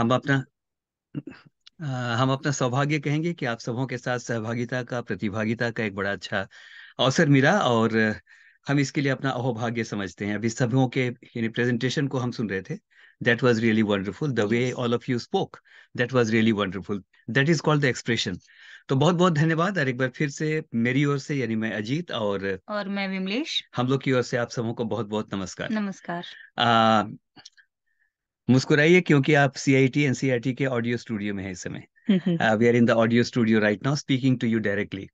हम अपना हम अपना सौभाग्य कहेंगे कि आप सबों के साथ सहभागिता का प्रतिभागिता का एक बड़ा अच्छा अवसर मिला और हम इसके लिए अपना अहोभाग्य समझते हैं अभी सभी के यानी प्रेजेंटेशन को हम सुन रहे थे that was really wonderful the way all of you spoke that was really wonderful that is called the expression तो बहुत बहुत धन्यवाद और एक बार फिर से मेरी ओर से यानी मैं अजीत और और मैं विमलेश हम लोग की ओर से आप सबों को बहुत बहुत नमस्कार नमस्कार आ, मुस्कुराइए क्योंकि आप सी आई टी एनसीआरटी के ऑडियो स्टूडियो में है इस समय we are in the audio studio right now speaking to you directly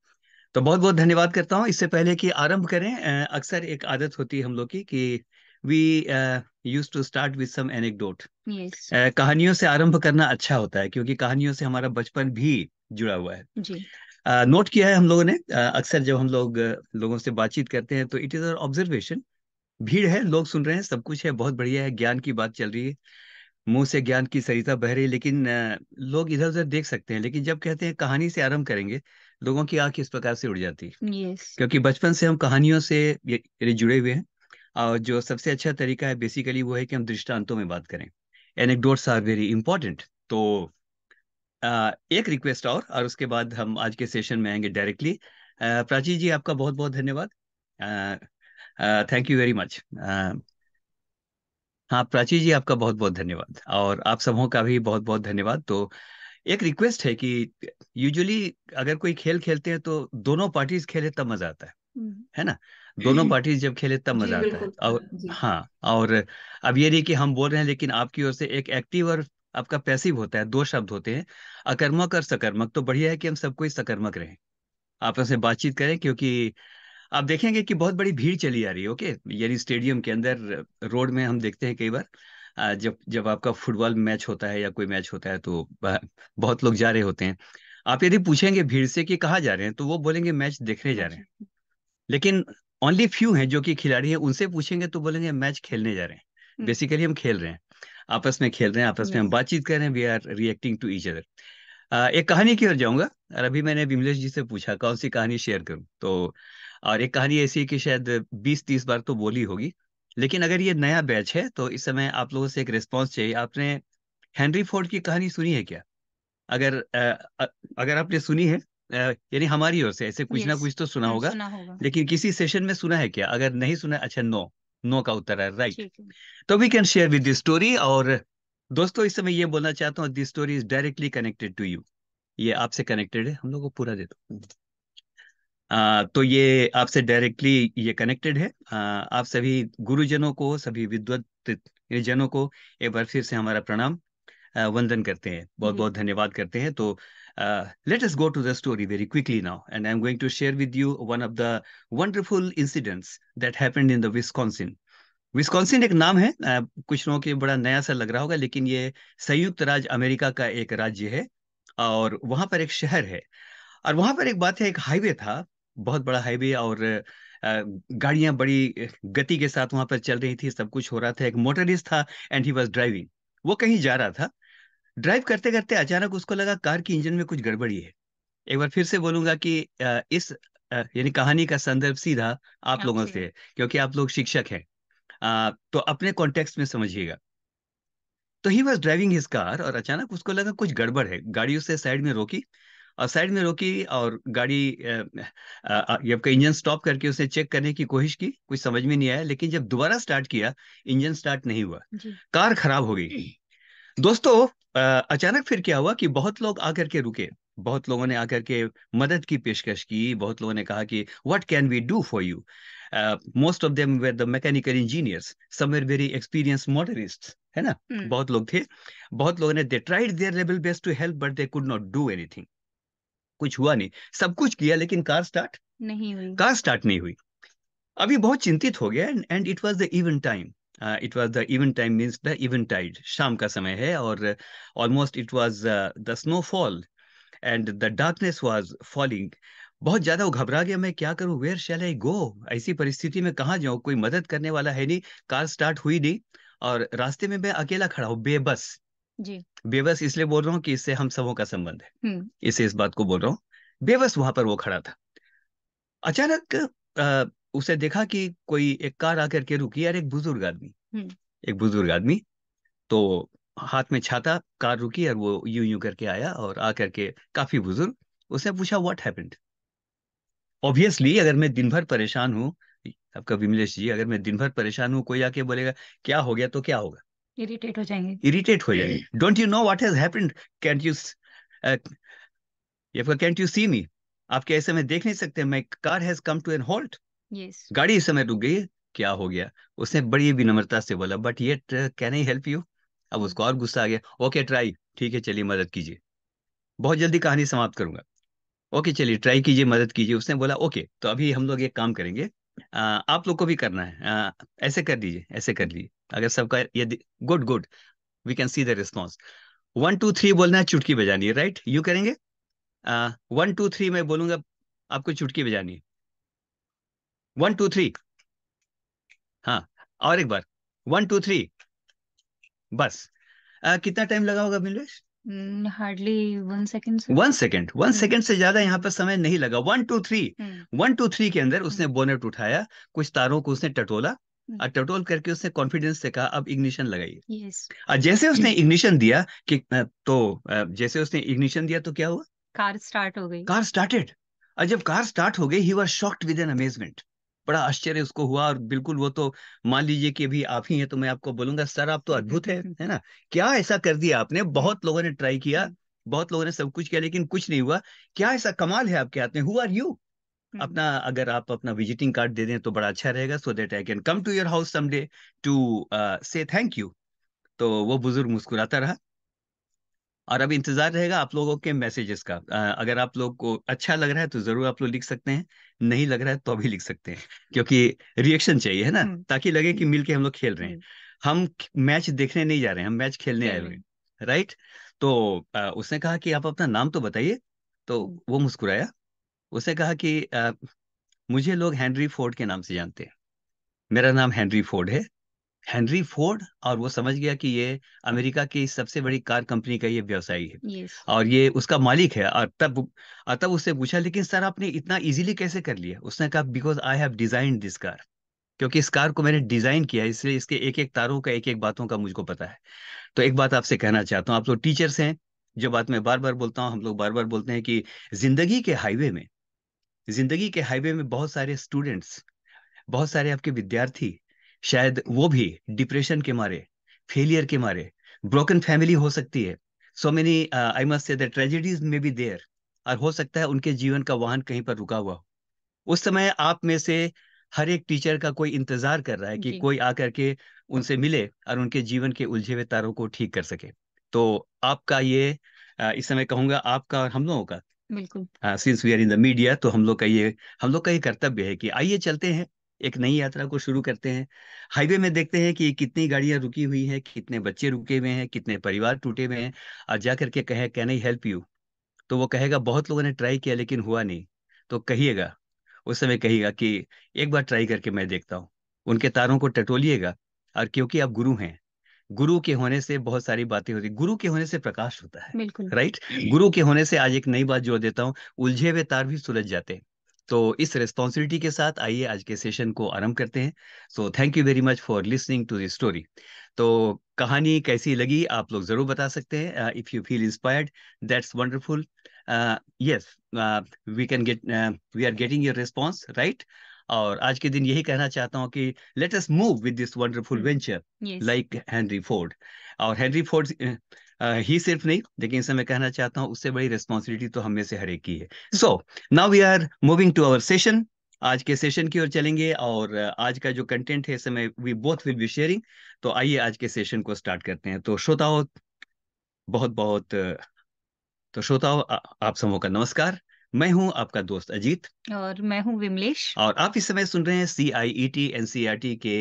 तो बहुत बहुत धन्यवाद करता हूँ इससे पहले कि आरंभ करें uh, अक्सर एक आदत होती है हम लोग की कि we use to start with some anecdote कहानियों से आरंभ करना अच्छा होता है क्योंकि कहानियों से हमारा बचपन भी जुड़ा हुआ है नोट uh, किया है हम लोगों ने uh, अक्सर जब हम लोग uh, लोगों से बातचीत करते हैं तो इट इज अवर ऑब्जर्वेशन भीड़ है लोग सुन रहे हैं सब कुछ है बहुत बढ़िया है ज्ञान की बात चल रही है मुंह से ज्ञान की सरिता बह रही लेकिन लोग इधर उधर देख सकते हैं लेकिन जब कहते हैं कहानी से आरंभ करेंगे लोगों की आंख इस प्रकार से उड़ जाती है yes. क्योंकि बचपन से हम कहानियों से जुड़े हुए हैं और जो सबसे अच्छा तरीका है बेसिकली वो है कि हम दृष्टांतों में बात करें एनेक्डोट्स आर वेरी इंपॉर्टेंट तो एक रिक्वेस्ट और और उसके बाद हम आज के सेशन में आएंगे डायरेक्टली प्राची जी आपका बहुत बहुत धन्यवाद थैंक यू वेरी मच हाँ प्राची जी आपका बहुत बहुत धन्यवाद और आप सबों का भी बहुत बहुत धन्यवाद तो एक रिक्वेस्ट है कि यूजुअली अगर कोई खेल खेलते हैं तो दोनों पार्टीज खेले तब मजा आता है है ना दोनों पार्टीज जब खेले तब मजा आता है और हाँ, हाँ और अब ये नहीं कि हम बोल रहे हैं लेकिन आपकी ओर से एक एक्टिव और आपका पैसिव होता है दो शब्द होते हैं अकर्मक और सकर्मक तो बढ़िया है कि हम सबको सकर्मक रहें आपस में बातचीत करें क्योंकि आप देखेंगे कि बहुत बड़ी भीड़ चली आ रही है ओके यानी स्टेडियम के अंदर रोड में हम देखते हैं कई बार जब जब आपका फुटबॉल मैच होता है या कोई मैच होता है तो बहुत लोग जा रहे होते हैं आप यदि पूछेंगे भीड़ से कि कहाँ जा रहे हैं तो वो बोलेंगे मैच देखने जा रहे हैं लेकिन ओनली फ्यू हैं जो कि खिलाड़ी हैं उनसे पूछेंगे तो बोलेंगे मैच खेलने जा रहे हैं बेसिकली हम्म। हम खेल रहे हैं आपस में खेल रहे हैं आपस में हम बातचीत कर रहे हैं we are reacting to each other एक कहानी की ओर जाऊंगा और अभी मैंने विमलेश जी से पूछा कौन सी कहानी शेयर करूं तो और एक कहानी ऐसी है कि शायद बीस तीस बार तो बोली होगी लेकिन अगर ये नया बैच है तो इस समय आप लोगों से एक रिस्पॉन्स चाहिए आपने हेनरी फोर्ड की कहानी सुनी है क्या अगर आ, अगर आपने सुनी है यानी हमारी ओर से ऐसे कुछ yes, ना कुछ तो सुना होगा, सुना होगा लेकिन किसी सेशन में सुना है क्या अगर नहीं सुना अच्छा नो नो का उत्तर है राइट तो we can share with this story और दोस्तों इस समय ये बोलना चाहता हूँ this story is directly connected to you ये आपसे कनेक्टेड है हम लोग को पूरा दे दो तो ये आपसे डायरेक्टली ये कनेक्टेड है आप सभी गुरुजनों को सभी विद्वत जनों को एक बार फिर से हमारा प्रणाम वंदन करते हैं बहुत बहुत धन्यवाद करते हैं तो let us go to the story very quickly now and I am going to share with you one of the wonderful incidents that happened in the Wisconsin Wisconsin एक नाम है uh, कुछ लोगों के बड़ा नया सा लग रहा होगा लेकिन ये संयुक्त राज्य अमेरिका का एक राज्य है और वहां पर एक शहर है और वहां पर एक बात है एक हाईवे था बहुत बड़ा हाईवे और गाड़ियां बड़ी गति के साथ वहां पर चल रही थी सब कुछ हो रहा था एक मोटरिस्ट था एंड ही वॉज ड्राइविंग वो कहीं जा रहा था ड्राइव करते करते अचानक उसको लगा कार की इंजन में कुछ गड़बड़ी है एक बार फिर से बोलूंगा कि इस यानी कहानी का संदर्भ सीधा आप लोगों से है क्योंकि आप लोग शिक्षक हैं तो अपने कॉन्टेक्स्ट में समझिएगा तो he was driving his car और अचानक उसको लगा कुछ गड़बड़ है गाड़ी उसे साइड में रोकी और साइड में रोकी और गाड़ी आपका इंजन स्टॉप करके उसने चेक करने की कोशिश की कुछ समझ में नहीं आया लेकिन जब दोबारा स्टार्ट किया इंजन स्टार्ट नहीं हुआ कार खराब हो गई दोस्तों अचानक फिर क्या हुआ कि बहुत लोग आकर के रुके बहुत लोगों ने आकर के मदद की पेशकश की बहुत लोगों ने कहा कि what can we do for you most of them were the mechanical engineers some were very experience modelist है ना hmm. बहुत लोग थे बहुत लोगों ने they tried their level best to help but they could not do anything कुछ हुआ नहीं सब कुछ किया लेकिन कार स्टार्ट नहीं हुई कार स्टार्ट नहीं हुई अभी बहुत चिंतित हो गया and it was the even time it was the even time means the even tide शाम का समय है और almost it was the snowfall and the darkness was falling बहुत ज्यादा वो घबरा गया मैं क्या करूं वेयर शैल आई गो ऐसी परिस्थिति में कहा जाऊं कोई मदद करने वाला है नहीं कार स्टार्ट हुई नहीं और रास्ते में मैं अकेला खड़ा हूँ बेबस जी बेबस इसलिए बोल रहा हूँ कि इससे हम सबों का संबंध है हम्म। इससे इस बात को बोल रहा हूँ बेबस वहां पर वो खड़ा था अचानक उसे देखा कि कोई एक कार आकर के रुकी यार एक बुजुर्ग आदमी हम्म। एक बुजुर्ग आदमी तो हाथ में छाता कार रुकी और वो यू यू करके आया और आकर के काफी बुजुर्ग उसने पूछा व्हाट हैपेंड ऑब्वियसली अगर मैं दिन भर परेशान हूँ आपका विमलेश जी अगर मैं दिन भर परेशान हूँ कोई आके बोलेगा क्या हो गया तो क्या होगा इरिटेट हो जाएंगे इरिटेट हो जाएंगे don't you know what has happened can you you can't you see me आपके ऐसे में देख नहीं सकते मैं car has come to an halt yes गाड़ी इस समय रुक गई क्या हो गया उसने बड़ी विनम्रता से बोला बट ये कैन आई हेल्प यू अब उसको और गुस्सा आ गया ओके ट्राई ठीक है चलिए मदद कीजिए बहुत जल्दी कहानी समाप्त करूंगा ओके चलिए ट्राई कीजिए मदद कीजिए उसने बोला ओके तो अभी हम लोग एक काम करेंगे आ, आप लोग को भी करना है आ, ऐसे कर दीजिए ऐसे कर लीजिए अगर सबका यदि good good we can see the response one two three बोलना है चुटकी बजानी है राइट यू करेंगे वन टू थ्री मैं बोलूंगा आपको चुटकी बजानी है वन टू थ्री हाँ और एक बार वन टू थ्री बस uh, कितना टाइम लगा होगा Milesh hardly one second one second one second से ज्यादा यहाँ पर समय नहीं लगा one two three one two three के अंदर hmm. उसने बोनेट उठाया कुछ तारों को उसने टटोला हम्म। टटोल करके उसने कॉन्फिडेंस से कहा अब इग्निशन लगाइए yes. जैसे उसने इग्निशन दिया कि तो जैसे उसने इग्निशन दिया तो क्या हुआ कार स्टार्ट हो गई कार स्टार्टेड और जब कार स्टार्ट हो गई he was shocked with an amazement बड़ा आश्चर्य उसको हुआ और बिल्कुल वो तो मान लीजिए कि अभी आप ही हैं तो मैं आपको बोलूंगा सर आप तो अद्भुत है हम्म। है ना क्या ऐसा कर दिया आपने बहुत लोगों ने ट्राई किया हम्म। बहुत लोगों ने सब कुछ किया लेकिन कुछ नहीं हुआ क्या ऐसा कमाल है आपके हाथ में हु आर यू हम्म। अपना अगर आप अपना विजिटिंग कार्ड दे दें तो बड़ा अच्छा रहेगा so that I can come to your house someday to say thank you तो वो बुजुर्ग मुस्कुराता रहा और अब इंतजार रहेगा आप लोगों के मैसेजेस का uh, अगर आप लोग को अच्छा लग रहा है तो जरूर आप लोग लिख सकते हैं नहीं लग रहा है तो भी लिख सकते हैं क्योंकि रिएक्शन चाहिए है ना हम्म। ताकि लगे कि मिलके हम लोग खेल रहे हैं हम्म। हम मैच देखने नहीं जा रहे हैं हम मैच खेलने आए हुए हैं राइट तो उसने कहा कि आप अपना नाम तो बताइए तो वो मुस्कुराया उसने कहा कि आ, मुझे लोग हेनरी फोर्ड के नाम से जानते हैं मेरा नाम हेनरी फोर्ड है हेनरी फोर्ड और वो समझ गया कि ये अमेरिका की सबसे बड़ी कार कंपनी का ये व्यवसायी है yes. और ये उसका मालिक है और तब और तब उससे पूछा लेकिन सर आपने इतना इजीली कैसे कर लिया उसने कहा because I have design this car क्योंकि इस कार को मैंने डिजाइन किया इसलिए इसके एक एक तारों का एक एक बातों का मुझको पता है तो एक बात आपसे कहना चाहता हूँ आप लोग टीचर्स हैं जो बात मैं बार बार बोलता हूँ हम लोग बार बार बोलते हैं कि जिंदगी के हाईवे में जिंदगी के हाईवे में बहुत सारे स्टूडेंट्स बहुत सारे आपके विद्यार्थी शायद वो भी डिप्रेशन के मारे फेलियर के मारे ब्रोकन फैमिली हो सकती है so many I must say tragedies may be there और हो सकता है उनके जीवन का वाहन कहीं पर रुका हुआ उस समय आप में से हर एक टीचर का कोई इंतजार कर रहा है कि कोई आकर के उनसे मिले और उनके जीवन के उलझे हुए तारों को ठीक कर सके तो आपका ये uh, इस समय कहूंगा आपका और हम लोगों का बिल्कुल since we are in the media तो हम लोग का ये हम लोग का ये कर्तव्य है कि आइए चलते हैं एक नई यात्रा को शुरू करते हैं हाईवे में देखते हैं कि कितनी गाड़ियां रुकी हुई हैं कितने बच्चे रुके हुए हैं कितने परिवार टूटे हुए हैं और जा करके कहे कैन आई हेल्प यू तो वो कहेगा बहुत लोगों ने ट्राई किया लेकिन हुआ नहीं तो कहिएगा उस समय कहिएगा कि एक बार ट्राई करके मैं देखता हूँ उनके तारों को टटोलिएगा और क्योंकि आप गुरु हैं गुरु के होने से बहुत सारी बातें होती गुरु के होने से प्रकाश होता है बिल्कुल राइट गुरु के होने से आज एक नई बात जोड़ देता हूँ उलझे हुए तार भी सुलझ जाते हैं तो इस रेस्पॉन्सिबिलिटी के साथ आइए आज के सेशन को आरंभ करते हैं so thank you very much for listening to this story तो कहानी कैसी लगी आप लोग जरूर बता सकते हैं if you feel inspired that's wonderful yes we can get we are getting your response right और आज के दिन यही कहना चाहता हूँ कि let us move with this wonderful venture like Henry Ford और हेनरी फोर्ड ही सिर्फ नहीं लेकिन इसे मैं कहना चाहता हूँ उससे बड़ी रिस्पॉन्सिबिलिटी तो हमें से हर एक की है so now we are moving to our session आज के सेशन की ओर चलेंगे और eh, आज का जो कंटेंट है समय we both will be sharing तो आइए आज के सेशन को स्टार्ट करते हैं तो श्रोताओं बहुत बहुत eh, तो श्रोताओं आप सबों का नमस्कार मैं हूं आपका दोस्त अजीत और मैं हूं विमलेश और आप इस समय सुन रहे हैं सी आई ई टी टी के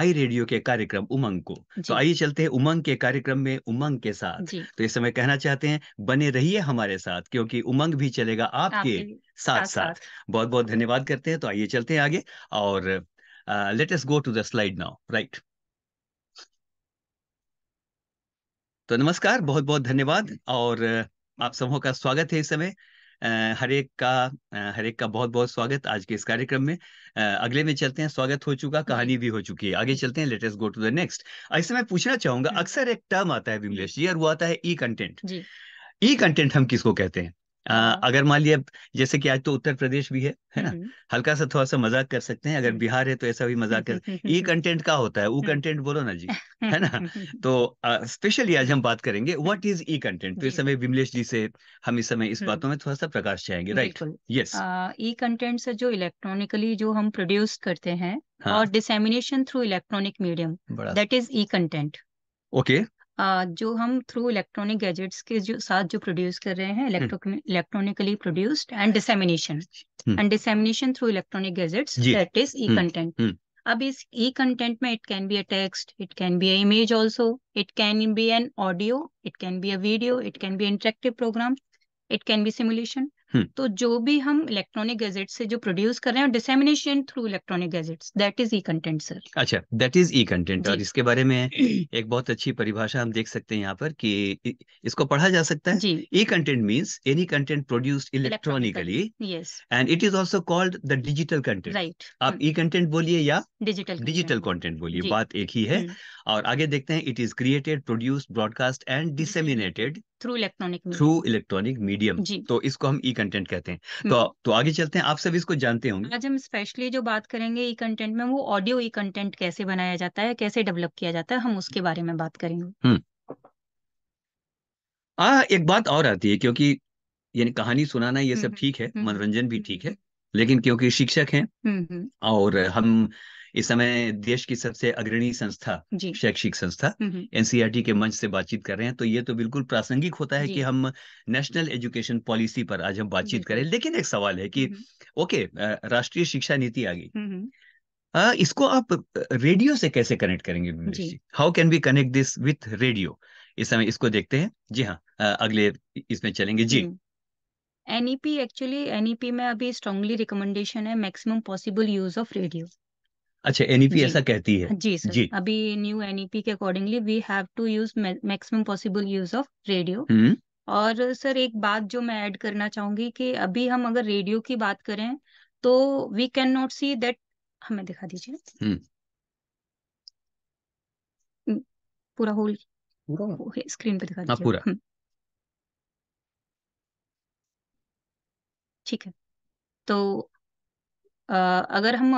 आई रेडियो के कार्यक्रम उमंग को तो आइए चलते हैं उमंग के कार्यक्रम में उमंग के साथ तो इस समय कहना चाहते हैं बने रहिए हमारे साथ क्योंकि उमंग भी चलेगा आपके साथ साथ बहुत बहुत धन्यवाद करते हैं तो आइए चलते हैं आगे और let's go to the slide now right तो नमस्कार बहुत बहुत धन्यवाद और आप सबों का स्वागत है इस समय हर एक का हर एक का बहुत बहुत स्वागत आज के इस कार्यक्रम में अगले में चलते हैं स्वागत हो चुका कहानी भी हो चुकी है आगे चलते हैं let's go to the next ऐसे मैं पूछना चाहूंगा हम्म। अक्सर एक टर्म आता है विमलेश जी और वो आता है ई कंटेंट ई कंटेंट हम किसको कहते हैं हाँ। अगर मान लिया जैसे कि आज तो उत्तर प्रदेश भी है है ना हम्म। हल्का सा थोड़ा सा मजाक कर सकते हैं अगर हम्म। बिहार है तो ऐसा भी मजाक कर ई कंटेंट का होता है वो हम्म। कंटेंट बोलो ना जी है ना तो स्पेशली आज हम बात करेंगे व्हाट इज ई कंटेंट तो इस समय विमलेश जी से हम इस समय इस बातों में थोड़ा सा प्रकाश चाहेंगे राइट यस ई कंटेंट से जो इलेक्ट्रॉनिकली जो हम प्रोड्यूस करते हैं हाँ। और dissemination through electronic medium that is e content okay जो हम थ्रू इलेक्ट्रॉनिक गैजेट्स के जो साथ जो प्रोड्यूस कर रहे हैं electronically produced and dissemination and dissemination through electronic gadgets that is e content अब इस ई कंटेंट में it can be a text it can be a image also it can be an audio it can be a video it can be interactive program it can be simulation hmm. तो जो भी हम electronic gadget से जो produce कर रहे हैं dissemination through electronic gadget that is e content sir अच्छा दैट इज ई कंटेंट और इसके बारे में एक बहुत अच्छी परिभाषा हम देख सकते हैं यहाँ पर कि इसको पढ़ा जा सकता है e content means any content produced electronically and it is also called the digital content right आप ई hmm। कंटेंट बोलिए या डिजिटल डिजिटल कंटेंट बोलिए बात एक ही है hmm। और आगे देखते हैं it is created produced broadcast and disseminated through electronic through electronic medium तो इसको हम ई कंटेंट कहते हैं हम्म। तो तो आगे चलते हैं आप सब इसको जानते होंगे आज हम स्पेशली जो बात करेंगे ई कंटेंट में वो ऑडियो ई कंटेंट कैसे बनाया जाता है कैसे डेवलप किया जाता है हम उसके बारे में बात करेंगे हम्म। आ, एक बात और आती है क्योंकि यानी कहानी सुनाना ये सब हम्म, ठीक है मनोरंजन भी ठीक है लेकिन क्योंकि शिक्षक हैं और हम इस समय देश की सबसे अग्रणी संस्था शैक्षिक संस्था एनसीईआरटी के मंच से बातचीत कर रहे हैं तो ये तो बिल्कुल प्रासंगिक होता है कि हम नेशनल एजुकेशन पॉलिसी पर आज हम बातचीत करें लेकिन एक सवाल है कि ओके राष्ट्रीय शिक्षा नीति आ गई इसको आप रेडियो से कैसे कनेक्ट करेंगे how can we connect this with radio इस समय इसको देखते हैं जी हाँ अगले इसमें चलेंगे जी एनईपी एक्चुअली एनईपी में अभी स्ट्रांगली रिकमेंडेशन है maximum possible use of radio अच्छा एनईपी e ऐसा कहती है जी सर जी अभी न्यू एनईपी e के accordingly we have to use maximum possible use of radio और सर एक बात जो मैं ऐड करना चाहूंगी कि अभी हम अगर रेडियो की बात करें तो we can not see that हमें दिखा दीजिए हम्म। हम्म, पूरा होल पूरा स्क्रीन पे दिखा हाँ, दीजिए पूरा हम्म। ठीक है तो अगर हम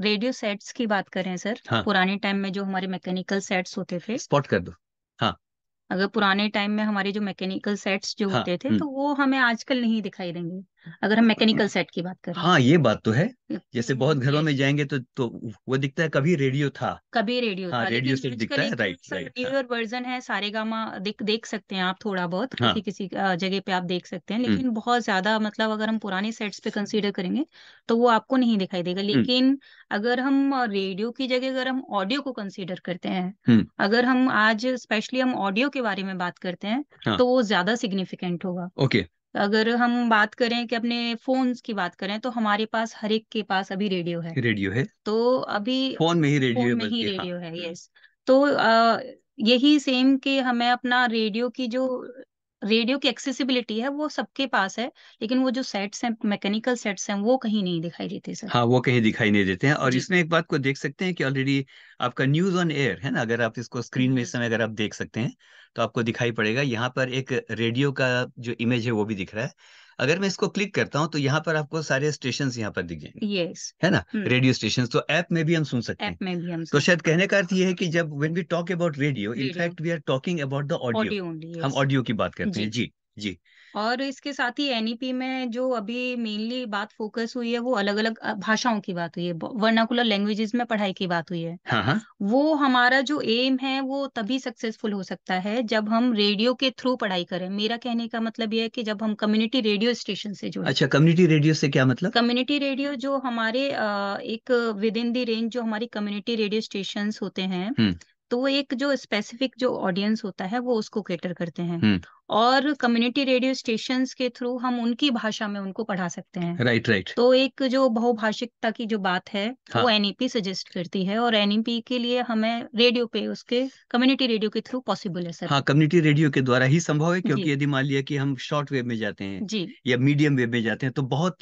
रेडियो सेट्स की बात करें सर हाँ. पुराने टाइम में जो हमारे मैकेनिकल सेट्स होते थे स्पॉट कर दो हाँ अगर पुराने टाइम में हमारे जो मैकेनिकल सेट्स जो हाँ, होते थे हम्म। तो वो हमें आजकल नहीं दिखाई देंगे अगर हम हाँ, मैकेनिकल हाँ। सेट की बात करें हाँ ये बात तो है जैसे बहुत घरों में जाएंगे तो तो वो दिखता है कभी रेडियो था कभी रेडियो हाँ, था रेडियो से दिखता है तो राइट राइट हाँ। वर्जन है सारे गामा देख देख सकते हैं आप थोड़ा बहुत हाँ, किसी किसी जगह पे आप देख सकते हैं हम्म। लेकिन बहुत ज्यादा मतलब अगर हम पुराने सेट्स पे कंसीडर करेंगे तो वो आपको नहीं दिखाई देगा हम्म। लेकिन अगर हम रेडियो की जगह अगर हम ऑडियो को कंसिडर करते हैं हम्म। अगर हम आज स्पेशली हम ऑडियो के बारे में बात करते हैं तो वो ज्यादा सिग्निफिकेंट होगा ओके अगर हम बात करें कि अपने फ़ोन्स की बात करें तो हमारे पास हर एक के पास अभी रेडियो है। रेडियो है। तो अभी फ़ोन में ही रेडियो में ही रेडियो है, हाँ। यस। तो यही सेम के हमें अपना रेडियो की जो रेडियो की एक्सेसिबिलिटी है वो सबके पास है लेकिन वो जो सेट्स हैं मैकेनिकल सेट्स हैं वो कहीं नहीं दिखाई देते सर हाँ वो कहीं दिखाई नहीं देते हैं और इसमें एक बात को देख सकते हैं कि ऑलरेडी आपका न्यूज ऑन एयर है ना अगर आप इसको स्क्रीन में इस हम्म। समय अगर आप देख सकते हैं तो आपको दिखाई पड़ेगा यहाँ पर एक रेडियो का जो इमेज है वो भी दिख रहा है अगर मैं इसको क्लिक करता हूँ तो यहाँ पर आपको सारे स्टेशन यहाँ पर दिख जाएंगे yes. है ना रेडियो हम्म। स्टेशन तो ऐप में भी हम सुन सकते हैं में भी हम तो शायद कहने का अर्थ ये है कि जब when we talk about radio in fact we are talking about the audio हम ऑडियो की बात करते हैं जी जी और इसके साथ ही एनईपी e में जो अभी मेनली बात फोकस हुई है वो अलग अलग भाषाओं की बात हुई है वर्नाकुलर लैंग्वेजेस में पढ़ाई की बात हुई है हाँ।, हाँ। वो हमारा जो एम है वो तभी सक्सेसफुल हो सकता है जब हम रेडियो के थ्रू पढ़ाई करें मेरा कहने का मतलब यह है कि जब हम कम्युनिटी रेडियो स्टेशन से जुड़े अच्छा कम्युनिटी रेडियो से क्या मतलब कम्युनिटी रेडियो जो हमारे एक विद इन दी रेंज जो हमारी कम्युनिटी रेडियो स्टेशन होते हैं हम्म। तो एक जो स्पेसिफिक जो ऑडियंस होता है वो उसको केटर करते हैं हम्म। और कम्युनिटी रेडियो स्टेशन के थ्रू हम उनकी भाषा में उनको पढ़ा सकते हैं राइट right, राइट right. तो एक जो बहुभाषिकता की जो बात है हाँ. वो एनईपी सजेस्ट करती है और एनईपी e के लिए हमें रेडियो पे उसके कम्युनिटी रेडियो के थ्रू पॉसिबल है सर हाँ कम्युनिटी रेडियो के द्वारा ही संभव है क्योंकि यदि मान लिया कि हम शॉर्ट वेव में जाते हैं जी या मीडियम वेव में जाते हैं तो बहुत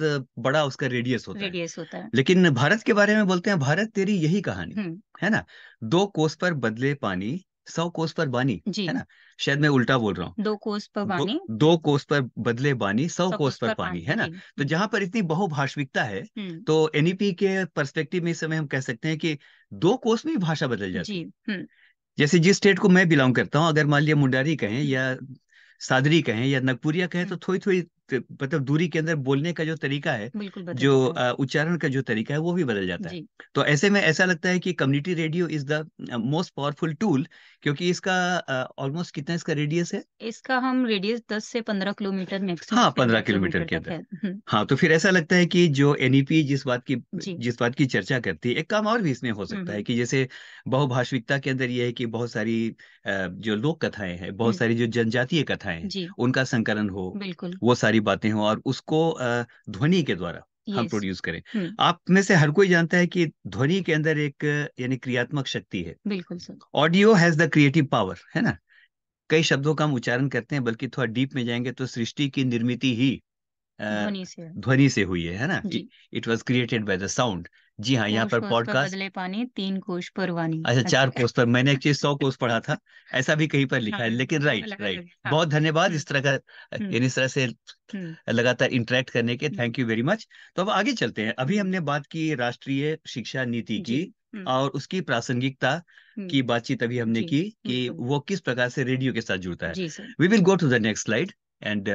बड़ा उसका रेडियस होता रेडियस है होता है लेकिन भारत के बारे में बोलते हैं भारत तेरी यही कहानी हम्म। है ना दो कोस पर बदले पानी सौ कोस पर बानी है ना शायद मैं उल्टा बोल रहा हूँ दो कोस पर बानी दो, दो कोस पर बदले बानी सौ कोस पर, पर पानी है ना तो जहाँ पर इतनी बहुभाषविकता है तो एनईपी e के परस्पेक्टिव में इस समय हम कह सकते हैं कि दो कोस में भाषा बदल जाती है जैसे जिस स्टेट को मैं बिलोंग करता हूँ अगर मान लिया मुंडारी कहें या सादरी कहें या नगपुरिया कहें तो थोड़ी थोड़ी मतलब दूरी के अंदर बोलने का जो तरीका है जो उच्चारण का जो तरीका है वो भी बदल जाता है तो ऐसे में ऐसा लगता है कि community radio is the most powerful tool क्योंकि इसका ऑलमोस्ट uh, कितना इसका रेडियस है इसका हम रेडियस दस से पंद्रह किलोमीटर मैक्सिमम हाँ पंद्रह किलोमीटर के अंदर हम्म। हाँ तो फिर ऐसा लगता है कि जो एनईपी e जिस बात की जिस बात की चर्चा करती है एक काम और भी इसमें हो सकता है हम्म। कि जैसे बहुभाषिकता के अंदर यह है कि बहुत सारी जो लोक कथाएं हैं बहुत हम्म। सारी जो जनजातीय कथाएं हैं उनका संकलन हो वो सारी बातें हो और उसको ध्वनि के द्वारा हम प्रोड्यूस करें आप में से हर कोई जानता है कि ध्वनि के अंदर एक यानी क्रियात्मक शक्ति है बिल्कुल sir audio has the creative power है ना कई शब्दों का हम उच्चारण करते हैं बल्कि थोड़ा डीप में जाएंगे तो सृष्टि की निर्मित ही ध्वनि से हुई है ना it was created by the sound जी हाँ यहाँ पर पॉडकास्ट बदले पानी तीन कोश पर वानी अच्छा, अच्छा चार कोश पर मैंने एक चीज सौ कोश पढ़ा था ऐसा भी कहीं पर लिखा हाँ, है हाँ। लेकिन राइट राइट हाँ। बहुत धन्यवाद हम्म। इस तरह का हम्म। इस तरह से हम्म। लगातार इंटरेक्ट करने के थैंक यू वेरी मच तो अब आगे चलते हैं अभी हमने बात की राष्ट्रीय शिक्षा नीति की और उसकी प्रासंगिकता की बातचीत अभी हमने की कि वो किस प्रकार से रेडियो के साथ जुड़ता है we will go to the next slide and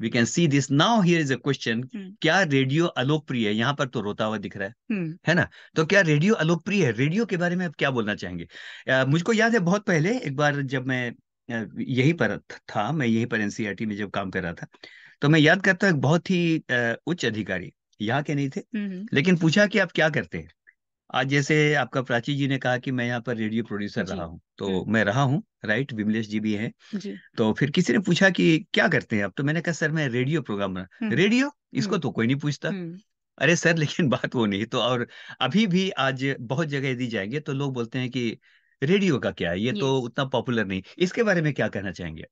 we can see this now here is a question क्या रेडियो अलोकप्रिय है यहाँ पर तो रोता हुआ दिख रहा है hmm. है ना तो क्या रेडियो अलोकप्रिय है रेडियो के बारे में आप क्या बोलना चाहेंगे uh, मुझको याद है बहुत पहले एक बार जब मैं यही पर था मैं यही पर एनसीआरटी e में जब काम कर रहा था तो मैं याद करता हूँ बहुत ही उच्च अधिकारी यहाँ के नहीं थे hmm. लेकिन पूछा कि आप क्या करते हैं आज जैसे आपका प्राची जी ने कहा कि मैं यहाँ पर रेडियो प्रोड्यूसर रहा हूँ तो मैं रहा हूँ राइट विमलेश जी भी हैं तो फिर किसी ने पूछा कि क्या करते हैं आप तो मैंने कहा सर मैं रेडियो प्रोग्राम रेडियो इसको तो कोई नहीं पूछता अरे सर लेकिन बात वो नहीं तो और अभी भी आज बहुत जगह यदि जाएंगे तो लोग बोलते हैं कि रेडियो का क्या है ये तो उतना पॉपुलर नहीं इसके बारे में क्या कहना चाहेंगे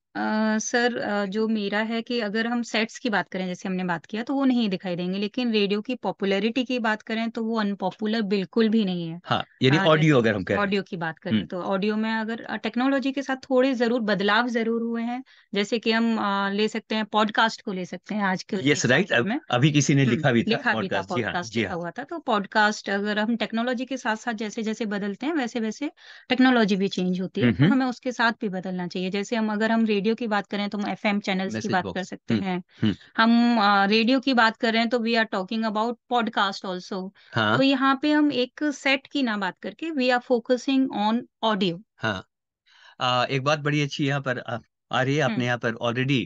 सर जो मेरा है कि अगर हम सेट्स की बात करें जैसे हमने बात किया तो वो नहीं दिखाई देंगे लेकिन रेडियो की पॉपुलैरिटी की बात करें तो वो अनपॉपुलर बिल्कुल भी नहीं है हाँ यानी ऑडियो अगर हम ऑडियो की बात करें हम्म। तो ऑडियो में अगर टेक्नोलॉजी के साथ थोड़े जरूर बदलाव जरूर हुए हैं जैसे की हम ले सकते हैं पॉडकास्ट को ले सकते हैं आजकल यस राइट में अभी किसी ने हम्म, लिखा भी था लिखा भी था पॉडकास्ट हाँ, लिखा हाँ। हुआ था तो पॉडकास्ट अगर हम टेक्नोलॉजी के साथ साथ जैसे जैसे बदलते हैं वैसे वैसे टेक्नोलॉजी भी चेंज होती है तो हमें उसके साथ भी बदलना चाहिए जैसे हम अगर हम रेडियो की बात करें तो हम एफ एम चैनल की बात कर सकते हम्म, हैं हम्म। हम रेडियो की बात कर रहे हैं तो we are talking about podcast also तो हाँ। यहाँ पे हम एक सेट की ना बात करके we are focusing on audio हाँ एक बात बड़ी अच्छी यहाँ पर आ रही है हम्म। आपने यहाँ पर ऑलरेडी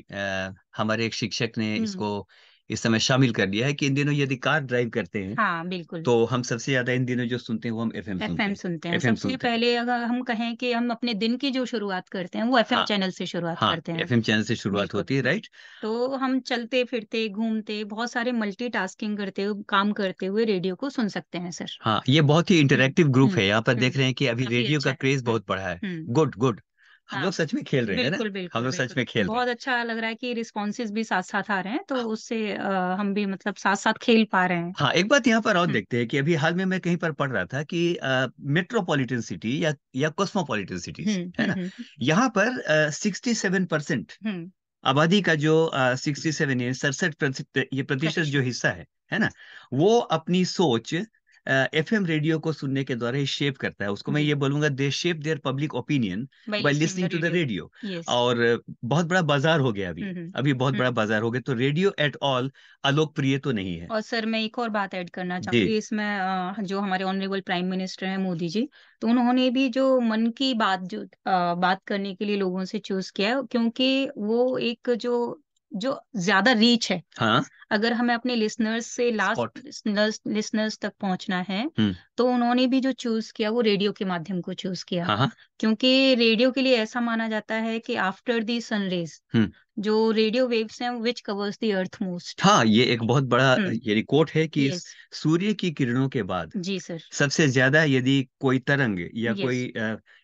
हमारे एक शिक्षक ने इसको इस समय शामिल कर लिया है कि इन दिनों यदि कार ड्राइव करते हैं हाँ बिल्कुल तो हम सबसे ज्यादा इन दिनों जो सुनते हैं वो हम एफ एम एफ एम सुनते हैं सबसे सुनते पहले अगर हम कहें कि हम अपने दिन की जो शुरुआत करते हैं वो एफ एम हाँ। चैनल से शुरुआत हाँ, करते हैं एफ एम चैनल से शुरुआत होती है राइट तो हम चलते फिरते घूमते बहुत सारे मल्टी करते हुए काम करते हुए रेडियो को सुन सकते हैं सर हाँ ये बहुत ही हम्म। इंटरेक्टिव ग्रुप हम्म। है यहाँ पर हम्म। देख रहे हैं कि अभी रेडियो का अच्छा क्रेज बहुत बढ़ा है गुड गुड हाँ। हम लोग सच में खेल रहे हैं ना बिल्कुल बिल्कुल हम लोग सच में खेल रहे बहुत अच्छा लग रहा है कि रिस्पॉन्सेज भी साथ साथ आ रहे हैं तो उससे हम भी मतलब साथ साथ खेल पा रहे हैं हाँ एक बात यहाँ पर और हम्म। देखते हैं कि अभी हाल में मैं कहीं पर पढ़ रहा था कि मेट्रोपॉलिटन सिटी या या कॉस्मोपॉलिटन हम्म, सिटी है ना हम्म, यहाँ पर सिक्सटी सेवन परसेंट आबादी का जो सिक्सटी सेवन सड़सठ प्रतिशत जो हिस्सा है है ना वो अपनी सोच एफ एम रेडियो को सुनने के द्वारा ही शेप करता है उसको मैं ये बोलूंगा they shape their public opinion by listening to the radio और बहुत बड़ा बाजार हो गया अभी अभी बहुत बड़ा बाजार हो गया तो रेडियो एट ऑल अलोकप्रिय तो नहीं है और सर मैं एक और बात ऐड करना चाहूंगी इसमें जो हमारे ऑनरेबल प्राइम मिनिस्टर है मोदी जी तो उन्होंने भी जो मन की बात जो बात करने के लिए लोगों से चूज किया क्योंकि वो एक जो जो ज्यादा रीच है हाँ? अगर हमें अपने लिसनर्स से लास्ट लिसनर्स तक पहुंचना है हम्म। तो उन्होंने भी जो चूज किया वो रेडियो के माध्यम को चूज किया हाँ? हाँ। क्योंकि रेडियो के लिए ऐसा माना जाता है कि आफ्टर दी सनरेज जो रेडियो वेव्स हैं which covers the earth most हाँ ये एक बहुत बड़ा हम्म। ये रिकॉर्ड है कि yes. सूर्य की किरणों के बाद जी सर सबसे ज्यादा यदि कोई तरंग या yes. कोई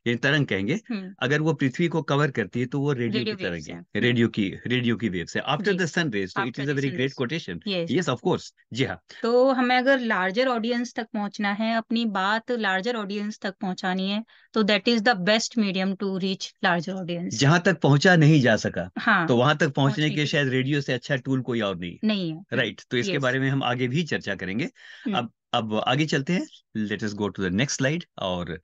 ये तरंग कहेंगे हुँ. हम्म। अगर वो पृथ्वी को कवर करती है तो वो रेडियो, रेडियो की तरंग है रेडियो की रेडियो की वेव्स है आफ्टर द सन रेज तो it is a very great quotation yes of course जी हाँ तो हमें अगर लार्जर ऑडियंस तक पहुंचना है अपनी बात लार्जर ऑडियंस तक पहुंचानी है तो that is the best medium to reach larger audience जहाँ तक पहुंचा नहीं जा सका हाँ तो वहां तक पहुंचने के शायद रेडियो से अच्छा टूल कोई और नहीं नहीं है राइट right, तो इसके yes. बारे में हम आगे भी चर्चा करेंगे हम्म। अब अब आगे चलते हैं let us go to the next slide और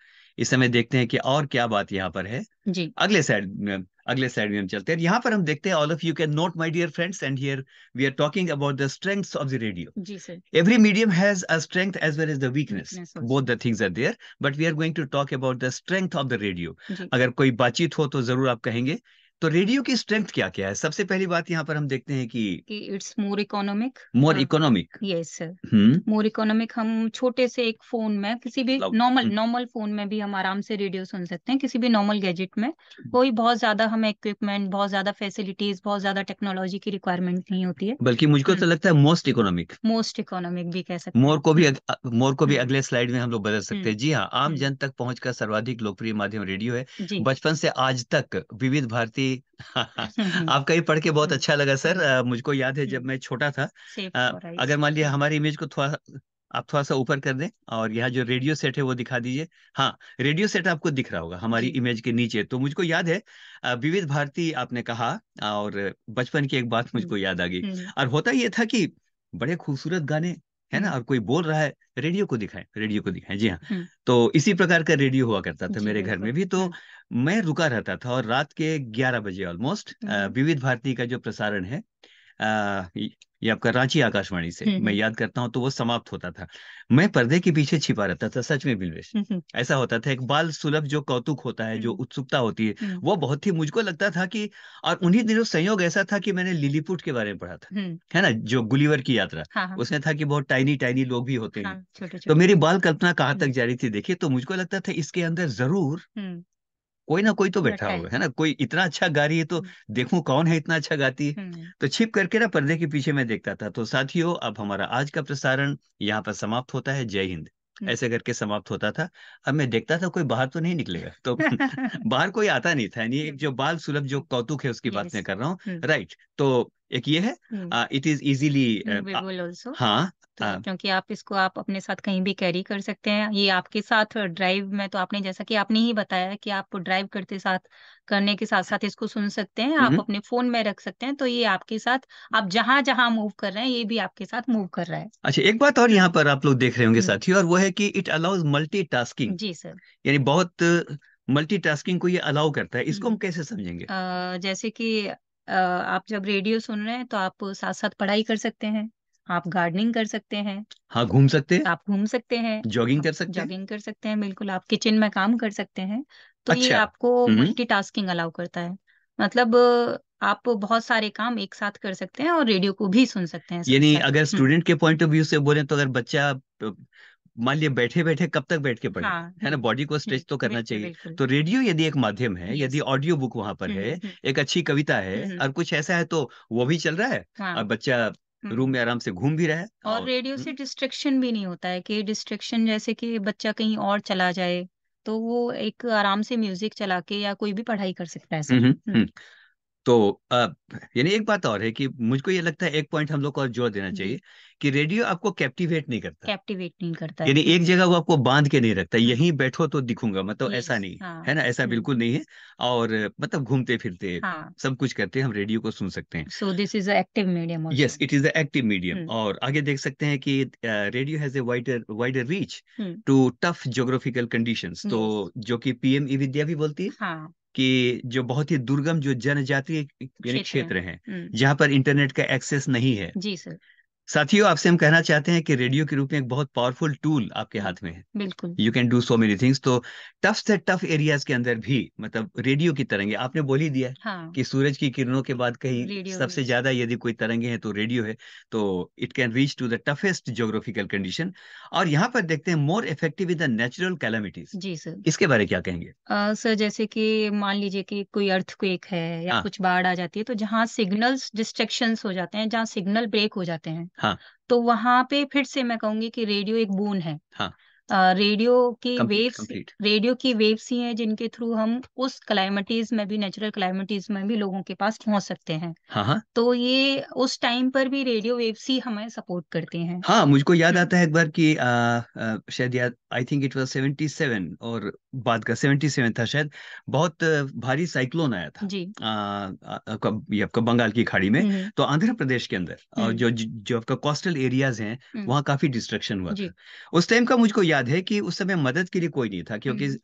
इस समय देखते हैं कि और क्या बात यहाँ पर है जी अगले साइड अगले साइड में हम चलते हैं यहाँ पर हम देखते हैं all of you can note my dear friends and here we are talking about the strengths of the radio every medium has a strength as well as the weakness both the things are there but we are going to talk about the strength of the radio अगर कोई बातचीत हो तो जरूर आप कहेंगे तो radio की स्ट्रेंथ क्या क्या है सबसे पहली बात यहाँ पर हम देखते हैं कि it's more economic more economic yes sir more economic हम छोटे से एक फोन में किसी भी नॉर्मल नॉर्मल फोन में भी हम आराम से रेडियो सुन सकते हैं किसी भी नॉर्मल गैजेट में हम्म। कोई बहुत ज्यादा हमें इक्विपमेंट बहुत ज्यादा फैसिलिटीज बहुत ज्यादा टेक्नोलॉजी की रिक्वायरमेंट नहीं होती है बल्कि मुझको तो हम्म। लगता है मोस्ट इकोनॉमिक मोस्ट इकोनॉमिक भी कह सकते मोर को भी मोर को भी हम्म। अगले स्लाइड में हम लोग बदल सकते हैं जी हाँ आम जन तक पहुंच का सर्वाधिक लोकप्रिय माध्यम रेडियो है बचपन से आज तक विविध भारतीय जी आपका ये पढ़ के बहुत हाँ। अच्छा लगा सर मुझको याद है जब मैं छोटा था अगर मान लिया हमारी इमेज को थोड़ा आप थोड़ा सा ऊपर कर दें और यहाँ जो रेडियो सेट है वो दिखा दीजिए हाँ रेडियो सेट आपको दिख रहा होगा हमारी इमेज के नीचे तो मुझको याद है विविध भारती आपने कहा और बचपन की एक बात मुझको हम्म, याद आ गई हम्म। और होता यह था कि बड़े खूबसूरत गाने है ना हम्म। और कोई बोल रहा है रेडियो को दिखाएं रेडियो को दिखाएं जी हाँ हम्म। तो इसी प्रकार का रेडियो हुआ करता था मेरे घर में भी तो हम्म। मैं रुका रहता था और रात के 11 बजे ऑलमोस्ट विविध भारती का जो प्रसारण है ये आपका रांची आकाशवाणी से हम्म, मैं हम्म। याद करता हूँ तो वो समाप्त होता था मैं पर्दे के पीछे छिपा रहता था सच में बिलवेश हम्म, ऐसा होता था एक बाल सुलभ जो कौतुक होता है जो उत्सुकता होती है वो बहुत ही मुझको लगता था कि और उन्हीं दिनों संयोग ऐसा था कि मैंने लिलीपुट के बारे में पढ़ा था है ना जो गुलीवर की यात्रा हाँ, हाँ, उसमें था कि बहुत टाइनी टाइनी लोग भी होते हैं हाँ, तो मेरी बाल कल्पना कहाँ तक जा रही थी देखिए तो मुझको लगता था इसके अंदर जरूर कोई ना कोई तो हम्म, बैठा होगा है ना कोई इतना अच्छा गा रही है तो हम्म। देखूं कौन है इतना अच्छा गाती है हम्म। तो छिप करके ना पर्दे के पीछे मैं देखता था तो साथियों अब हमारा आज का प्रसारण यहाँ पर समाप्त होता है जय हिंद ऐसे करके समाप्त होता था अब मैं देखता था कोई बाहर तो नहीं निकलेगा तो बाहर कोई आता नहीं था यानी एक जो बाल सुलभ जो कौतुक है उसकी बात मैं कर रहा हूँ राइट तो एक ये है इट इज इजिली हाँ तो हाँ क्योंकि आप इसको आप अपने साथ कहीं भी कैरी कर सकते हैं ये आपके साथ ड्राइव में तो आपने जैसा कि आपने ही बताया है कि आप ड्राइव करते साथ करने के साथ साथ इसको सुन सकते हैं आप अपने फोन में रख सकते हैं तो ये आपके साथ आप जहां जहां मूव कर रहे हैं ये भी आपके साथ मूव कर रहा है अच्छा एक बात और यहाँ पर आप लोग देख रहे होंगे हम्म, साथियों और वो है कि इट अलाउज मल्टीटास्किंग जी सर यानी बहुत मल्टीटास्किंग को ये अलाउ करता है इसको हम कैसे समझेंगे जैसे कि आप जब रेडियो सुन रहे हैं तो आप साथ साथ पढ़ाई कर सकते हैं आप गार्डनिंग कर सकते हैं हाँ घूम सकते हैं आप घूम सकते हैं जॉगिंग हाँ, कर सकते हैं जॉगिंग कर सकते हैं बिल्कुल आप किचन में काम कर सकते हैं तो ये अच्छा आपको टास्किंग हम्म, अलाउ हम्म। करता है मतलब आप बहुत सारे काम एक साथ कर सकते हैं और रेडियो को भी सुन सकते हैं साथ यानी साथ। अगर स्टूडेंट हम्म। के पॉइंट ऑफ व्यू से बोले तो अगर बच्चा मान लिया बैठे बैठे कब तक बैठ के पढ़े हाँ, है ना बॉडी को स्ट्रेच तो करना चाहिए तो रेडियो यदि एक माध्यम है यदि ऑडियो बुक वहां पर है एक अच्छी कविता है और कुछ ऐसा है तो वो भी चल रहा है हाँ। और बच्चा हम्म। रूम में आराम से घूम भी रहा है और, और रेडियो हम्म। से डिस्ट्रेक्शन भी नहीं होता है कि डिस्ट्रेक्शन जैसे कि बच्चा कहीं और चला जाए तो वो एक आराम से म्यूजिक चला के या कोई भी पढ़ाई कर सकता है तो यानी एक बात और है कि मुझको ये लगता है एक पॉइंट हम लोग को और जोर देना चाहिए कि रेडियो आपको कैप्टिवेट नहीं करता कैप्टिवेट नहीं करता यानी एक जगह वो आपको बांध के नहीं रखता हम्म। यहीं बैठो तो दिखूंगा मतलब ऐसा नहीं हाँ, है ना ऐसा हम्म। बिल्कुल नहीं है और मतलब घूमते फिरते हाँ, सब कुछ करते हैं हम रेडियो को सुन सकते हैं so this is active medium yes it is active medium और आगे देख सकते हैं कि radio has a wider wider reach to tough geographical condition तो जो की पीएम ई विद्या भी बोलती है हाँ। कि जो बहुत ही दुर्गम जो जनजातीय क्षेत्र हैं जहाँ पर इंटरनेट का एक्सेस नहीं है जी सर साथियों आपसे हम कहना चाहते हैं कि रेडियो के रूप में एक बहुत पावरफुल टूल आपके हाथ में है बिल्कुल you can do so many things तो टफ से टफ एरियाज के अंदर भी मतलब रेडियो की तरंगे आपने बोल ही दिया हाँ। कि सूरज की किरणों के बाद कहीं सबसे ज्यादा यदि कोई तरंगे हैं तो रेडियो है तो it can reach to the toughest geographical condition और यहाँ पर देखते हैं more effective in the natural calamities जी सर इसके बारे क्या कहेंगे सर जैसे की मान लीजिए की कोई अर्थ है या हाँ। कुछ बाढ़ आ जाती है तो जहाँ सिग्नल डिस्ट्रेक्शन हो जाते हैं जहाँ सिग्नल ब्रेक हो जाते हैं हाँ तो वहां पे फिर से मैं कहूंगी कि रेडियो एक बून है हाँ रेडियो की वेव्स रेडियो की वेव्स ही हैं जिनके थ्रू हम उस क्लाइमेटीज में भी नेचुरल क्लाइमेटीज में भी लोगों के पास पहुंच सकते हैं हाँ, हाँ तो ये उस टाइम पर भी रेडियो वेव्स ही हमें सपोर्ट करते हैं हाँ मुझको याद आता है एक बार कि आ, आ, शायद याद आई थिंक इट वाज 77 और बात का सेवेंटी सेवन था शायद बहुत भारी साइक्लोन आया था जी आ, आ, ये आपका बंगाल की खाड़ी में तो आंध्र प्रदेश के अंदर और जो जो आपका कोस्टल एरियाज हैं वहाँ काफी डिस्ट्रक्शन हुआ था उस टाइम का मुझको याद है कि उस समय मदद के लिए कोई नहीं था क्योंकि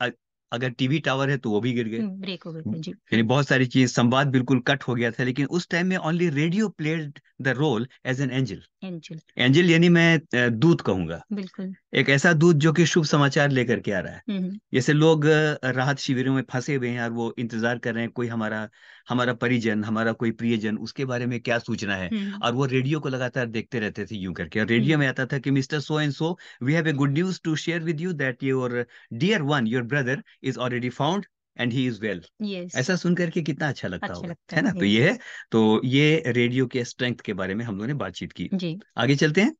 अगर टीवी टावर है तो वो भी गिर गए ब्रेक हो गए यानी बहुत सारी चीज संवाद बिल्कुल कट हो गया था लेकिन उस टाइम में only radio played the role as an angel angel angel यानी मैं दूध कहूंगा बिल्कुल एक ऐसा दूध जो कि शुभ समाचार लेकर के आ रहा है हम्म, हम्म। जैसे लोग राहत शिविरों में फंसे हुए हैं और वो इंतजार कर रहे हैं कोई हमारा हमारा परिजन हमारा कोई प्रियजन उसके बारे में क्या सूचना है और वो रेडियो को लगातार देखते रहते थे यूं करके और रेडियो में आता था कि mister so and so we have a good news to share with you that your dear one your brother is already found and he is well ऐसा सुन करके कितना अच्छा लगता अच्छा होगा है ना yes. तो ये है तो ये रेडियो के स्ट्रेंथ के बारे में हम लोगों ने बातचीत की जी. आगे चलते हैं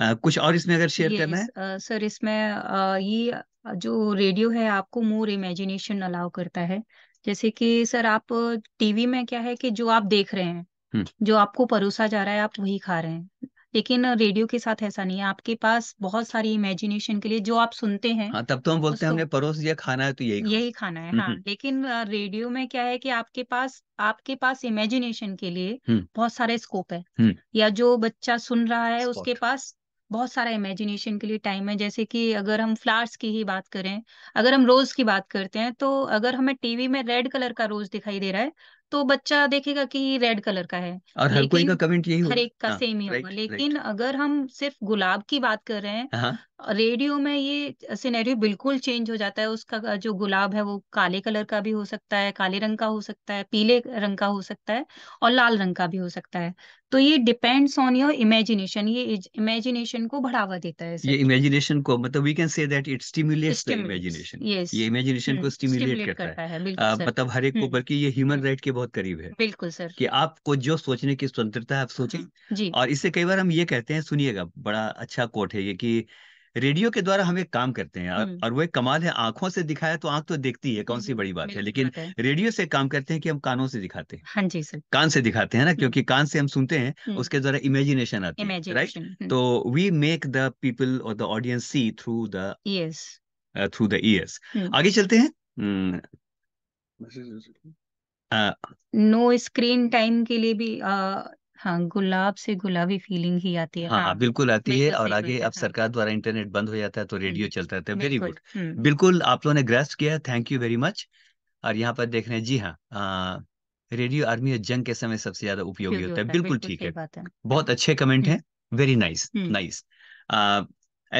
आ, कुछ और इसमें अगर शेयर yes, करना है सर uh, इसमें uh, ये जो रेडियो है आपको मोर इमेजिनेशन अलाउ करता है जैसे कि सर आप टीवी में क्या है कि जो आप देख रहे हैं हम्म। जो आपको परोसा जा रहा है आप वही खा रहे हैं लेकिन रेडियो के साथ ऐसा नहीं है आपके पास बहुत सारी इमेजिनेशन के लिए जो आप सुनते हैं हाँ तब तो हम बोलते हैं हमने परोस दिया खाना है तो यही यही खाना है हम्म, हाँ हम्म। लेकिन रेडियो में क्या है कि आपके पास आपके पास इमेजिनेशन के लिए बहुत सारे स्कोप है या जो बच्चा सुन रहा है उसके पास बहुत सारा इमेजिनेशन के लिए टाइम है जैसे कि अगर हम फ्लावर्स की ही बात करें अगर हम रोज की बात करते हैं तो अगर हमें टीवी में रेड कलर का रोज दिखाई दे रहा है तो बच्चा देखेगा कि रेड कलर का है और हर कोई का कमेंट यही हर एक का सेम हाँ, ही होगा लेकिन राइट. अगर हम सिर्फ गुलाब की बात कर रहे हैं रेडियो हाँ, हाँ। में ये सिनेरियो बिल्कुल चेंज हो जाता है उसका जो गुलाब है वो काले कलर का भी हो सकता है काले रंग का हो सकता है पीले रंग का हो सकता है और लाल रंग का भी हो सकता है तो ये डिपेंड्स ऑन योर इमेजिनेशन ये इमेजिनेशन को बढ़ावा देता है ये इमेजिनेशन को मतलब we can say that it stimulates the imagination ये इमेजिनेशन हम्म, को स्टिम्युलेट करता, करता है, है बिल्कुल, आ, मतलब हर एक हम्म। को बल्कि ये ह्यूमन राइट के बहुत करीब है बिल्कुल सर कि आपको जो सोचने की स्वतंत्रता है आप सोचें हम्म, जी और इससे कई बार हम ये कहते हैं सुनिएगा बड़ा अच्छा कोट है ये की रेडियो के द्वारा हम एक काम करते हैं और, वो एक कमाल है आंखों से दिखाया तो आंख तो देखती है कौन सी बड़ी बात है लेकिन रेडियो से काम करते हैं कि हम कानों से दिखाते हैं हाँ जी सर कान से दिखाते हैं ना क्योंकि कान से हम सुनते हैं उसके द्वारा इमेजिनेशन आती है राइट तो वी मेक द पीपल और the audience see through the through the ears आगे चलते हैं नो स्क्रीन टाइम के लिए भी uh, हाँ, गुलाब से गुलाबी फीलिंग ही आती है। हाँ, हाँ, बिल्कुल आती है बिल्कुल और सही आगे अब हाँ। सरकार द्वारा इंटरनेट बंद हो जाता है तो रेडियो चलता रहता है। तो वेरी बिल्कुल, गुड। बिल्कुल आप लोगों ने ग्रेस्ट किया है, थैंक यू वेरी मच। और यहाँ पर देख रहे हैं जी हाँ रेडियो आर्मी और जंग के समय सबसे ज़्यादा उपयोगी होता है। होता है, बिल्कुल बिल्कुल ठीक सही है। बात है। बहुत अच्छे कमेंट है हैं, वेरी नाइस नाइस।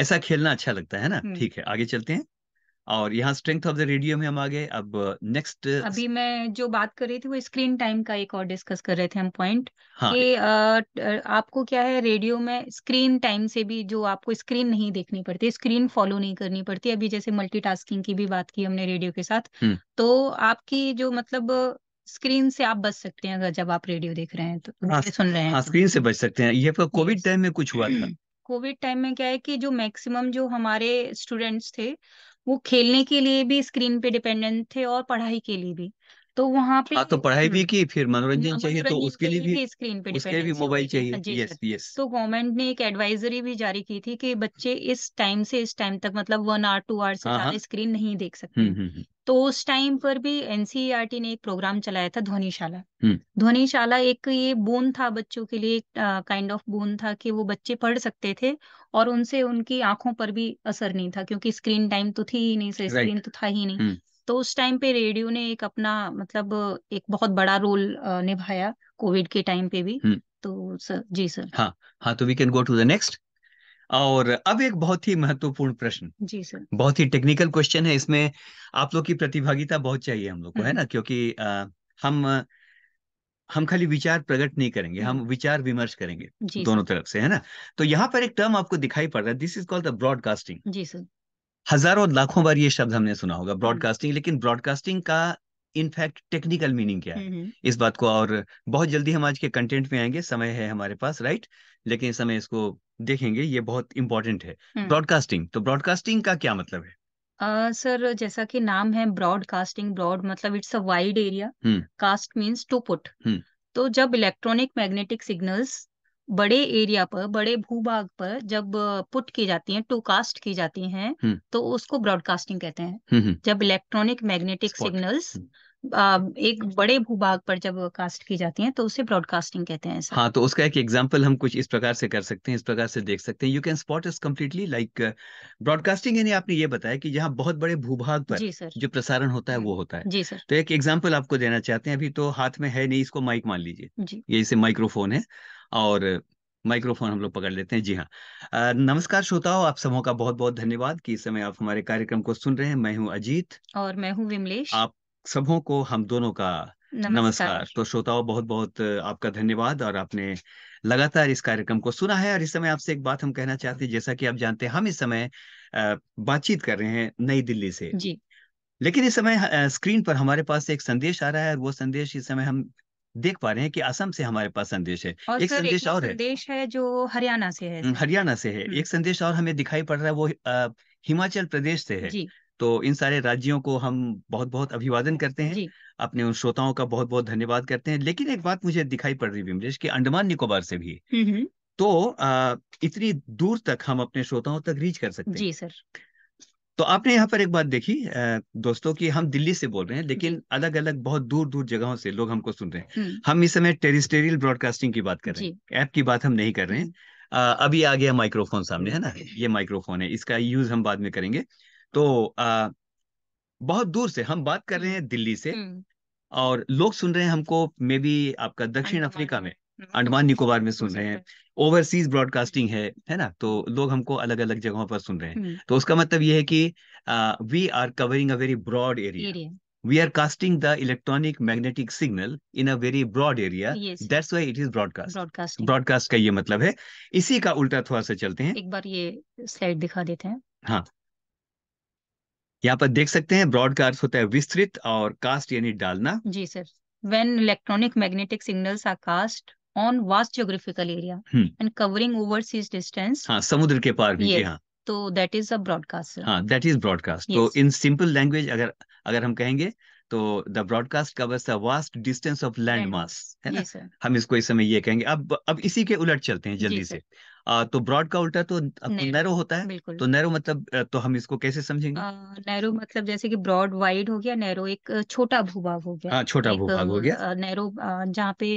ऐसा खेलना अच्छा लगता है ना? ठीक है, आगे चलते हैं। और यहाँ स्ट्रेंथ ऑफ द रेडियो में हम आ गए अब नेक्स्ट uh, अभी मैं जो बात कर रही थी वो स्क्रीन टाइम का एक और डिस्कस कर रहे थे हम पॉइंट हाँ, कि आपको क्या है रेडियो में स्क्रीन टाइम से भी जो आपको स्क्रीन नहीं देखनी पड़ती स्क्रीन फॉलो नहीं करनी पड़ती अभी जैसे मल्टीटास्किंग की भी बात की हमने रेडियो के साथ हुँ. हम्म। तो आपकी जो मतलब स्क्रीन से आप बच सकते हैं अगर जब आप रेडियो देख रहे हैं तो हाँ, सुन रहे हैं हाँ, स्क्रीन तो। से बच सकते हैं ये कोविड टाइम में कुछ हुआ था कोविड टाइम में क्या है कि जो मैक्सिमम जो हमारे स्टूडेंट्स थे वो खेलने के लिए भी स्क्रीन पे डिपेंडेंट थे और पढ़ाई के लिए भी तो वहाँ पे हाँ तो पढ़ाई भी हम्म। की फिर मनोरंजन हाँ, चाहिए तो उसके लिए भी स्क्रीन पे उसके लिए भी मोबाइल चाहिए यस यस तो गवर्नमेंट ने एक एडवाइजरी भी जारी की थी कि बच्चे इस टाइम से इस टाइम तक मतलब वन आवर टू आवर से हाँ, ज्यादा हाँ। स्क्रीन नहीं देख सकते हम्म, हम्म, तो उस टाइम पर भी एनसीईआरटी ने एक प्रोग्राम चलाया था ध्वनिशाला ध्वनिशाला एक ये बोन था बच्चों के लिए काइंड ऑफ बोन था कि वो बच्चे पढ़ सकते थे और उनसे उनकी आंखों पर भी असर नहीं था क्योंकि स्क्रीन टाइम तो थी ही नहीं स्क्रीन तो था ही नहीं तो उस टाइम पे रेडियो ने एक अपना मतलब एक बहुत बड़ा रोल निभाया कोविड के टाइम पे भी तो सर जी सर हाँ हाँ तो we can go to the next और अब एक बहुत ही महत्वपूर्ण प्रश्न जी सर बहुत ही टेक्निकल क्वेश्चन है इसमें आप लोग की प्रतिभागिता बहुत चाहिए हम लोग को है ना क्योंकि आ, हम हम खाली विचार प्रकट नहीं करेंगे हम विचार विमर्श करेंगे दोनों तरफ से है ना तो यहाँ पर एक टर्म आपको दिखाई पड़ रहा है this is called the broadcasting जी सर हजारों लाखों बार ये शब्द हमने सुना होगा ब्रॉडकास्टिंग हम्म। लेकिन ब्रॉडकास्टिंग का इनफैक्ट टेक्निकल मीनिंग क्या है हम्म, हम्म। इस बात को और बहुत जल्दी हम आज के कंटेंट में आएंगे समय है हमारे पास राइट लेकिन इस समय इसको देखेंगे ये बहुत इंपॉर्टेंट है ब्रॉडकास्टिंग तो ब्रॉडकास्टिंग का क्या मतलब है सर uh, जैसा कि नाम है ब्रॉडकास्टिंग ब्रॉड मतलब it's a wide area cast means to put तो जब इलेक्ट्रॉनिक मैग्नेटिक सिग्नल्स बड़े एरिया पर बड़े भूभाग पर जब पुट की जाती हैं टू कास्ट की जाती हैं हम्म। तो उसको ब्रॉडकास्टिंग कहते हैं हम्म, हम्म। जब इलेक्ट्रॉनिक मैग्नेटिक सिग्नल्स एक बड़े भूभाग पर जब कास्ट की जाती हैं तो उसे ब्रॉडकास्टिंग कहते हैं हाँ तो उसका एक एग्जांपल हम कुछ इस प्रकार से कर सकते हैं इस प्रकार से देख सकते हैं you can spot is completely like broadcasting यानी आपने ये बताया कि जहाँ बहुत बड़े भूभाग पर जो प्रसारण होता है वो होता है जी सर तो एक एग्जाम्पल आपको देना चाहते हैं अभी तो हाथ में है नहीं इसको माइक मान लीजिए ये इसे माइक्रोफोन है और माइक्रोफोन हम लोग पकड़ लेते हैं जी हाँ नमस्कार श्रोताओं आप सबों का बहुत बहुत धन्यवाद कि इस समय आप हमारे कार्यक्रम को सुन रहे हैं मैं हूँ अजीत और मैं हूँ विमलेश आप सबों को हम दोनों का नमस्कार, तो श्रोताओं बहुत बहुत आपका धन्यवाद और आपने लगातार इस कार्यक्रम को सुना है और इस समय आपसे एक बात हम कहना चाहते हैं जैसा कि आप जानते हैं हम इस समय बातचीत कर रहे हैं नई दिल्ली से जी लेकिन इस समय स्क्रीन पर हमारे पास एक संदेश आ रहा है और वो संदेश इस समय हम देख पा रहे हैं कि असम से हमारे पास संदेश है और एक संदेश एक और संदेश है, है जो हरियाणा से है हरियाणा से है हम्म। एक संदेश और हमें दिखाई पड़ रहा है वो हिमाचल प्रदेश से है तो इन सारे राज्यों को हम बहुत बहुत अभिवादन करते हैं अपने उन श्रोताओं का बहुत बहुत धन्यवाद करते हैं लेकिन एक बात मुझे दिखाई पड़ रही विमलेश की अंडमान निकोबार से भी तो आ, इतनी दूर तक हम अपने श्रोताओं तक रीच कर सकते हैं जी सर तो आपने यहाँ पर एक बात देखी दोस्तों कि हम दिल्ली से बोल रहे हैं लेकिन अलग अलग बहुत दूर दूर जगहों से लोग हमको सुन रहे हैं हम इस समय टेरिस्टेरियल ब्रॉडकास्टिंग की बात कर रहे हैं ऐप की बात हम नहीं कर रहे हैं अभी आ गया माइक्रोफोन सामने है ना ये माइक्रोफोन है इसका यूज हम बाद में करेंगे तो आ, बहुत दूर से हम बात कर रहे हम्म। हैं दिल्ली से हम्म। और लोग सुन रहे हैं हमको मे बी आपका दक्षिण अफ्रीका में हम्म, अंडमान निकोबार में सुन रहे हैं ओवरसीज ब्रॉडकास्टिंग है है ना तो लोग हमको अलग अलग जगहों पर सुन रहे हैं तो उसका मतलब ये है कि we are covering a very broad area we are casting the electronic magnetic signal in a very broad area that's why it is broadcast broadcast का ये मतलब है इसी का उल्टा थोड़ा सा चलते हैं एक बार ये स्लाइड दिखा देते हैं हाँ यहाँ पर देख सकते हैं ब्रॉड का अर्थ होता है विस्तृत और कास्ट यानी डालना जी sir when electronic magnetic signals are cast on vast geographical area hmm. and covering overseas हाँ समुद्र के पार भी yes. हाँ तो दैट इज अ ब्रॉडकास्ट हाँ दैट इज ब्रॉडकास्ट तो इन सिंपल लैंग्वेज अगर अगर हम कहेंगे तो the broadcast covers a vast distance of land mass है ना yes, हम इसको इस समय ये कहेंगे अब अब इसी के उलट चलते हैं जल्दी yes, से आ, तो ब्रॉड का उल्टा तो नैरो होता है तो नैरो मतलब तो हम इसको कैसे समझेंगे नैरो मतलब जैसे कि ब्रॉड वाइड हो गया नैरो एक छोटा भूभाग हो गया आ, हाँ, छोटा भूभाग हो गया नैरो जहाँ पे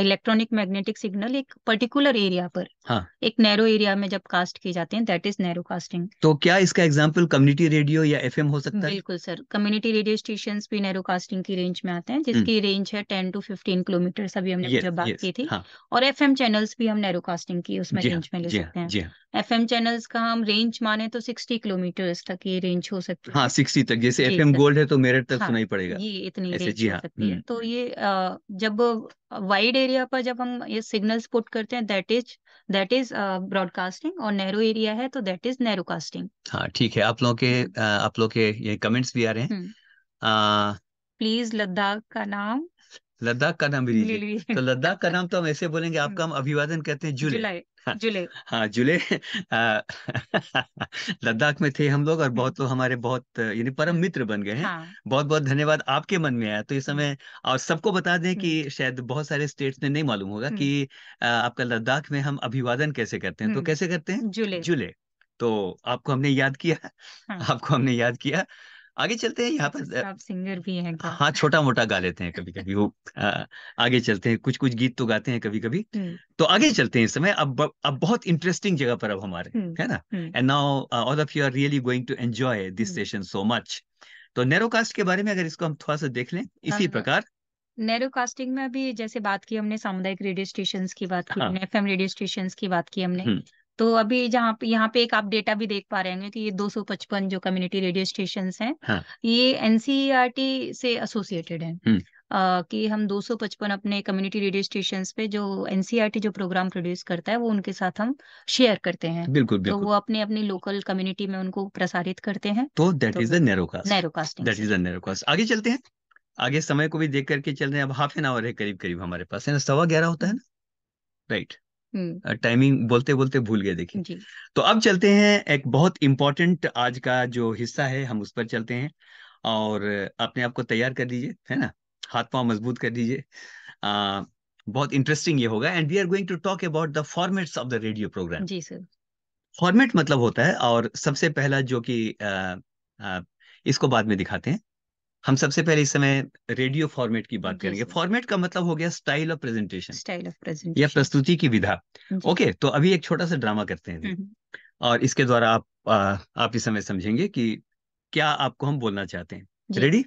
इलेक्ट्रॉनिक मैग्नेटिक सिग्नल एक पर्टिकुलर एरिया पर हाँ एक नैरो एरिया में जब कास्ट किए जाते हैं दैट इज नैरो कास्टिंग तो क्या इसका एग्जाम्पल कम्युनिटी रेडियो या एफ हो सकता है बिल्कुल सर कम्युनिटी रेडियो स्टेशन भी नैरो कास्टिंग की रेंज में आते हैं हम्म। जिसकी रेंज है टेन टू फिफ्टीन किलोमीटर अभी हमने जब बात की थी हाँ। और एफ चैनल्स भी हम नैरो कास्टिंग की उसमें रेंज हाँ। में ले जी सकते हैं जी एफएम चैनल्स का हम रेंज माने तो सिक्सटी किलोमीटर तक ये रेंज हो सकती है हाँ सिक्सटी तक जैसे एफएम गोल्ड है तो मेरठ तक तो हाँ, सुनाई पड़ेगा ये इतनी रेंज जी हो हाँ, सकती है हम्म। तो ये जब वाइड एरिया पर जब हम ये सिग्नल्स पुट करते हैं that is that is broadcasting और नैरो एरिया है तो दैट इज नैरो कास्टिंग हाँ ठीक है आप लोगों के आप लोगों के ये कमेंट्स भी आ रहे हैं प्लीज हम्म। लद्दाख का नाम लद्दाख का नाम भी लीजिए तो लद्दाख का नाम तो हम ऐसे बोलेंगे आपका हम अभिवादन करते हैं जुलाई हाँ, जुले हाँ जुले लद्दाख में थे हम लोग और हम्म। बहुत लोग हमारे बहुत यानी परम मित्र बन गए हैं हाँ। बहुत बहुत धन्यवाद आपके मन में आया तो इस हम्म। समय और सबको बता दें कि हम्म। शायद बहुत सारे स्टेट्स ने नहीं मालूम होगा कि आपका लद्दाख में हम अभिवादन कैसे करते हैं तो कैसे करते हैं जुले जुले तो आपको हमने याद किया हाँ। आपको हमने याद किया आगे चलते हैं यहाँ पर अच्छा, आप सिंगर भी हैं हाँ छोटा मोटा गा लेते हैं कभी कभी वो आगे चलते हैं कुछ कुछ गीत तो गाते हैं कभी कभी तो आगे चलते हैं इस समय अब अब बहुत इंटरेस्टिंग जगह पर अब हमारे है ना and now all of you are really going to enjoy this session so much तो नैरोकास्ट के बारे में अगर इसको हम थोड़ा सा देख लें हाँ, इसी हाँ। प्रकार नैरो कास्टिंग में अभी जैसे बात की हमने सामुदायिक रेडियो स्टेशन की बात की हाँ. हमने एफएम रेडियो स्टेशन की बात की हमने तो अभी जहाँ पे यहाँ पे एक आप डेटा भी देख पा रहे होंगे कि ये 255 जो कम्युनिटी रेडियो स्टेशन हैं हाँ. ये एनसीईआरटी से एसोसिएटेड हैं हम्म। कि हम 255 अपने कम्युनिटी रेडियो स्टेशन पे जो एनसीईआरटी जो प्रोग्राम प्रोड्यूस करता है वो उनके साथ हम शेयर करते हैं बिल्कुल, तो बिल्कुल. तो वो अपने अपनी लोकल कम्युनिटी में उनको प्रसारित करते हैं तो that is the that is the आगे चलते हैं आगे समय को भी देख करके चल रहे हैं अब हाफ एन आवर है करीब करीब हमारे पास है ना सवा ग्यारह होता है ना राइट टाइमिंग हम्म। बोलते बोलते भूल गए देखिए तो अब चलते हैं एक बहुत इम्पोर्टेंट आज का जो हिस्सा है हम उस पर चलते हैं और अपने आप को तैयार कर दीजिए है ना हाथ पांव मजबूत कर दीजिए बहुत इंटरेस्टिंग ये होगा and we are going to talk about the formats of the radio program जी सर फॉर्मेट मतलब होता है और सबसे पहला जो कि इसको बाद में दिखाते हैं हम सबसे पहले इस समय रेडियो फॉर्मेट की बात करेंगे फॉर्मेट का मतलब हो गया style of presentation style of presentation या प्रस्तुति की विधा ओके तो अभी एक छोटा सा ड्रामा करते हैं हम्म, हम्म। और इसके द्वारा आप आ, आप इस समय समझेंगे कि क्या आपको हम बोलना चाहते हैं रेडी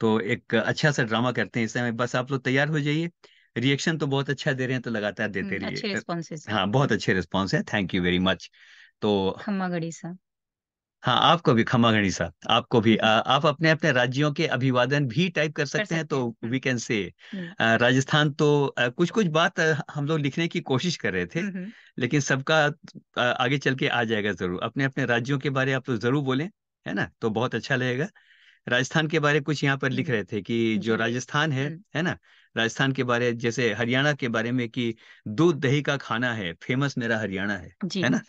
तो एक अच्छा सा ड्रामा करते हैं इस समय बस आप लोग तैयार हो जाइए रिएक्शन तो बहुत अच्छा दे रहे हैं तो लगातार देते हम्म, रहिए हाँ बहुत अच्छे रिस्पॉन्स है थैंक यू वेरी मच तो खम्मा गड़ी हाँ आपको भी खमा गणी साहब आपको भी आ, आप अपने अपने राज्यों के अभिवादन भी टाइप कर सकते, कर सकते हैं तो वी कैन से राजस्थान तो आ, कुछ कुछ बात हम लोग लिखने की कोशिश कर रहे थे लेकिन सबका आगे चल के आ जाएगा जरूर अपने अपने राज्यों के बारे आप तो जरूर बोलें है ना तो बहुत अच्छा लगेगा राजस्थान के बारे कुछ यहाँ पर लिख रहे थे कि जो राजस्थान है है ना राजस्थान के बारे जैसे हरियाणा के बारे में कि दूध दही का खाना है फेमस मेरा हरियाणा है है ना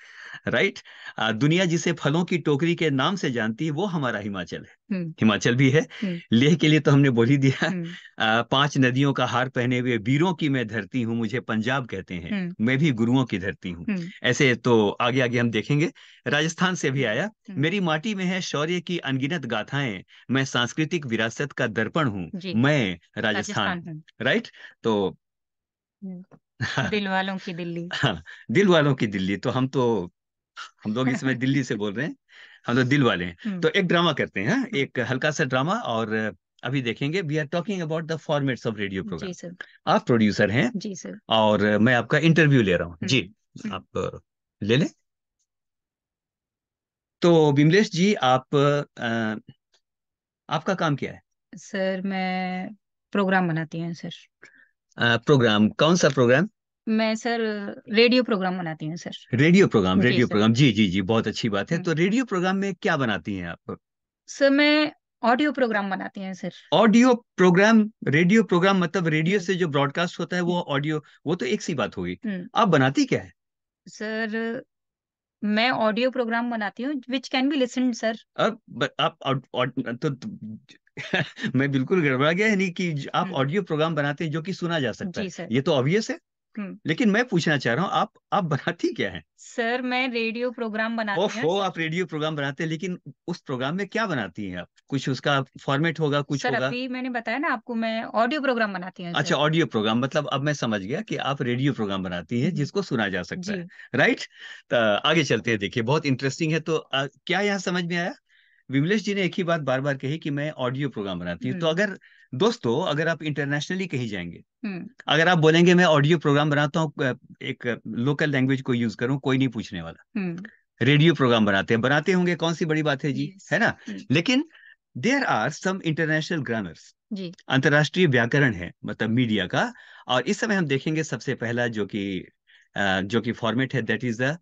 राइट दुनिया जिसे फलों की टोकरी के नाम से जानती है वो हमारा हिमाचल है हम्म। हिमाचल भी है हम्म। लेह के लिए तो हमने बोल ही दिया हम्म। आ, पांच नदियों का हार पहने हुए वीरों की मैं धरती हूँ मुझे पंजाब कहते हैं मैं भी गुरुओं की धरती हूँ ऐसे तो आगे आगे हम देखेंगे राजस्थान से भी आया मेरी माटी में है शौर्य की अनगिनत गाथाएं मैं सांस्कृतिक विरासत का दर्पण हूँ मैं राजस्थान राइट तो हम्म। दिल वालों की दिल्ली हाँ दिल वालों की दिल्ली तो हम तो हम लोग इसमें दिल्ली से बोल रहे हैं हम लोग तो दिल वाले हैं हम्म। तो एक ड्रामा करते हैं हाँ। हम्म। एक हल्का सा ड्रामा और अभी देखेंगे we are talking about the formats of radio program आप प्रोड्यूसर हैं जी सर और मैं आपका इंटरव्यू ले रहा हूँ जी आप ले लें तो बिमलेश जी आप आ, आपका काम क्या है सर मैं प्रोग्राम बनाती हैं सर प्रोग्राम कौन सा प्रोग्राम मैं सर रेडियो प्रोग्राम बनाती हूँ sir radio program radio program जी जी जी बहुत अच्छी बात है हम्म। तो रेडियो प्रोग्राम में क्या बनाती हैं आप सर मैं ऑडियो प्रोग्राम बनाती हैं sir audio program radio program मतलब रेडियो से जो ब्रॉडकास्ट होता है वो ऑडियो वो तो एक सी बात होगी हम्म। आप बनाती क्या है सर मैं ऑडियो प्रोग्राम बनाती हूँ which can be listen sir अब आप तो, तो मैं बिल्कुल गड़बड़ा गया नहीं कि आप हम्म। ऑडियो प्रोग्राम बनाते हैं जो कि सुना जा सकता है ये तो ऑब्वियस है हम्म। लेकिन मैं पूछना चाह रहा हूँ आप आप बनाती क्या है सर मैं रेडियो प्रोग्राम बनाती हूँ आप रेडियो प्रोग्राम बनाते हैं लेकिन उस प्रोग्राम में क्या बनाती हैं आप कुछ उसका फॉर्मेट होगा कुछ सर, होगा अभी मैंने बताया ना आपको मैं ऑडियो प्रोग्राम बनाती हूँ अच्छा ऑडियो प्रोग्राम मतलब अब मैं समझ गया कि आप रेडियो प्रोग्राम बनाती हैं जिसको सुना जा सकता है राइट आगे चलते हैं देखिए बहुत इंटरेस्टिंग है तो क्या यहाँ समझ में आया विमलेश जी ने एक ही बात बार बार कही कि मैं ऑडियो प्रोग्राम बनाती हूँ तो हम्म। अगर दोस्तों अगर आप इंटरनेशनली कहीं जाएंगे हम्म। अगर आप बोलेंगे मैं ऑडियो प्रोग्राम बनाता हूँ एक लोकल लैंग्वेज को यूज करूँ कोई नहीं पूछने वाला हम्म। रेडियो प्रोग्राम बनाते हैं बनाते होंगे कौन सी बड़ी बात है जी है ना लेकिन there are some international grammars अंतर्राष्ट्रीय व्याकरण है मतलब मीडिया का और इस समय हम देखेंगे सबसे पहला जो कि जो कि फॉर्मेट है that is the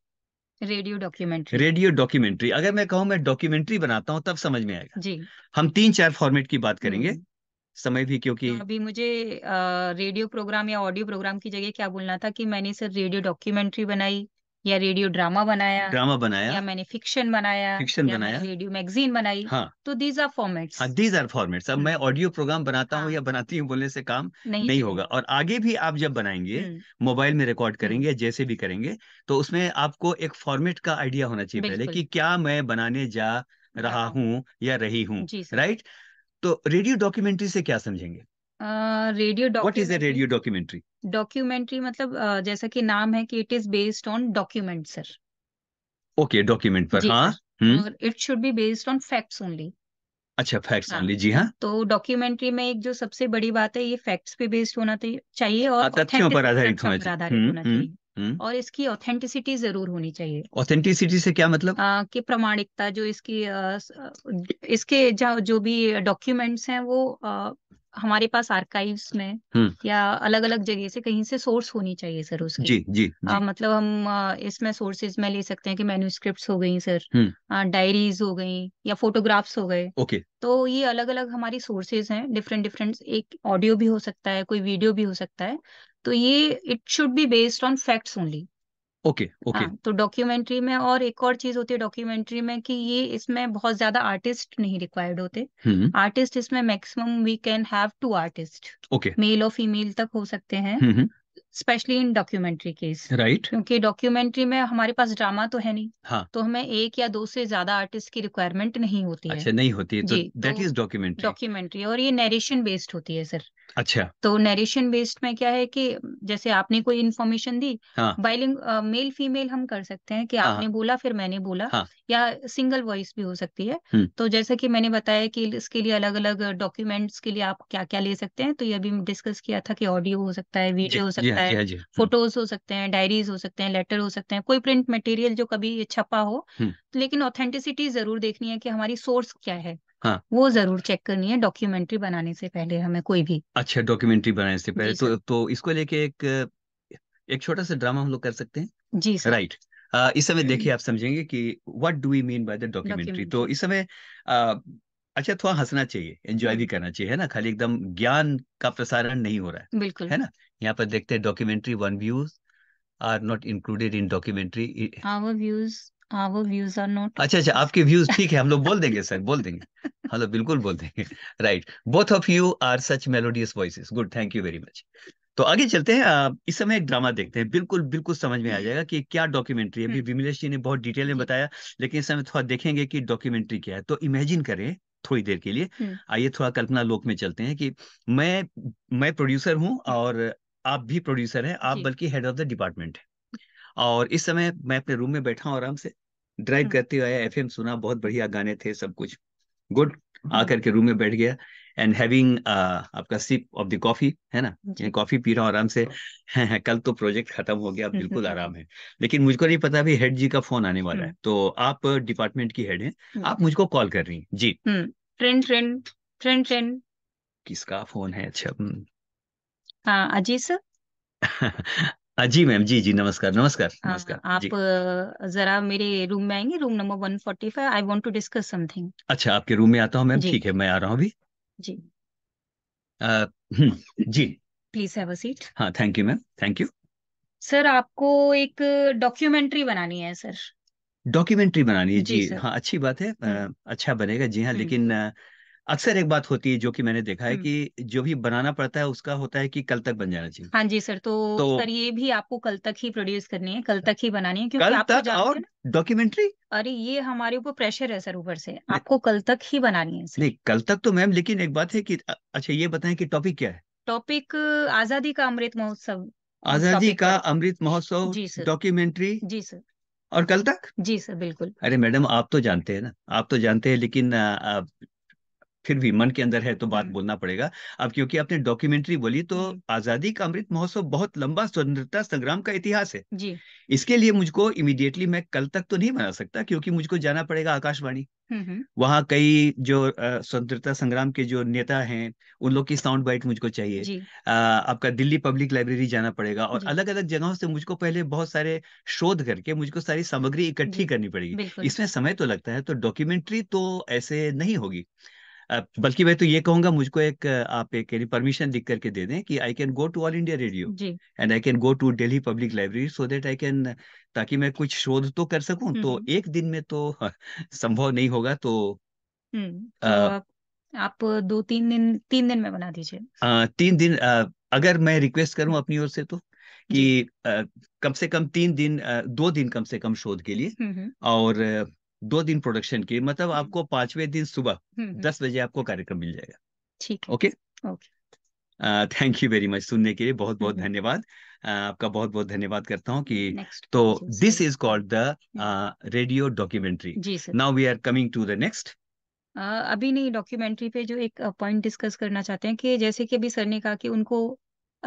radio documentary radio documentary अगर मैं कहूँ मैं डॉक्यूमेंट्री बनाता हूँ तब समझ में आएगा जी हम तीन चार फॉर्मेट की बात करेंगे हम्म। समय भी क्योंकि तो अभी मुझे आ, रेडियो प्रोग्राम या ऑडियो प्रोग्राम की जगह क्या बोलना था कि मैंने सर रेडियो डॉक्यूमेंट्री बनाई या रेडियो ड्रामा बनाया ड्रामा बनाया या मैंने फिक्शन बनाया फिक्शन बनाया रेडियो मैगजीन बनाई हाँ तो दीज आर फॉर्मेट्स हाँ दीज आर फॉर्मेट्स अब हम्म। मैं ऑडियो प्रोग्राम बनाता हूँ हाँ। या बनाती हूँ बोलने से काम नहीं, नहीं होगा और आगे भी आप जब बनाएंगे हम्म। मोबाइल में रिकॉर्ड हम्म। करेंगे जैसे भी करेंगे तो उसमें आपको एक फॉर्मेट का आइडिया होना चाहिए पहले की क्या मैं बनाने जा रहा हाँ। हूँ या रही हूँ राइट तो रेडियो डॉक्यूमेंट्री से क्या समझेंगे radio documentary what is a radio documentary documentary मतलब जैसा कि नाम है कि it is based on document sir okay document पर हाँ हम्म। और it should be based on facts only अच्छा फैक्ट्स ओनली हाँ। जी हाँ तो डॉक्यूमेंट्री में एक जो सबसे बड़ी बात है ये फैक्ट्स पे बेस्ड होना तो चाहिए और तथ्यों पर आधारित होना हम्म, चाहिए हम्म, और इसकी ऑथेंटिसिटी जरूर होनी चाहिए ऑथेंटिसिटी से क्या मतलब आ, कि प्रमाणिकता जो इसकी आ, इसके जो भी डॉक्यूमेंट्स हैं वो हमारे पास आर्काइव्स में या अलग अलग जगह से कहीं से सोर्स होनी चाहिए सर उसकी जी जी, जी. आ, मतलब हम इसमें सोर्सेज में ले सकते हैं कि मेन्यूस्क्रिप्ट हो गई सर डायरीज हो गई या फोटोग्राफ्स हो गए ओके तो ये अलग अलग हमारी सोर्सेज हैं डिफरेंट डिफरेंट एक ऑडियो भी हो सकता है कोई वीडियो भी हो सकता है तो ये it should be based on facts only okay okay हाँ, तो डॉक्यूमेंट्री में और एक और चीज होती है डॉक्यूमेंट्री में कि ये इसमें बहुत ज्यादा आर्टिस्ट नहीं रिक्वायर्ड होते हम्म। आर्टिस्ट इसमें maximum we can have two artist okay male और फीमेल तक हो सकते हैं hmm, hmm. Specially in documentary case right क्योंकि डॉक्यूमेंट्री में हमारे पास ड्रामा तो है नहीं हाँ तो हमें एक या दो से ज्यादा आर्टिस्ट की रिक्वायरमेंट नहीं होती है अच्छा नहीं होती है तो दैट तो इज डॉक्यूमेंट्री डॉक्यूमेंट्री और ये नरेशन बेस्ड होती है सर अच्छा तो नरेशन बेस्ड में क्या है कि जैसे आपने कोई इन्फॉर्मेशन दी हाँ बाइलिंग मेल फीमेल हम कर सकते हैं कि हाँ, आपने बोला फिर मैंने बोला हाँ, या सिंगल वॉइस भी हो सकती है हम्म। तो जैसा कि मैंने बताया कि इसके लिए अलग अलग डॉक्यूमेंट्स के लिए आप क्या क्या ले सकते हैं तो ये अभी डिस्कस किया था कि ऑडियो हो सकता है वीडियो हो हाँ, सकता है फोटोज हाँ, हाँ। हम्म। हो सकते हैं डायरीज हो सकते हैं लेटर हो सकते हैं कोई प्रिंट मटेरियल जो कभी छपा हो हम्म। लेकिन ऑथेंटिसिटी जरूर देखनी है कि हमारी सोर्स क्या है हाँ वो जरूर चेक करनी है डॉक्यूमेंट्री बनाने से पहले हमें कोई भी अच्छा डॉक्यूमेंट्री बनाने से पहले तो तो इसको लेके एक एक छोटा सा ड्रामा हम लोग कर सकते हैं जी सर राइट इस समय देखिए हम्म। आप समझेंगे कि what do we mean by the documentary तो इस समय अच्छा थोड़ा हंसना चाहिए एंजॉय भी हम्म। करना चाहिए है ना खाली एकदम ज्ञान का प्रसारण नहीं हो रहा है बिल्कुल है ना यहाँ पर देखते हैं documentary one views are not included in documentary our views हाँ वो व्यूज आर नॉट अच्छा अच्छा आपके व्यूज ठीक है हम लोग बोल देंगे सर बोल देंगे बिल्कुल बोल देंगे right both of you are such melodious voices good thank you very much तो आगे चलते हैं इस समय एक ड्रामा देखते हैं बिल्कुल बिल्कुल समझ में आ हम्म। जाएगा कि क्या डॉक्यूमेंट्री है अभी हम्म। विमलेश जी ने बहुत डिटेल में बताया लेकिन इस समय थोड़ा देखेंगे कि डॉक्यूमेंट्री क्या है तो इमेजिन करें थोड़ी देर के लिए हम्म। आइए थोड़ा कल्पना लोक में चलते हैं कि मैं मैं प्रोड्यूसर हूँ और आप भी प्रोड्यूसर हैं आप बल्कि हेड ऑफ द डिपार्टमेंट है और इस समय मैं अपने रूम में बैठा हूं आराम से ड्राइव हाँ। करते हुए आया एफएम सुना बहुत बढ़िया गाने थे सब कुछ गुड आकर के रूम में बैठ गया एंड हैविंग uh, आपका सिप ऑफ द कॉफी है ना कॉफी पी रहा हूँ आराम से कल तो प्रोजेक्ट खत्म हो गया बिल्कुल आराम है लेकिन मुझको नहीं पता अभी हेड जी का फोन आने वाला है हाँ। तो आप डिपार्टमेंट की हेड हैं हाँ। आप मुझको कॉल कर रही हैं जी ट्रेंड ट्रेंड ट्रेंड ट्रेंड किसका फोन है अच्छा हम्म। हाँ अजीत सर हाँ जी मैम जी जी नमस्कार नमस्कार हाँ, नमस्कार आप जी जरा मेरे रूम में आएंगे room number one forty five I want to discuss something अच्छा आपके रूम में आता हूँ मैम जी ठीक है मैं आ रहा हूँ अभी जी अ, हम्म, जी प्लीज हैव अ सीट हाँ thank you ma'am thank you sir आपको एक डॉक्यूमेंट्री बनानी है सर डॉक्यूमेंट्री बनानी है जी जी सर हाँ अच्छी बात है हम्म। अच्छा बनेगा जी हाँ हम्म। लेकिन अ, अक्सर एक बात होती है जो कि मैंने देखा है कि जो भी बनाना पड़ता है उसका होता है कि कल तक बन जाना चाहिए हाँ जी सर तो, तो सर ये भी आपको कल तक ही प्रोड्यूस करनी है कल तक ही बनानी है क्योंकि कल तो तक और डॉक्यूमेंट्री अरे ये हमारे ऊपर प्रेशर है सर ऊपर से आपको कल तक ही बनानी है सर. नहीं कल तक तो मैम लेकिन एक बात है की अच्छा ये बताए की टॉपिक क्या है टॉपिक आजादी का अमृत महोत्सव आजादी का अमृत महोत्सव डॉक्यूमेंट्री जी सर और कल तक जी सर बिल्कुल अरे मैडम आप तो जानते हैं ना आप तो जानते हैं लेकिन फिर भी मन के अंदर है तो बात बोलना पड़ेगा अब क्योंकि आपने डॉक्यूमेंट्री बोली तो आजादी का अमृत महोत्सव बहुत लंबा स्वतंत्रता संग्राम का इतिहास है जी इसके लिए मुझको इमिडिएटली मैं कल तक तो नहीं बना सकता क्योंकि मुझको जाना पड़ेगा आकाशवाणी वहाँ कई जो स्वतंत्रता संग्राम के जो नेता हैं उन लोग की साउंड बाइट मुझको चाहिए आ, आपका दिल्ली पब्लिक लाइब्रेरी जाना पड़ेगा और अलग अलग जगहों से मुझको पहले बहुत सारे शोध करके मुझको सारी सामग्री इकट्ठी करनी पड़ेगी इसमें समय तो लगता है तो डॉक्यूमेंट्री तो ऐसे नहीं होगी बल्कि मैं तो ये कहूंगा मुझको एक आप एक परमिशन लिख करके दे दें कि I can go to All India Radio and I can go to Delhi Public Library so that I can ताकि मैं कुछ शोध तो कर सकूं तो हम्म। एक दिन में तो संभव नहीं होगा तो, हम्म, तो आप दो तीन दिन तीन दिन में बना दीजिए तीन दिन अगर मैं रिक्वेस्ट करूं अपनी ओर से तो कि कम से कम तीन दिन दो दिन कम से कम शोध के लिए हम्म, और दो दिन प्रोडक्शन की मतलब हम्म। आपको पांचवे दिन सुबह हम्म, हम्म। दस बजे आपको कार्यक्रम मिल जाएगा ठीक okay okay thank you very much सुनने के लिए बहुत बहुत धन्यवाद आपका बहुत बहुत धन्यवाद करता हूँ कि तो this is called the radio documentary now we are coming to the next अभी नहीं डॉक्यूमेंट्री पे जो एक पॉइंट डिस्कस करना चाहते हैं कि जैसे कि अभी सर ने कहा कि उनको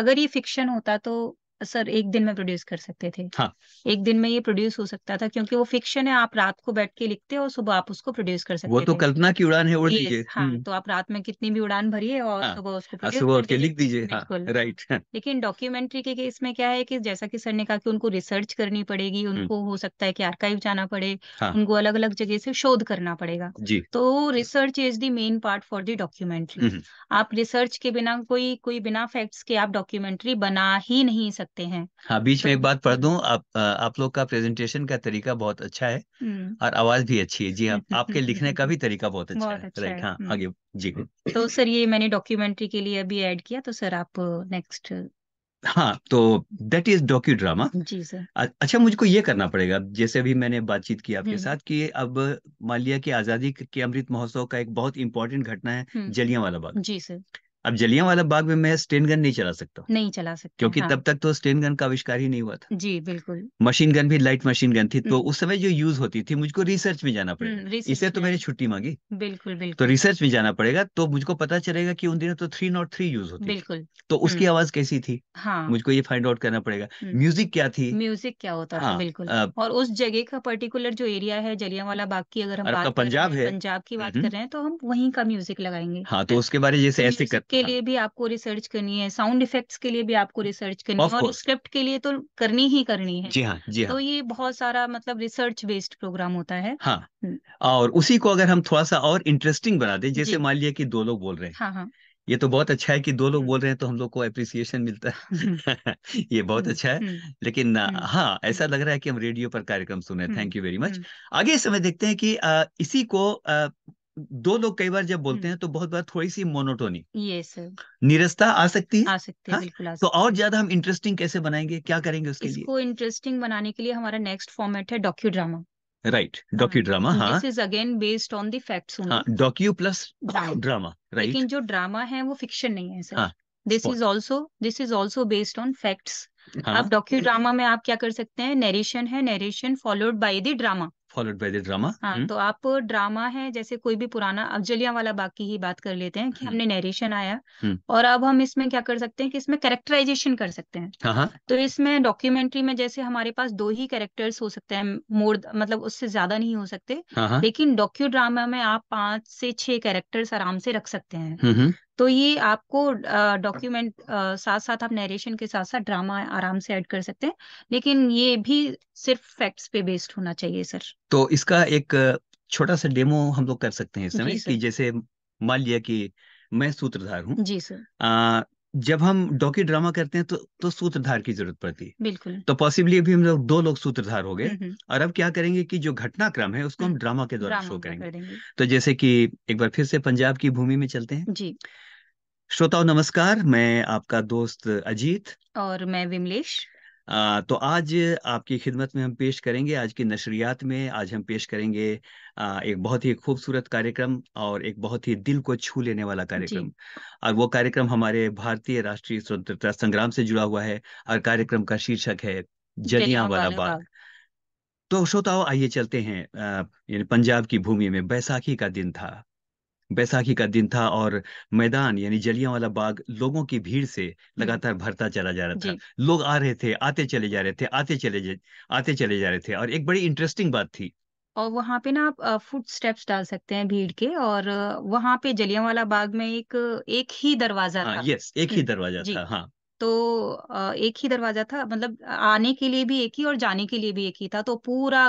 अगर ये फिक्शन होता तो सर एक दिन में प्रोड्यूस कर सकते थे हाँ एक दिन में ये प्रोड्यूस हो सकता था क्योंकि वो फिक्शन है आप रात को बैठ के लिखते और सुबह आप उसको प्रोड्यूस कर सकते वो तो कल्पना की उड़ान है उड़ दीजिए हाँ हम्म। तो आप रात में कितनी भी उड़ान भरिए और हाँ, सुबह उसको हाँ, सुबह उठ के लिख दीजिए राइट हाँ, लेकिन डॉक्यूमेंट्री के केस में क्या है कि जैसा कि सर ने कहा कि उनको रिसर्च करनी पड़ेगी हम्म। उनको हो सकता है कि आर्काइव जाना पड़े हाँ। उनको अलग अलग जगह से शोध करना पड़ेगा तो research is the main part for the documentary आप रिसर्च के बिना कोई कोई बिना फैक्ट्स के आप डॉक्यूमेंट्री बना ही नहीं सकते सकते हैं हाँ बीच तो... में एक बात पढ़ दूं आप आप लोग का प्रेजेंटेशन का तरीका बहुत अच्छा है और आवाज भी अच्छी है जी हाँ आपके लिखने का भी तरीका बहुत अच्छा बहुत है अच्छा है हाँ आगे जी तो सर ये मैंने डॉक्यूमेंट्री के लिए अभी ऐड किया तो सर आप नेक्स्ट हाँ तो देट इज डॉक्यू ड्रामा जी सर अच्छा मुझको ये करना पड़ेगा जैसे अभी मैंने बातचीत की आपके साथ कि अब मान लिया आजादी के अमृत महोत्सव का एक बहुत इंपॉर्टेंट घटना है जलिया वाला बाग जी सर अब जलिया वाला बाग में मैं स्टेन गन नहीं चला सकता नहीं चला सकता क्योंकि हाँ। तब तक तो स्टेन गन का आविष्कार ही नहीं हुआ था जी बिल्कुल मशीन गन भी लाइट मशीन गन थी तो हम्म। उस समय जो यूज होती थी मुझको रिसर्च में जाना पड़ेगा हम्म, इसे तो मैंने छुट्टी मांगी बिल्कुल बिल्कुल तो रिसर्च में जाना पड़ेगा तो मुझको पता चलेगा की उन दिनों तो थ्री नॉट थ्री यूज होती बिल्कुल तो उसकी हम्म। आवाज कैसी थी हाँ। मुझको ये फाइंड आउट करना पड़ेगा म्यूजिक क्या थी म्यूजिक क्या होता था हाँ, बिल्कुल और उस जगह का पर्टिकुलर जो एरिया है जलिया वाला बाग की अगर हम बात तो पंजाब है पंजाब की बात कर रहे हैं तो हम वहीं का म्यूजिक लगाएंगे हाँ तो उसके बारे जैसे तो ऐसे के लिए भी आपको रिसर्च करनी है साउंड इफेक्ट्स के लिए भी आपको रिसर्च करनी है और स्क्रिप्ट के लिए तो करनी ही करनी है जी हाँ जी तो हाँ तो ये बहुत सारा मतलब रिसर्च बेस्ड प्रोग्राम होता है हाँ हम्म। और उसी को अगर हम थोड़ा सा और इंटरेस्टिंग बना दें जैसे मान लिया कि दो लोग बोल रहे हैं हाँ हाँ ये तो बहुत अच्छा है कि दो लोग हम्म। बोल रहे हैं तो हम लोग को अप्रिसिएशन मिलता है हम्म। ये बहुत अच्छा है लेकिन हाँ ऐसा लग रहा है कि हम रेडियो पर कार्यक्रम सुन रहे हैं थैंक यू वेरी मच आगे समय देखते हैं कि इसी को दो लोग कई बार जब बोलते हम्म। हैं तो बहुत बार थोड़ी सी मोनोटोनी यस निरस्ता आ सकती है आ सकती है हाँ? बिल्कुल तो और ज्यादा हम इंटरेस्टिंग कैसे बनाएंगे क्या करेंगे उसके इसको लिए इंटरेस्टिंग बनाने के लिए हमारा नेक्स्ट फॉर्मेट है docudrama right docudrama हाँ this is again based on the facts docu plus drama right लेकिन जो ड्रामा है वो फिक्शन नहीं है sir this is also this is also based on facts आप डॉक्यू ड्रामा में आप क्या कर सकते हैं नरेशन है narration followed by the drama followed by the drama हाँ हम्म। तो आप ड्रामा है जैसे कोई भी पुराना अब जलिया वाला बाकी ही बात कर लेते हैं कि हम्म। हमने नरेशन आया हम्म। और अब हम इसमें क्या कर सकते हैं कि इसमें कैरेक्टराइजेशन कर सकते हैं हाँ, हाँ। तो इसमें डॉक्यूमेंट्री में जैसे हमारे पास दो ही कैरेक्टर्स हो सकते हैं मोर मतलब उससे ज्यादा नहीं हो सकते हाँ, लेकिन डॉक्यू ड्रामा में आप पांच से छह कैरेक्टर्स आराम से रख सकते हैं तो ये आपको डॉक्यूमेंट साथ साथ आप नरेशन के साथ साथ ड्रामा आराम से ऐड कर सकते हैं लेकिन ये भी सिर्फ फैक्ट्स पे बेस्ड होना चाहिए सर तो इसका एक छोटा सा डेमो हम लोग कर सकते हैं इस समय कि जैसे मान लिया कि मैं सूत्रधार हूँ जी सर आ, जब हम डॉकी ड्रामा करते हैं तो तो सूत्रधार की जरूरत पड़ती है बिल्कुल तो पॉसिबली अभी हम लोग दो लोग सूत्रधार हो गए हम्म, हम्म। और अब क्या करेंगे कि जो घटनाक्रम है उसको हम ड्रामा हम्म। के द्वारा शो करेंगे।, तो जैसे कि एक बार फिर से पंजाब की भूमि में चलते हैं जी श्रोताओं नमस्कार मैं आपका दोस्त अजीत और मैं विमलेश तो आज आपकी खिदमत में हम पेश करेंगे आज की नशरियात में आज हम पेश करेंगे एक बहुत ही खूबसूरत कार्यक्रम और एक बहुत ही दिल को छू लेने वाला कार्यक्रम और वो कार्यक्रम हमारे भारतीय राष्ट्रीय स्वतंत्रता संग्राम से जुड़ा हुआ है और कार्यक्रम का शीर्षक है जनिया वाला बाग तो श्रोताओ आइए चलते हैं यानी पंजाब की भूमि में बैसाखी का दिन था बैसाखी का दिन था और मैदान यानी जलिया वाला बाग लोगों की भीड़ से लगातार भरता चला जा रहा था लोग आ रहे थे आते चले जा रहे थे आते चले आते चले जा रहे थे और एक बड़ी इंटरेस्टिंग बात थी और वहाँ पे ना आप फुट स्टेप्स डाल सकते हैं भीड़ के और वहाँ पे जलियांवाला बाग में एक एक ही दरवाजा हाँ, था यस एक ही दरवाजा था हाँ तो एक ही दरवाजा था मतलब आने के लिए भी एक ही और जाने के लिए भी एक ही था तो पूरा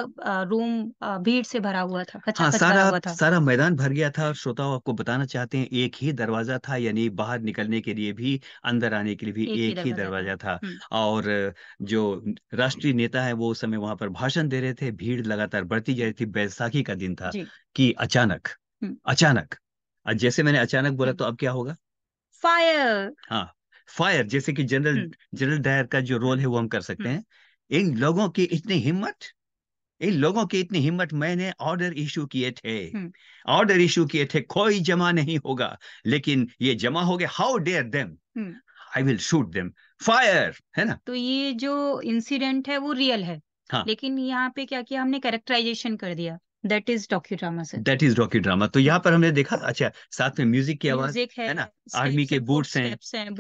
रूम भीड़ से भरा हुआ था हाँ सारा हुआ था सारा मैदान भर गया था और श्रोताओं आपको बताना चाहते हैं एक ही दरवाजा था यानी बाहर निकलने के लिए भी अंदर आने के लिए भी एक ही एक ही दरवाजा था दरवाजा था और जो राष्ट्रीय नेता है वो उस समय वहां पर भाषण दे रहे थे भीड़ लगातार बढ़ती जा रही थी बैसाखी का दिन था जी कि अचानक अचानक जैसे मैंने अचानक बोला तो अब क्या होगा फायर हाँ फायर जैसे कि जनरल हम्म। जनरल डायर का जो रोल है वो हम कर सकते हम्म। हैं इन लोगों की इतनी हिम्मत इन लोगों की इतनी हिम्मत मैंने ऑर्डर इशू किए थे हम्म। ऑर्डर इशू किए थे कोई जमा नहीं होगा लेकिन ये जमा हो गया how dare them I will shoot them fire है ना तो ये जो इंसिडेंट है वो रियल है हाँ. लेकिन यहाँ पे क्या किया हमने कैरेक्टराइजेशन कर दिया that is docudrama sir that is docudrama तो यहाँ पर हमने देखा अच्छा साथ में म्यूजिक की आवाज है, है ना आर्मी के बूट्स हैं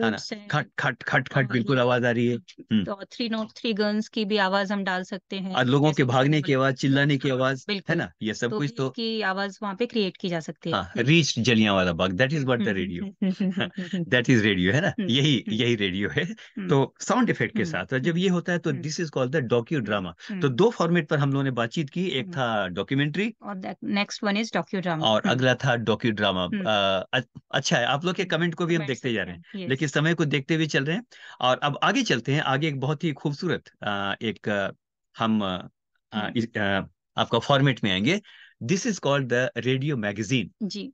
खट खट खट खट हाँ, बिल्कुल आवाज आ रही है हम्म। तो थ्री नोट थ्री गन्स की भी आवाज हम डाल सकते हैं और लोगों के भागने की आवाज चिल्लाने की हाँ, आवाज है ना ये सब तो कुछ तो की आवाज वहाँ पे क्रिएट की जा सकती है रीच हाँ, Jallianwala Bagh that is what the radio that is radio है ना यही हम्म, हम्म। यही रेडियो है तो साउंड इफेक्ट के साथ जब ये होता है तो this is called the docudrama तो दो फॉर्मेट पर हम लोगों ने बातचीत की एक था डॉक्यूमेंट डॉक्यूमेंट्री और नेक्स्ट वन इज डॉक्यूड्रामा और अगला था डॉक्यूड्रामा हम्म। अच्छा है आप लोग के कमेंट हम्म। को भी हम देखते जा रहे हैं लेकिन समय को देखते हुए चल रहे हैं और अब आगे चलते हैं आगे एक बहुत ही खूबसूरत एक हम हम्म। आपका फॉर्मेट में आएंगे this is called the radio magazine जी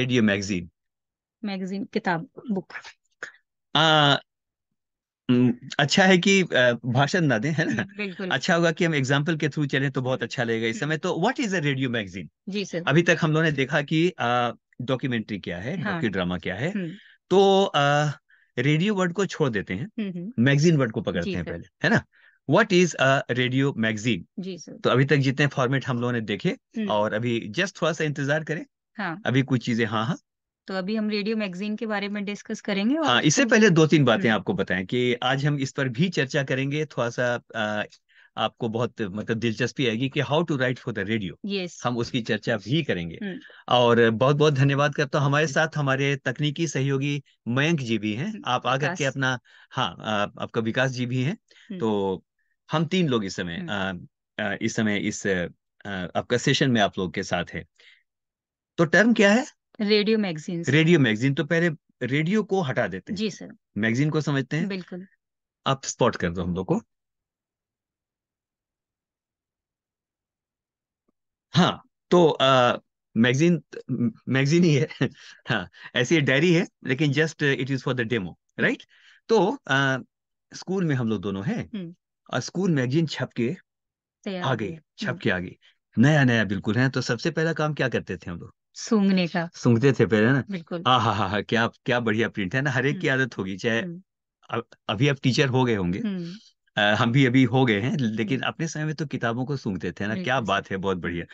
रेडियो मैगजीन मैगजीन किताब बुक हम्म, अच्छा है कि भाषण ना दें, है ना? अच्छा होगा कि हम एग्ज़ाम्पल के थ्रू चलें तो बहुत अच्छा लगेगा इस हम्म। समय। तो what is a radio magazine? जी, सर। अभी तक हम लोगों ने देखा कि डॉक्यूमेंट्री क्या है, हाँ। ड्रामा क्या है। हम्म। तो आ, रेडियो वर्ड को छोड़ देते हैं, मैगज़ीन वर्ड को पकड़ते हैं पहले, है ना? What is a radio magazine? जी, सर। तो अभी तक जितने फॉर्मेट हम लोगों ने देखे और अभी जस्ट थोड़ा-सा इंतज़ार करें। हाँ। अभी कुछ चीज़ें हाँ, हाँ। तो अभी हम रेडियो मैगजीन के बारे में डिस्कस करेंगे और हाँ इससे पहले दो तीन बातें हम्म। आपको बताएं कि आज हम इस पर भी चर्चा करेंगे थोड़ा सा आ, आपको बहुत मतलब दिलचस्पी आएगी कि how to write for the radio हम उसकी चर्चा भी करेंगे हम्म। और बहुत बहुत धन्यवाद करता हूँ हमारे हम्म। साथ हमारे तकनीकी सहयोगी मयंक जी भी हैं आप आकर के अपना हाँ आपका विकास जी भी हैं तो हम तीन लोग इस समय इस समय इस आपका सेशन में आप लोग के साथ है तो टर्म क्या है रेडियो मैगजीन रेडियो मैगजीन तो पहले रेडियो को हटा देते हैं जी सर मैगजीन को समझते हैं बिल्कुल आप स्पॉट कर दो हम लोग को हाँ तो मैगजीन मैगजीन ही है हाँ ऐसी डायरी है लेकिन just it is for the demo right तो आ, स्कूल में हम लोग दोनों हैं हम्म। और स्कूल मैगजीन छप के आ गई छप हम्म। के आ गई नया नया बिल्कुल है तो सबसे पहला काम क्या करते थे हम लोग सूंघने का सूंघते थे पहले ना बिल्कुल हाँ हाँ हाँ, हाँ क्या क्या बढ़िया प्रिंट है ना हर एक की हम्म, आदत होगी चाहे हम्म। अभी आप टीचर हो गए होंगे आ, हम्म। हम भी अभी हो गए हैं लेकिन अपने समय में तो किताबों को सूंघते थे ना क्या बात है बहुत बढ़िया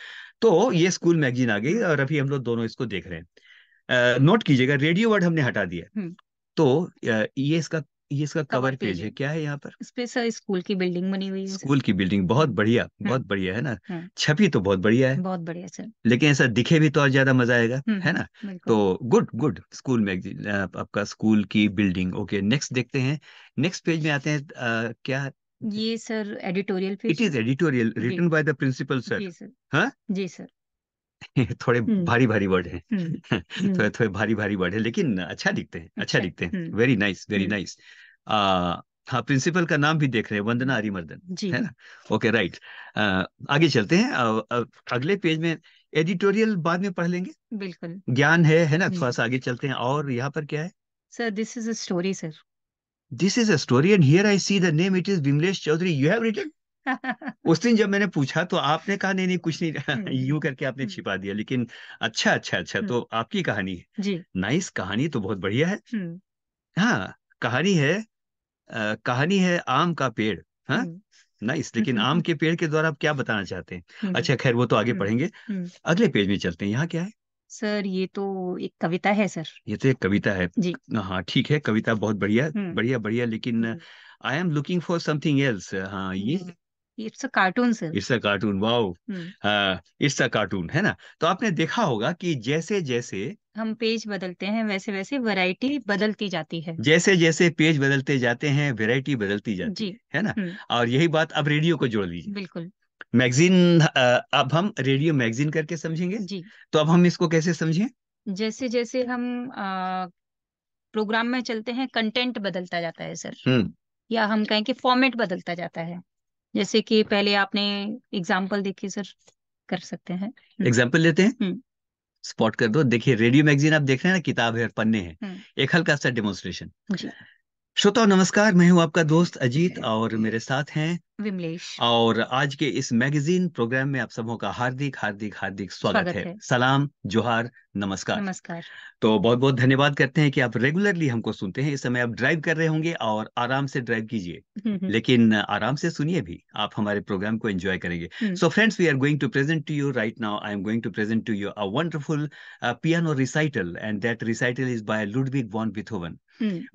तो ये स्कूल मैगजीन आ गई और अभी हम लोग दोनों इसको देख रहे हैं नोट कीजिएगा रेडियो वर्ड हमने हटा दिया तो ये इसका ये इसका कवर पेज है क्या है यहाँ पर इस पे सर स्कूल की बिल्डिंग बनी हुई है स्कूल की बिल्डिंग बहुत बढ़िया हाँ। बहुत बढ़िया है ना हाँ। छपी तो बहुत बढ़िया है बहुत बढ़िया सर लेकिन ऐसा दिखे भी तो और ज्यादा मजा आएगा हम्म, है ना तो गुड गुड स्कूल मैगजीन आपका स्कूल की बिल्डिंग ओके नेक्स्ट देखते हैं नेक्स्ट पेज में आते हैं क्या ये sir editorial page it is editorial written by the principal sir हाँ जी सर थोड़े भारी भारी वर्ड हैं थोड़े थोड़े भारी भारी वर्ड हैं लेकिन अच्छा दिखते हैं अच्छा, अच्छा। दिखते हैं वेरी नाइस वेरी नाइस हाँ प्रिंसिपल का नाम भी देख रहे हैं वंदना हरिमर्दन है ना ओके राइट आगे चलते हैं अगले पेज में एडिटोरियल बाद में पढ़ लेंगे बिल्कुल ज्ञान है है ना थोड़ा सा आगे चलते हैं और यहाँ पर क्या है sir this is a story sir this is a story and here I see the name it is Vimlesh Chaudhary you have written उस दिन जब मैंने पूछा तो आपने कहा नहीं नहीं कुछ नहीं यूं करके आपने छिपा दिया लेकिन अच्छा अच्छा अच्छा तो आपकी कहानी है जी नाइस कहानी तो बहुत बढ़िया है हाँ कहानी है आ, कहानी है आम का पेड़ हाँ नाइस लेकिन आम के पेड़ के द्वारा आप क्या बताना चाहते हैं अच्छा खैर वो तो आगे पढ़ेंगे अगले पेज में चलते हैं यहाँ क्या है सर ये तो एक कविता है सर ये तो एक कविता है जी हाँ ठीक है कविता बहुत बढ़िया बढ़िया बढ़िया लेकिन I am looking for something else हाँ ये it's a cartoon sir it's a cartoon wow it's a cartoon है ना तो आपने देखा होगा कि जैसे जैसे हम पेज बदलते हैं वैसे वैसे वैरायटी बदलती जाती है जैसे जैसे पेज बदलते जाते हैं वैरायटी बदलती जाती जी, है ना हम्म। और यही बात अब रेडियो को जोड़ लीजिए बिल्कुल मैगजीन अब हम रेडियो मैगजीन करके समझेंगे जी तो अब हम इसको कैसे समझें जैसे जैसे हम आ, प्रोग्राम में चलते हैं कंटेंट बदलता जाता है सर हम्म। या हम कहें कि फॉर्मेट बदलता जाता है जैसे कि पहले आपने एग्जाम्पल देखिए सर कर सकते हैं एग्जाम्पल हम्म। लेते हैं स्पॉट हम्म। कर दो देखिए रेडियो मैगजीन आप देख रहे हैं ना किताब है पन्ने हैं हम्म। एक हल्का सा डेमोन्स्ट्रेशन श्रोताओं नमस्कार मैं हूं आपका दोस्त अजीत और मेरे साथ हैं विमलेश और आज के इस मैगजीन प्रोग्राम में आप सबों का हार्दिक हार्दिक हार्दिक स्वागत, स्वागत है।, है सलाम जोहार नमस्कार नमस्कार तो बहुत बहुत धन्यवाद करते हैं कि आप रेगुलरली हमको सुनते हैं इस समय आप ड्राइव कर रहे होंगे और आराम से ड्राइव कीजिए हम्म, हम्म। लेकिन आराम से सुनिए भी आप हमारे प्रोग्राम को एंजॉय करेंगे so friends we are going to present to you right now I am going to present to you a wonderful piano recital and that recital is by Ludwig von Beethoven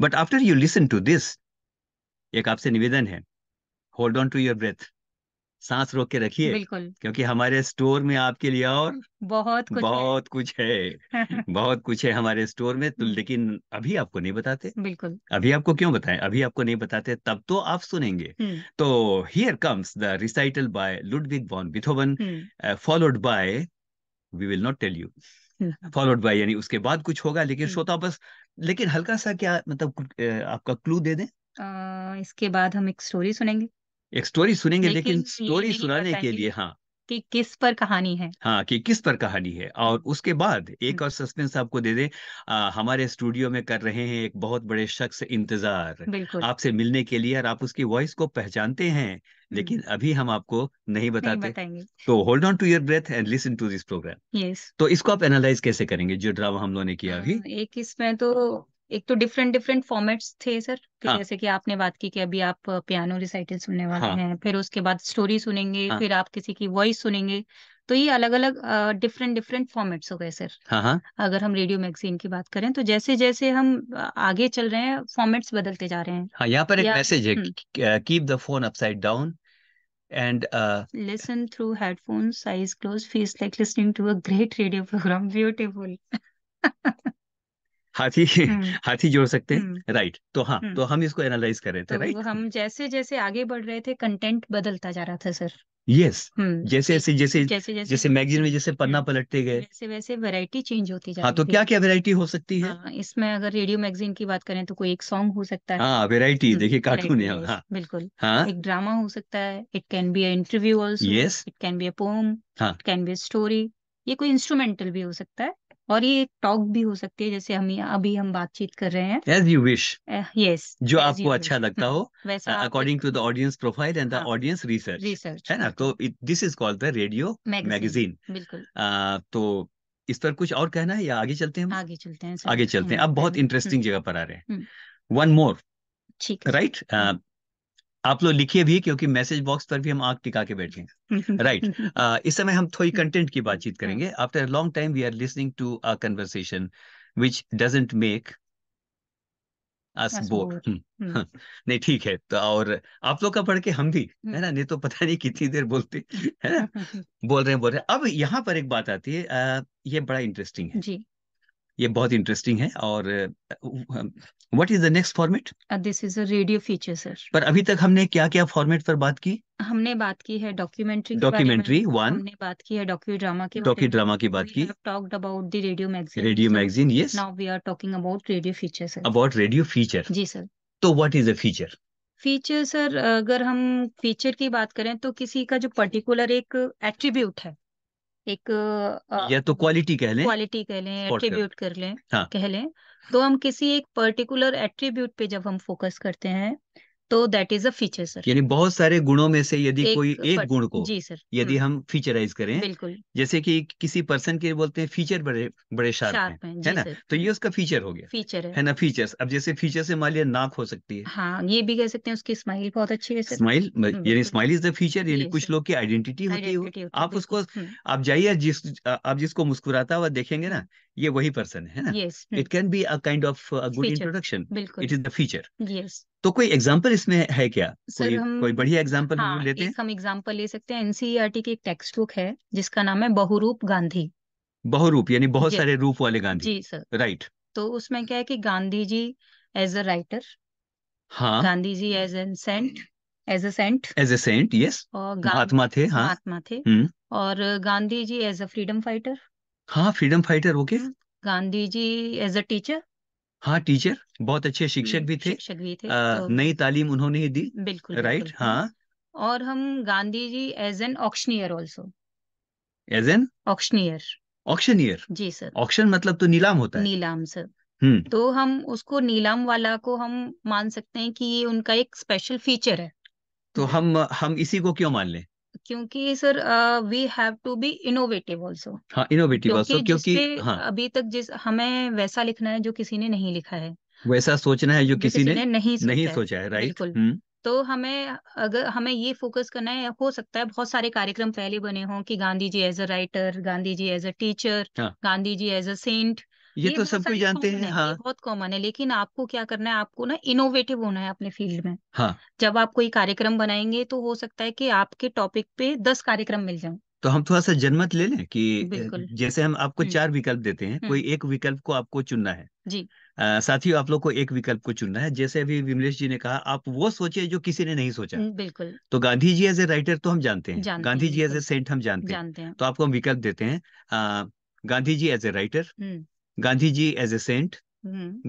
but after you listen to this एक आपसे निवेदन है hold on to your breath सांस रोक के रखिए क्योंकि हमारे स्टोर में आपके लिए और बहुत कुछ बहुत है। कुछ है बहुत कुछ है हमारे स्टोर में तो हम्म। लेकिन अभी आपको नहीं बताते बिल्कुल अभी आपको क्यों बताएं अभी आपको नहीं बताते तब तो आप सुनेंगे हम्म। तो here comes the recital by Ludwig von Beethoven followed by we will not tell you followed by यानी उसके बाद कुछ होगा लेकिन हम्म। श्रोता बस लेकिन हल्का सा क्या मतलब आपका क्लू दे दें इसके बाद हम एक स्टोरी सुनेंगे एक स्टोरी सुनेंगे लेकिन, लेकिन स्टोरी सुनाने के लिए हाँ कि किस पर कहानी है हाँ कि किस पर कहानी है और उसके बाद एक हम्म। और सस्पेंस आपको दे आ, हमारे स्टूडियो में कर रहे हैं एक बहुत बड़े शख्स इंतजार आपसे मिलने के लिए और आप उसकी वॉइस को पहचानते हैं हम्म। लेकिन अभी हम आपको नहीं बताते नहीं तो hold on to your breath and listen to this programme yes तो इसको आप एनालाइज कैसे करेंगे जो ड्रामा हम लोगों ने किया अभी एक इसमें तो एक तो डिफरेंट डिफरेंट फॉर्मेट्स थे सर कि हाँ जैसे कि आपने बात की कि अभी आप पियानो रिसाइटल सुनने वाले हाँ हैं फिर उसके बाद स्टोरी सुनेंगे हाँ फिर आप किसी की वॉइस सुनेंगे तो ये अलग अलग डिफरेंट डिफरेंट फॉर्मेट्स हो गए सर हाँ हाँ अगर हम रेडियो मैगजीन की बात करें तो जैसे जैसे हम आगे चल रहे हैं फॉर्मेट्स बदलते जा रहे हैं हाँ यहाँ पर एक मैसेज है keep the phone upside down and listen through headphone size close closed like like to a great radio programme program हाथी हम्म। हाथी जोड़ सकते हैं राइट हम्म। तो हाँ हम्म। तो हम इसको एनालाइज कर रहे थे तो राइट हम जैसे जैसे आगे बढ़ रहे थे कंटेंट बदलता जा रहा था सर यस yes. जैसे ऐसे जैसे जैसे जैसे, जैसे मैगजीन में जैसे पन्ना पलटते गए वैसे वैसे वैरायटी चेंज होती जा हाँ तो क्या क्या वैरायटी हो सकती है हाँ, इसमें अगर रेडियो मैगजीन की बात करें तो कोई एक सॉन्ग हो सकता है हाँ वैरायटी देखिए कार्टून है हाँ, बिल्कुल हाँ एक ड्रामा हो सकता है it can be interview also yes it can be a poem it can be story ये कोई इंस्ट्रूमेंटल भी हो सकता है और ये टॉक भी हो सकती है जैसे हम अभी हम बातचीत कर रहे हैं एज यू विश यस जो आपको अच्छा लगता हो according to the audience profile and the audience research research है ना तो this is called the radio magazine बिल्कुल तो इस पर कुछ और कहना है या आगे चलते हैं आगे चलते हैं आगे चलते हैं अब हम्म, बहुत इंटरेस्टिंग हम्म, हम्म, जगह पर आ रहे हैं वन मोर ठीक राइट आप लोग लिखिए भी क्योंकि मैसेज बॉक्स पर भी हम आग टिका के बैठे राइट right. uh, इस समय हम थोड़ी कंटेंट की बातचीत करेंगे after long time we are listening to a conversation which doesn't make us bore नहीं ठीक है तो और आप लोग का पढ़ के हम भी है ना hmm. नहीं तो पता नहीं कितनी देर बोलते है ना बोल रहे हैं बोल रहे हैं अब यहाँ पर एक बात आती है आ, ये बड़ा इंटरेस्टिंग है जी ये बहुत इंटरेस्टिंग है और what is the next format this is radio feature sir पर अभी तक हमने क्या क्या फॉर्मेट पर बात की हमने बात की है डॉक्यूमेंट्री डॉक्यूमेंट्री वन हमने बात की है डॉक्यू ड्रामा की डॉक्यू ड्रामा की बात की talked about the radio magazine radio magazine yes now we are talking about radio feature sir about radio feature जी सर तो what is a feature feature sir अगर हम फीचर की बात करें तो किसी का जो पर्टिकुलर एक एट्रीब्यूट है एक या तो क्वालिटी कह लें क्वालिटी कह लें एट्रीब्यूट कर लें हाँ. कह लें तो हम किसी एक पर्टिकुलर एट्रीब्यूट पे जब हम फोकस करते हैं तो that is a feature sir यानी बहुत सारे गुणों में से यदि कोई एक गुण को जी सर यदि हम्म। हम फीचराइज करें बिल्कुल जैसे कि किसी पर्सन के बोलते हैं फीचर बड़े बड़े शार्प, शार्प हैं है ना तो ये उसका फीचर हो गया फीचर है, है ना फीचर्स अब जैसे फीचर से मान लिया नाक हो सकती है हाँ ये भी कह सकते हैं उसकी स्माइल बहुत अच्छी है स्माइल हम्म, यानी स्माइल इज द फीचर यानी कुछ लोग की आइडेंटिटी होती है आप उसको हम्म। आप जाइए जिस आप जिसको मुस्कुराता हुआ देखेंगे ना ये वही पर्सन है ना it can be a kind of good introduction it is the feature तो कोई एग्जाम्पल इसमें है क्या सर कोई हम, कोई बढ़िया एग्जाम्पल हाँ, हम लेते हैं हम एग्जाम्पल ले सकते हैं एनसीईआरटी e की एक टेक्स्ट बुक है जिसका नाम है बहुरूप गांधी बहुरूप यानी बहुत सारे रूप वाले गांधी जी सर राइट तो उसमें क्या है कि Gandhi ji as a writer हाँ Gandhi ji as an saint as a saint as a saint yes और महात्मा थे हाँ महात्मा थे हम्म। और Gandhi ji as a freedom fighter हाँ freedom fighter okay Gandhi ji as a teacher हाँ टीचर बहुत अच्छे शिक्षक हम्म, भी थे शिक्षक भी थे तो, नई तालीम उन्होंने ही दी बिल्कुल राइट हाँ।, हाँ और हम Gandhi ji as an auctioneer also as an auctioneer auctioneer जी सर ऑक्शन मतलब तो नीलाम होता है नीलाम सर हम्म। तो हम उसको नीलाम वाला को हम मान सकते हैं कि ये उनका एक स्पेशल फीचर है तो हम हम इसी को क्यों मान लें क्योंकि sir we have to be innovative also हाँ इनोवेटिव आल्सो क्योंकि, क्योंकि हाँ. अभी तक जिस हमें वैसा लिखना है जो किसी ने नहीं लिखा है वैसा सोचना है जो, जो किसी, किसी ने, ने नहीं सोचा नहीं है, सोचा है राइट बिल्कुल हम्म। तो हमें अगर हमें ये फोकस करना है हो सकता है बहुत सारे कार्यक्रम पहले बने हों कि Gandhi ji as a writer Gandhi ji as a teacher Gandhi ji as a saint ये, ये तो सबको जानते हैं हाँ ये बहुत कॉमन है लेकिन आपको क्या करना है आपको ना इनोवेटिव होना है अपने फील्ड में हाँ जब आप कोई कार्यक्रम बनाएंगे तो हो सकता है कि आपके टॉपिक पे दस कार्यक्रम मिल जाए तो हम थोड़ा सा जनमत ले लें कि जैसे हम आपको चार विकल्प देते हैं कोई एक विकल्प को आपको चुनना है जी साथियों आप लोग को एक विकल्प को चुनना है जैसे अभी विमलेश जी ने कहा आप वो सोचे जो किसी ने नहीं सोचा बिल्कुल तो Gandhi ji as a writer तो हम जानते हैं जानते Gandhi ji as a saint हम जानते, जानते हैं तो आपको हम विकल्प देते हैं आ, Gandhi ji as a writer Gandhi ji as a saint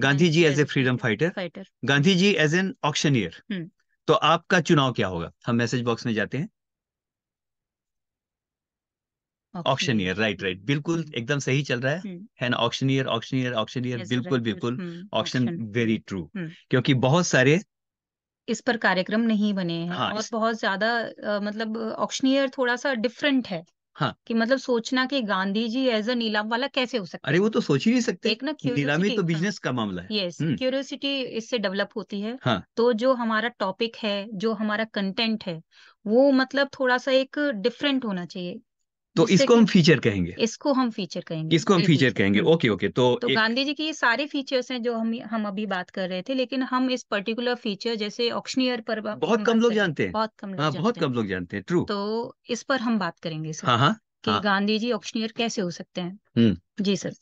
Gandhi ji as a freedom fighter Gandhi ji as an auctioneer तो आपका चुनाव क्या होगा हम मैसेज बॉक्स में जाते हैं ऑक्शनियर राइट राइट बिल्कुल हम्म। एकदम सही चल रहा है है ना ऑक्शनियर ऑक्शनियर ऑक्शनियर बिल्कुल बिल्कुल ऑक्शन वेरी ट्रू क्योंकि बहुत सारे इस पर कार्यक्रम नहीं बने हैं हाँ, और बहुत ज्यादा मतलब ऑक्शनियर थोड़ा सा डिफरेंट है हाँ कि मतलब सोचना कि गांधी जी एज अ नीलाम वाला कैसे हो सकता अरे वो तो सोच ही नहीं सकते एक ना नीलामी तो बिजनेस हाँ। का मामला है यस क्यूरियोसिटी हम्म। इससे डेवलप होती है हाँ तो जो हमारा टॉपिक है जो हमारा कंटेंट है वो मतलब थोड़ा सा एक डिफरेंट होना चाहिए तो इसको हम फीचर कहेंगे इसको हम फीचर कहेंगे इसको हम फीचर कहेंगे ओके ओके तो तो एक... गांधी जी के ये सारे फीचर्स हैं जो हम हम अभी बात कर रहे थे लेकिन हम इस पर्टिकुलर फीचर जैसे ऑक्शनियर पर बहुत कम लोग जानते हैं बहुत कम लोग हाँ, बहुत कम लोग जानते हैं ट्रू तो इस पर हम बात करेंगे सर हाँ, हाँ कि हाँ। गांधी जी ऑक्शनियर कैसे हो सकते हैं हम्म। जी सर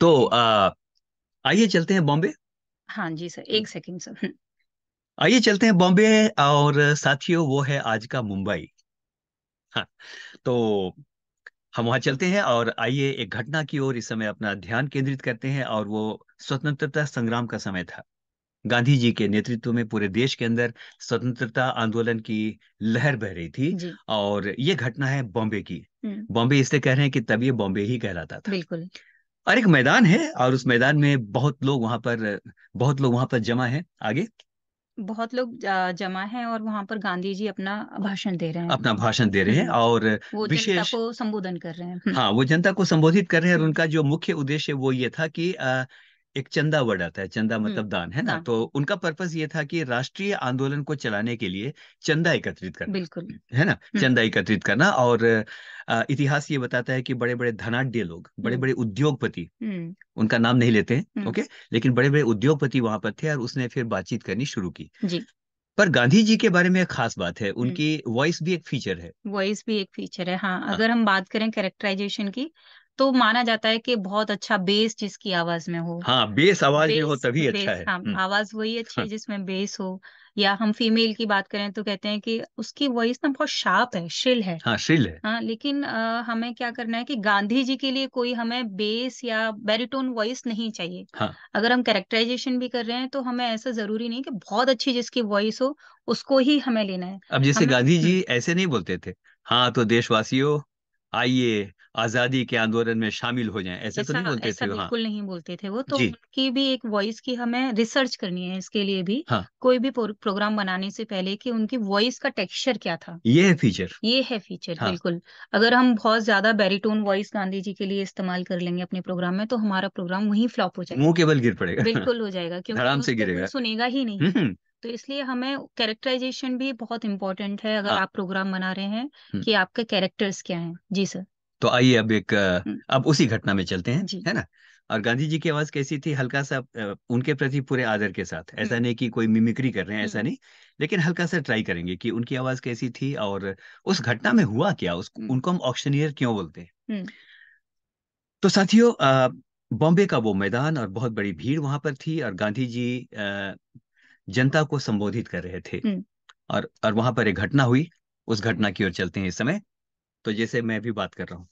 तो आइए चलते हैं बॉम्बे हाँ जी सर एक सेकेंड हम्म। सर आइए चलते हैं बॉम्बे और साथियों वो है आज का मुंबई हाँ, तो हम वहां चलते हैं और आइए एक घटना की ओर इस समय अपना ध्यान केंद्रित करते हैं और वो स्वतंत्रता संग्राम का समय था गांधी जी के नेतृत्व में पूरे देश के अंदर स्वतंत्रता आंदोलन की लहर बह रही थी और ये घटना है बॉम्बे की हम्म। बॉम्बे इसलिए कह रहे हैं कि तब ये बॉम्बे ही कहलाता था बिल्कुल और एक मैदान है और उस मैदान में बहुत लोग वहां पर बहुत लोग वहां पर जमा है आगे बहुत लोग जमा हैं और वहां पर गांधी जी अपना भाषण दे रहे हैं अपना भाषण दे रहे हैं हम्म। और जनता विशेष को संबोधन कर रहे हैं हम्म। हाँ वो जनता को संबोधित कर रहे हैं और उनका जो मुख्य उद्देश्य वो ये था कि आ, एक चंदा वर्ड आता है चंदा मतलब दान है ना हाँ। तो उनका पर्पज ये था कि राष्ट्रीय आंदोलन को चलाने के लिए चंदा एकत्रित करना बिल्कुल है ना चंदा एकत्रित करना और इतिहास ये बताता है कि बड़े बड़े धनाढ़ लोग बड़े बड़े उद्योगपति उनका नाम नहीं लेते हैं ओके लेकिन बड़े बड़े उद्योगपति वहां पर थे और उसने फिर बातचीत करनी शुरू की जी पर गांधी जी के बारे में एक खास बात है उनकी वॉइस भी एक फीचर है वॉइस भी एक फीचर है हाँ, हाँ। अगर हम बात करें कैरेक्टराइजेशन की तो माना जाता है कि बहुत अच्छा बेस जिसकी आवाज में हो हाँ बेस आवाज बेस, में हो तभी बेस, अच्छा है हाँ, हम्म। आवाज वही अच्छी है हाँ। जिसमें बेस हो या हम फीमेल की बात करें तो कहते हैं कि उसकी वॉइस ना बहुत शार्प है शिल है हाँ शिल है हाँ लेकिन आ, हमें क्या करना है कि गांधी जी के लिए कोई हमें बेस या बेरिटोन वॉइस नहीं चाहिए हाँ. अगर हम कैरेक्टराइजेशन भी कर रहे हैं तो हमें ऐसा जरूरी नहीं कि बहुत अच्छी जिसकी वॉइस हो उसको ही हमें लेना है अब जैसे गांधी जी हम्म। ऐसे नहीं बोलते थे हाँ तो देशवासियों आइए आजादी के आंदोलन में शामिल हो जाएं ऐसे तो ऐसा नहीं बोलते ऐसा थे बिल्कुल हाँ नहीं बोलते थे वो तो उनकी भी एक वॉइस की हमें रिसर्च करनी है इसके लिए भी हाँ कोई भी प्रोग्राम बनाने से पहले कि उनकी वॉइस का टेक्सचर क्या था ये है फीचर ये है फीचर हाँ बिल्कुल अगर हम बहुत ज्यादा बैरिटोन वॉइस गांधी जी के लिए इस्तेमाल कर लेंगे अपने प्रोग्राम में तो हमारा प्रोग्राम वही फ्लॉप हो जाएगा मुंह केवल गिर पड़ेगा बिल्कुल हो जाएगा क्योंकि आराम से गिरेगा सुनेगा ही नहीं हम्म, हम्म। तो इसलिए हमें कैरेक्टराइजेशन भी बहुत इम्पोर्टेंट है अगर हाँ। आप प्रोग्राम बना रहे हैं हम्म। कि आपके कैरेक्टर्स क्या हैं जी सर तो आइए अब एक अब उसी घटना में चलते हैं है ना और गांधी जी की आवाज कैसी थी हल्का सा उनके प्रति पूरे आदर के साथ ऐसा नहीं कि कोई मिमिक्री कर रहे हैं ऐसा नहीं लेकिन हल्का सा ट्राई करेंगे कि उनकी आवाज कैसी थी और उस घटना में हुआ क्या उस उनको हम ऑक्शनियर क्यों बोलते हैं तो साथियों बॉम्बे का वो मैदान और बहुत बड़ी भीड़ वहां पर थी और गांधी जी जनता को संबोधित कर रहे थे और और वहां पर एक घटना हुई उस घटना की ओर चलते हैं इस समय तो जैसे मैं भी बात कर रहा हूँ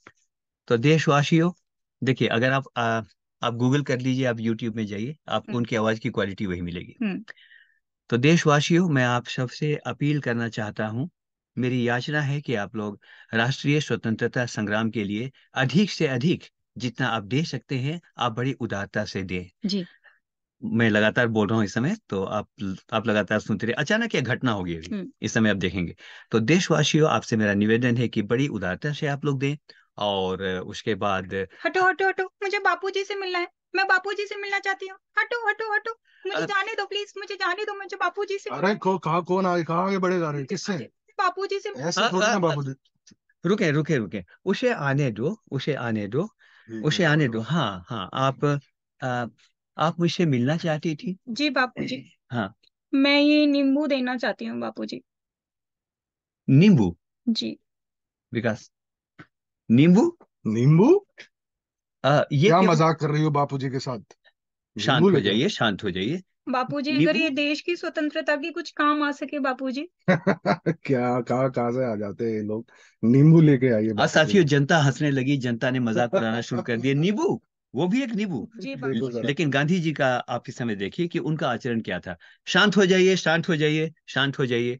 तो देशवासियों देखिए अगर आप आ, आप गूगल कर लीजिए आप यूट्यूब में जाइए आपको हम्म। उनकी आवाज की क्वालिटी वही मिलेगी हम्म। तो देशवासियों मैं आप सबसे अपील करना चाहता हूँ मेरी याचना है कि आप लोग राष्ट्रीय स्वतंत्रता संग्राम के लिए अधिक से अधिक जितना आप दे सकते हैं आप बड़ी उदारता से दें जी मैं लगातार बोल रहा हूँ इस समय तो आप आप लगातार सुनते रहे अचानक यह घटना होगी अभी हम्म। इस समय आप देखेंगे तो देशवासियों आपसे मेरा निवेदन है कि बड़ी उदारता से आप लोग दें और उसके बाद हटो हटो हटो मुझे बापूजी से मिलना है मैं बापूजी से मिलना चाहती हूँ हटो हटो हटो मुझे जाने दो प्लीज मुझे जाने दो मुझे बापूजी से अरे को कहा कौन आगे कहा आगे जा रहे किससे बापूजी से बापू जी रुके रुके रुके उसे आने दो उसे आने दो उसे आने दो हाँ हाँ आप आप मुझसे मिलना चाहती थी जी बापू जी हाँ मैं ये नींबू देना चाहती हूँ बापू जी नींबू जी विकास नींबू नींबू ये क्या मजाक कर रही हो बापू जी के साथ शांत हो जाइए शांत हो जाइए जी अगर ये देश की स्वतंत्रता की कुछ काम आ सके बापू जी क्या कहा कहा से आ जाते हैं लोग नींबू लेके आइए साथियों जनता हंसने लगी जनता ने मजाक उड़ाना शुरू कर दिया नींबू वो भी एक नींबू लेकिन गांधी जी का आप इस समय देखिए कि उनका आचरण क्या था शांत हो जाइए शांत हो जाइए शांत हो जाइए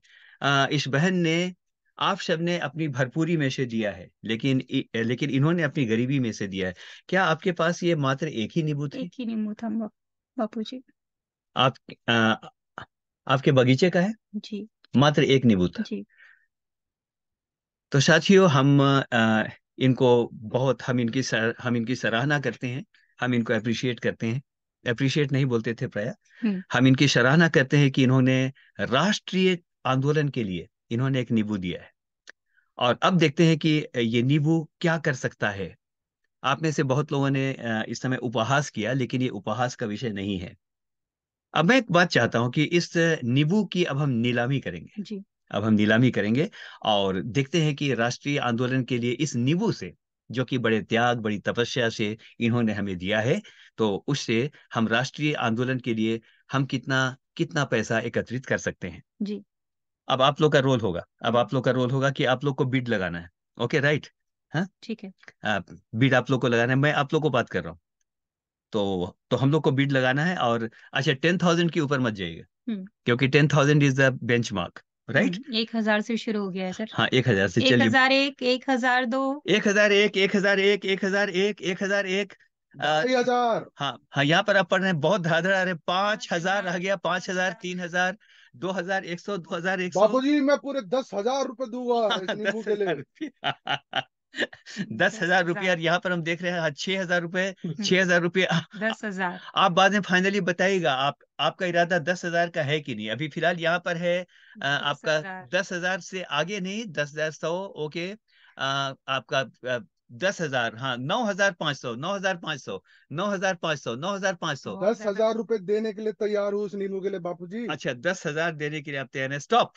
इस बहन ने आप सब ने अपनी भरपूरी में से दिया है लेकिन लेकिन इन्होंने अपनी गरीबी में से दिया है क्या आपके पास ये मात्र एक ही नींबू थे एक ही नींबू था बापू जी आप आ, आपके बगीचे का है जी मात्र एक नींबू था जी तो साथियों हम आ, इनको बहुत हम इनकी सर, हम इनकी सराहना करते हैं हम इनको अप्रिशिएट करते हैं अप्रिशिएट नहीं बोलते थे प्राय हम्म। हम इनकी सराहना करते हैं कि इन्होंने राष्ट्रीय आंदोलन के लिए इन्होंने एक नींबू दिया है और अब देखते हैं कि ये नींबू क्या कर सकता है आप में से बहुत लोगों ने इस समय उपहास किया लेकिन ये उपहास का विषय नहीं है अब मैं एक बात चाहता हूं कि इस नींबू की अब हम नीलामी करेंगे जी। अब हम नीलामी करेंगे और देखते हैं कि राष्ट्रीय आंदोलन के लिए इस नींबू से जो कि बड़े त्याग बड़ी तपस्या से इन्होंने हमें दिया है तो उससे हम राष्ट्रीय आंदोलन के लिए हम कितना कितना पैसा एकत्रित कर सकते हैं जी अब आप लोग का रोल होगा अब आप लोग का रोल होगा कि आप लोग को बिड लगाना है ओके राइट हाँ ठीक है आप, बिड आप लोग को लगाना है मैं आप लोग को बात कर रहा हूँ तो तो हम लोग को बिड लगाना है और अच्छा टेन थाउजेंड के ऊपर मत जाइएगा हम्म। क्योंकि ten thousand is the benchmark right हम्म, एक हजार से शुरू हो गया है सर हाँ एक हजार से एक चलिए हजार एक एक हजार दो एक हजार एक एक हजार एक एक हजार एक एक हजार एक हजार हाँ हाँ यहाँ पर आप पढ़ रहे हैं बहुत धाधड़ आ रहे पांच हजार रह गया पांच हजार तीन हजार दो हजार एक सौ दो हजार एक सौ बाबू मैं पूरे दस हजार रूपए दूंगा दस हजार रुपये यहाँ पर हम देख रहे हैं हाँ, छह हजार रुपये छह हजार रुपये दस हजार आप बाद में फाइनली बताइएगा आप आपका इरादा दस हजार का है कि नहीं अभी फिलहाल यहाँ पर है आपका दस हजार से आगे नहीं दस हजार सौ ओके आपका दस हजार हाँ नौ हजार पाँच सौ नौ हजार पाँच सौ नौ हजार पाँच सौ नौ हजार पाँच सौ दस हजार रुपए देने के लिए तैयार हूँ नीलू के लिए बापू जी अच्छा दस हजार देने के लिए आप तैयार है स्टॉप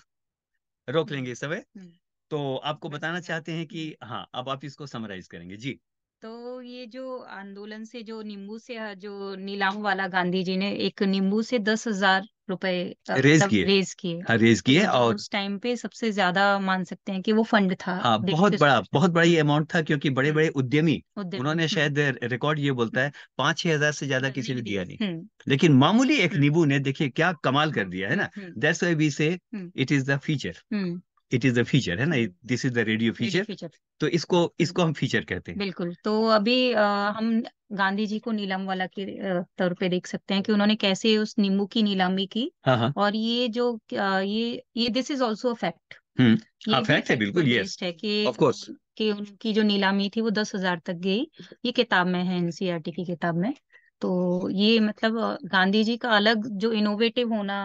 रोक हम्म। लेंगे समय हम्म। तो आपको बताना चाहते हैं कि हाँ अब आप इसको समराइज करेंगे जी तो ये जो आंदोलन से जो नींबू से जो नीलाम वाला गांधी जी ने एक नींबू से दस हजार रुपए रेज मतलब किए रेज किए हाँ रेज किए तो और उस टाइम पे सबसे ज्यादा मान सकते हैं कि वो फंड था हाँ बहुत बड़ा बहुत बड़ा ये अमाउंट था क्योंकि बड़े बड़े हम्म। उद्यमी उन्होंने हम्म। शायद रिकॉर्ड ये बोलता है पांच छह हजार से ज्यादा किसी ने दिया नहीं हम्म। लेकिन मामूली एक नींबू ने देखिए क्या कमाल कर दिया है ना दस we say it is the feature it is a feature है ना this is the radio feature तो इसको हम्म। इसको हम फीचर कहते हैं बिल्कुल तो अभी आ, हम गांधी जी को नीलम वाला के तौर पे देख सकते हैं कि उन्होंने कैसे उस नींबू की नीलामी की हाँ, हाँ। और ये जो ये ये this is also fact fact है बिल्कुल यस है कि ऑफ कोर्स कि उनकी जो नीलामी थी वो दस हजार तक गई ये किताब में है एनसीईआरटी e की किताब में तो ये मतलब गांधी जी का अलग जो इनोवेटिव होना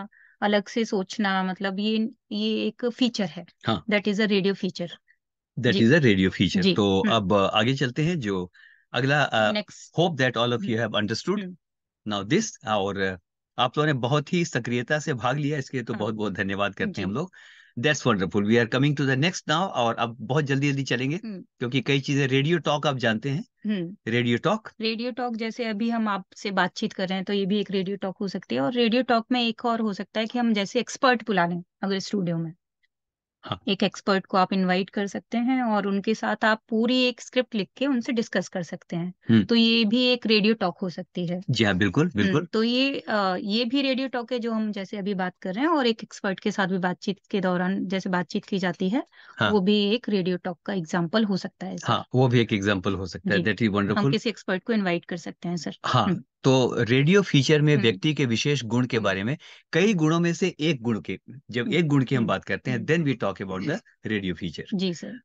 अलग से सोचना मतलब ये ये एक फीचर है that is a radio feature that is a radio feature तो हम्म। अब आगे चलते हैं जो अगला hope that all of you have understood now this और आप लोगों ने बहुत ही सक्रियता से भाग लिया इसके लिए तो हाँ। बहुत बहुत धन्यवाद करते हैं हम लोग that's wonderful we are coming to the next now और अब बहुत जल्दी जल्दी चलेंगे हम्म। क्योंकि कई चीजें रेडियो टॉक आप जानते हैं हम्म। रेडियो टॉक रेडियो टॉक जैसे अभी हम आपसे बातचीत कर रहे हैं तो ये भी एक रेडियो टॉक हो सकती है और रेडियो टॉक में एक और हो सकता है कि हम जैसे एक्सपर्ट बुला लें अगर स्टूडियो में हाँ एक एक्सपर्ट को आप इनवाइट कर सकते हैं और उनके साथ आप पूरी एक स्क्रिप्ट लिख के उनसे डिस्कस कर सकते हैं हुँ. हम्म। तो ये भी एक रेडियो टॉक हो सकती है जी हाँ बिल्कुल हम्म, बिल्कुल तो ये आ, ये भी रेडियो टॉक है जो हम जैसे अभी बात कर रहे हैं और एक एक्सपर्ट के साथ भी बातचीत के दौरान जैसे बातचीत की जाती है हाँ. वो भी एक रेडियो टॉक का एग्जाम्पल हो सकता है हाँ वो भी एक एग्जाम्पल हो सकता है दैट इज वंडरफुल हम किसी एक्सपर्ट को इन्वाइट कर सकते हैं सर हाँ हम्म। तो रेडियो फीचर में हम्म। व्यक्ति के विशेष गुण के बारे में कई गुणों में से एक गुण के जब एक गुण की हम बात करते हैं then we talk about the radio feature जी सर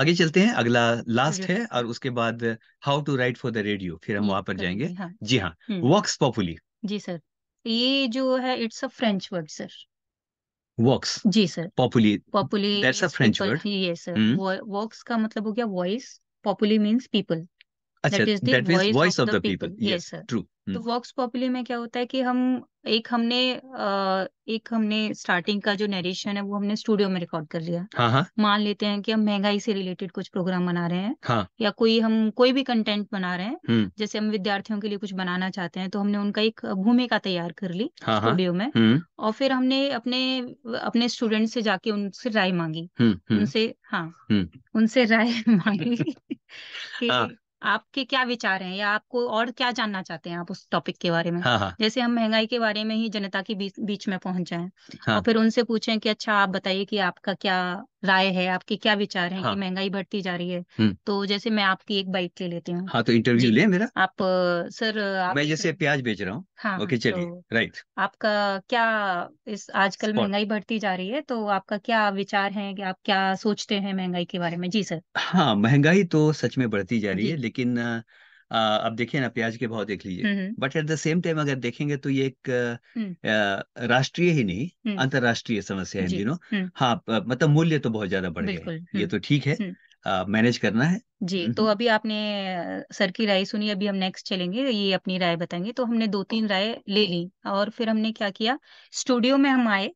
आगे चलते हैं अगला लास्ट है और उसके बाद how to write for the radio फिर हम वहां पर जाएंगे हाँ। जी हाँ वर्क्स वॉक्स पॉपुली जी सर ये जो है it's a French word sir vox जी sir populi populi that's a French word ये सर वर्क्स हम्म। वॉक्स का मतलब हो गया वॉइस पॉपुली मींस पीपल अच्छा that is the voice of the people yes sir true तो वॉक्स हम्म। Popular में क्या होता है कि हम एक हमने एक हमने स्टार्टिंग का जो नरेशन है वो हमने स्टूडियो में रिकॉर्ड कर लिया हाँ, हाँ। मान लेते हैं कि हम महंगाई से रिलेटेड कुछ प्रोग्राम बना रहे हैं हाँ या कोई हम कोई भी कंटेंट बना रहे हैं हम्म। जैसे हम विद्यार्थियों के लिए कुछ बनाना चाहते हैं तो हमने उनका एक भूमिका तैयार कर ली हाँ स्टूडियो हाँ। में हम्म। और फिर हमने अपने अपने स्टूडेंट से जाके उनसे राय मांगी उनसे हाँ उनसे राय मांगी आपके क्या विचार हैं या आपको और क्या जानना चाहते हैं आप उस टॉपिक के बारे में हाँ, हाँ. जैसे हम महंगाई के बारे में ही जनता के बीच बीच में पहुंच जाए हाँ. और फिर उनसे पूछें कि अच्छा आप बताइए कि आपका क्या राय है आपके क्या विचार है हाँ। कि महंगाई बढ़ती जा रही है तो जैसे मैं आपकी एक बाइक ले लेती हूँ हाँ तो इंटरव्यू ले मेरा आप सर आप मैं जैसे प्याज बेच रहा हूँ हाँ, हाँ ओके चलिए तो राइट आपका क्या इस आजकल महंगाई बढ़ती जा रही है तो आपका क्या विचार है कि आप क्या सोचते हैं महंगाई के बारे में जी सर हाँ महंगाई तो सच में बढ़ती जा रही है लेकिन आप देखिए ना प्याज के भाव देख लीजिए but at the same time अगर देखेंगे तो ये एक राष्ट्रीय ही नहीं अंतरराष्ट्रीय समस्या है दिनों हाँ मतलब मूल्य तो बहुत ज्यादा बढ़ गए ये तो ठीक है मैनेज करना है जी, तो अभी आपने सर की राय सुनी, अभी हम नेक्स्ट चलेंगे, ये अपनी राय बताएंगे तो हमने दो तीन राय ले ली और फिर हमने क्या किया, स्टूडियो में हम आए।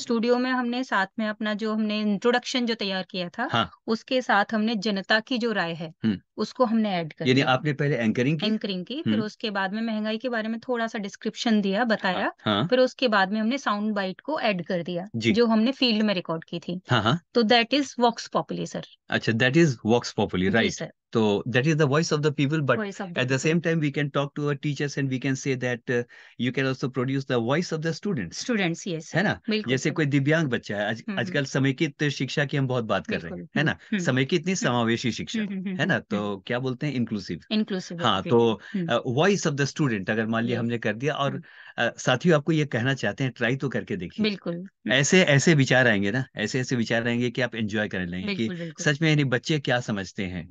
स्टूडियो में हमने साथ में अपना जो हमने इंट्रोडक्शन जो तैयार किया था, हाँ। उसके साथ हमने जनता की जो राय है, उसको हमने ऐड कर यानी आपने पहले एंकरिंग की? एंकरिंग की, फिर उसके बाद में महंगाई के बारे में थोड़ा-सा डिस्क्रिप्शन दिया, हाँ, बताया। हाँ। फिर उसके बाद में हमने साउंड बाइट को ऐड कर दिया, जो हमने फील्ड में रिकॉर्ड की थी। हाँ, हाँ। तो that is vox popular sir. अच्छा, that is vox popular right. it? तो that is the voice of the people but at the same time we can talk to our teachers and we can say that you can also produce the voice of the student students yes है ना जैसे कोई दिव्यांग बच्चा है आज, हम्म, आजकल हम्म। समेकित शिक्षा की हम बहुत बात कर रहे हैं हम्म, है ना समेकित नहीं समावेशी शिक्षा है ना तो क्या बोलते हैं इंक्लूसिव इंक्लूसिव हाँ तो वॉइस ऑफ द स्टूडेंट अगर मान लिया हमने कर दिया और साथियों आपको ये कहना चाहते हैं ट्राई तो करके देखिए बिल्कुल ऐसे ऐसे विचार आएंगे ना ऐसे ऐसे विचार आएंगे कि आप एंजॉय कर लेंगे कि सच में यानी बच्चे क्या समझते हैं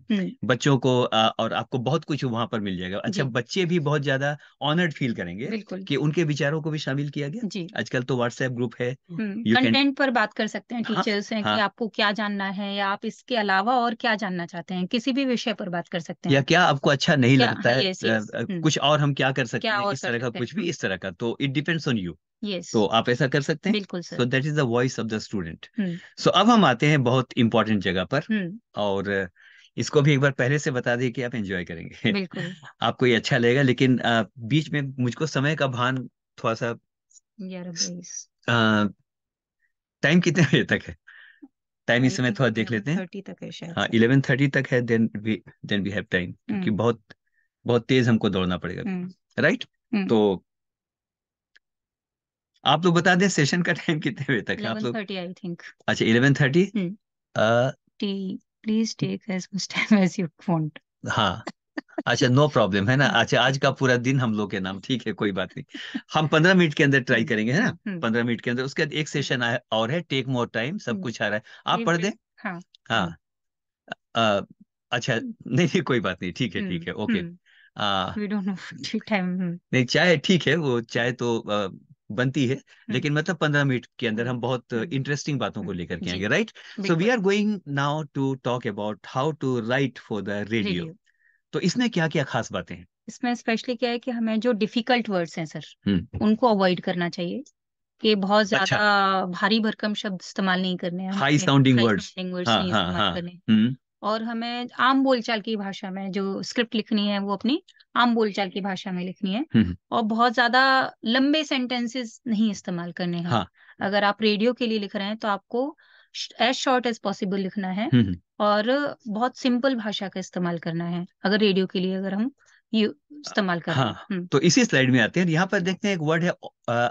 बच्चों को आ, और आपको बहुत कुछ वहां पर मिल जाएगा अच्छा बच्चे भी बहुत ज्यादा ऑनर्ड फील करेंगे कि उनके विचारों को भी शामिल किया गया आजकल तो व्हाट्सएप ग्रुप है कंटेंट can... पर बात कर सकते हैं टीचर्स हाँ, हैं कि हाँ। आपको क्या जानना है या आप इसके अलावा और क्या जानना चाहते हैं किसी भी विषय पर बात कर सकते हैं या क्या आपको अच्छा नहीं लगता है कुछ और हम क्या कर सकते हैं इस तरह का कुछ भी इस तरह का तो it depends on you Yes. तो आप ऐसा कर सकते हैं बिल्कुल so that is the voice of the student so अब हम आते हैं बहुत इंपॉर्टेंट जगह पर और इसको भी एक बार पहले से बता दिए कि आप एंजॉय करेंगे आपको ये अच्छा लगेगा लेकिन आ, बीच में मुझको समय का भान थोड़ा सा टाइम कितने बजे तक है टाइम इस समय थोड़ा देख लेते हैं थर्टी तक है इलेवन हाँ, थर्टी तक है then we then we have time क्योंकि हम्म। बहुत बहुत तेज हमको दौड़ना पड़ेगा हम्म। राइट हम्म। तो आप लोग बता दें सेशन का टाइम कितने बजे तक है आप लोग अच्छा eleven thirty please take as much time as you want हाँ अच्छा नो प्रॉब्लम है ना अच्छा आज का पूरा दिन हम लोग के नाम ठीक है कोई बात नहीं हम पंद्रह मिनट के अंदर ट्राई करेंगे है ना हम्म। पंद्रह मिनट के अंदर उसके बाद एक सेशन आया और है टेक मोर टाइम सब हम्म। कुछ आ रहा है आप पढ़ दें हाँ हाँ आ, अच्छा हम्म। नहीं नहीं कोई बात नहीं ठीक है ठीक है ओके आ, नहीं चाहे ठीक है वो चाहे तो आ, बनती है हम्म। लेकिन मतलब पंद्रह मिनट के अंदर हम बहुत इंटरेस्टिंग हम्म। बातों को लेकर के आएंगे right so we are going now to talk about how to write for the radio तो इसमें क्या क्या खास बातें हैं इसमें स्पेशली क्या है कि हमें जो डिफिकल्ट वर्ड्स हैं सर हम्म। उनको अवॉइड करना चाहिए कि बहुत ज्यादा अच्छा। भारी भरकम शब्द इस्तेमाल नहीं करने हैं हाई साउंडिंग वर्ड्स वर्ड्स नहीं हाँ, इस्तेमाल हाँ। करने और हमें आम बोलचाल की भाषा में जो स्क्रिप्ट लिखनी है वो अपनी आम बोलचाल की भाषा में लिखनी है हम्म, हम्म। और बहुत ज्यादा लंबे सेंटेंसेस नहीं इस्तेमाल करने हैं हाँ। अगर आप रेडियो के लिए लिख रहे हैं तो आपको एज शॉर्ट एज पॉसिबल लिखना है हम्म, और बहुत सिंपल भाषा का इस्तेमाल करना है अगर रेडियो के लिए अगर हम यू इस्तेमाल कर हाँ हम्म। तो इसी स्लाइड में आते हैं यहाँ पर देखते हैं एक वर्ड है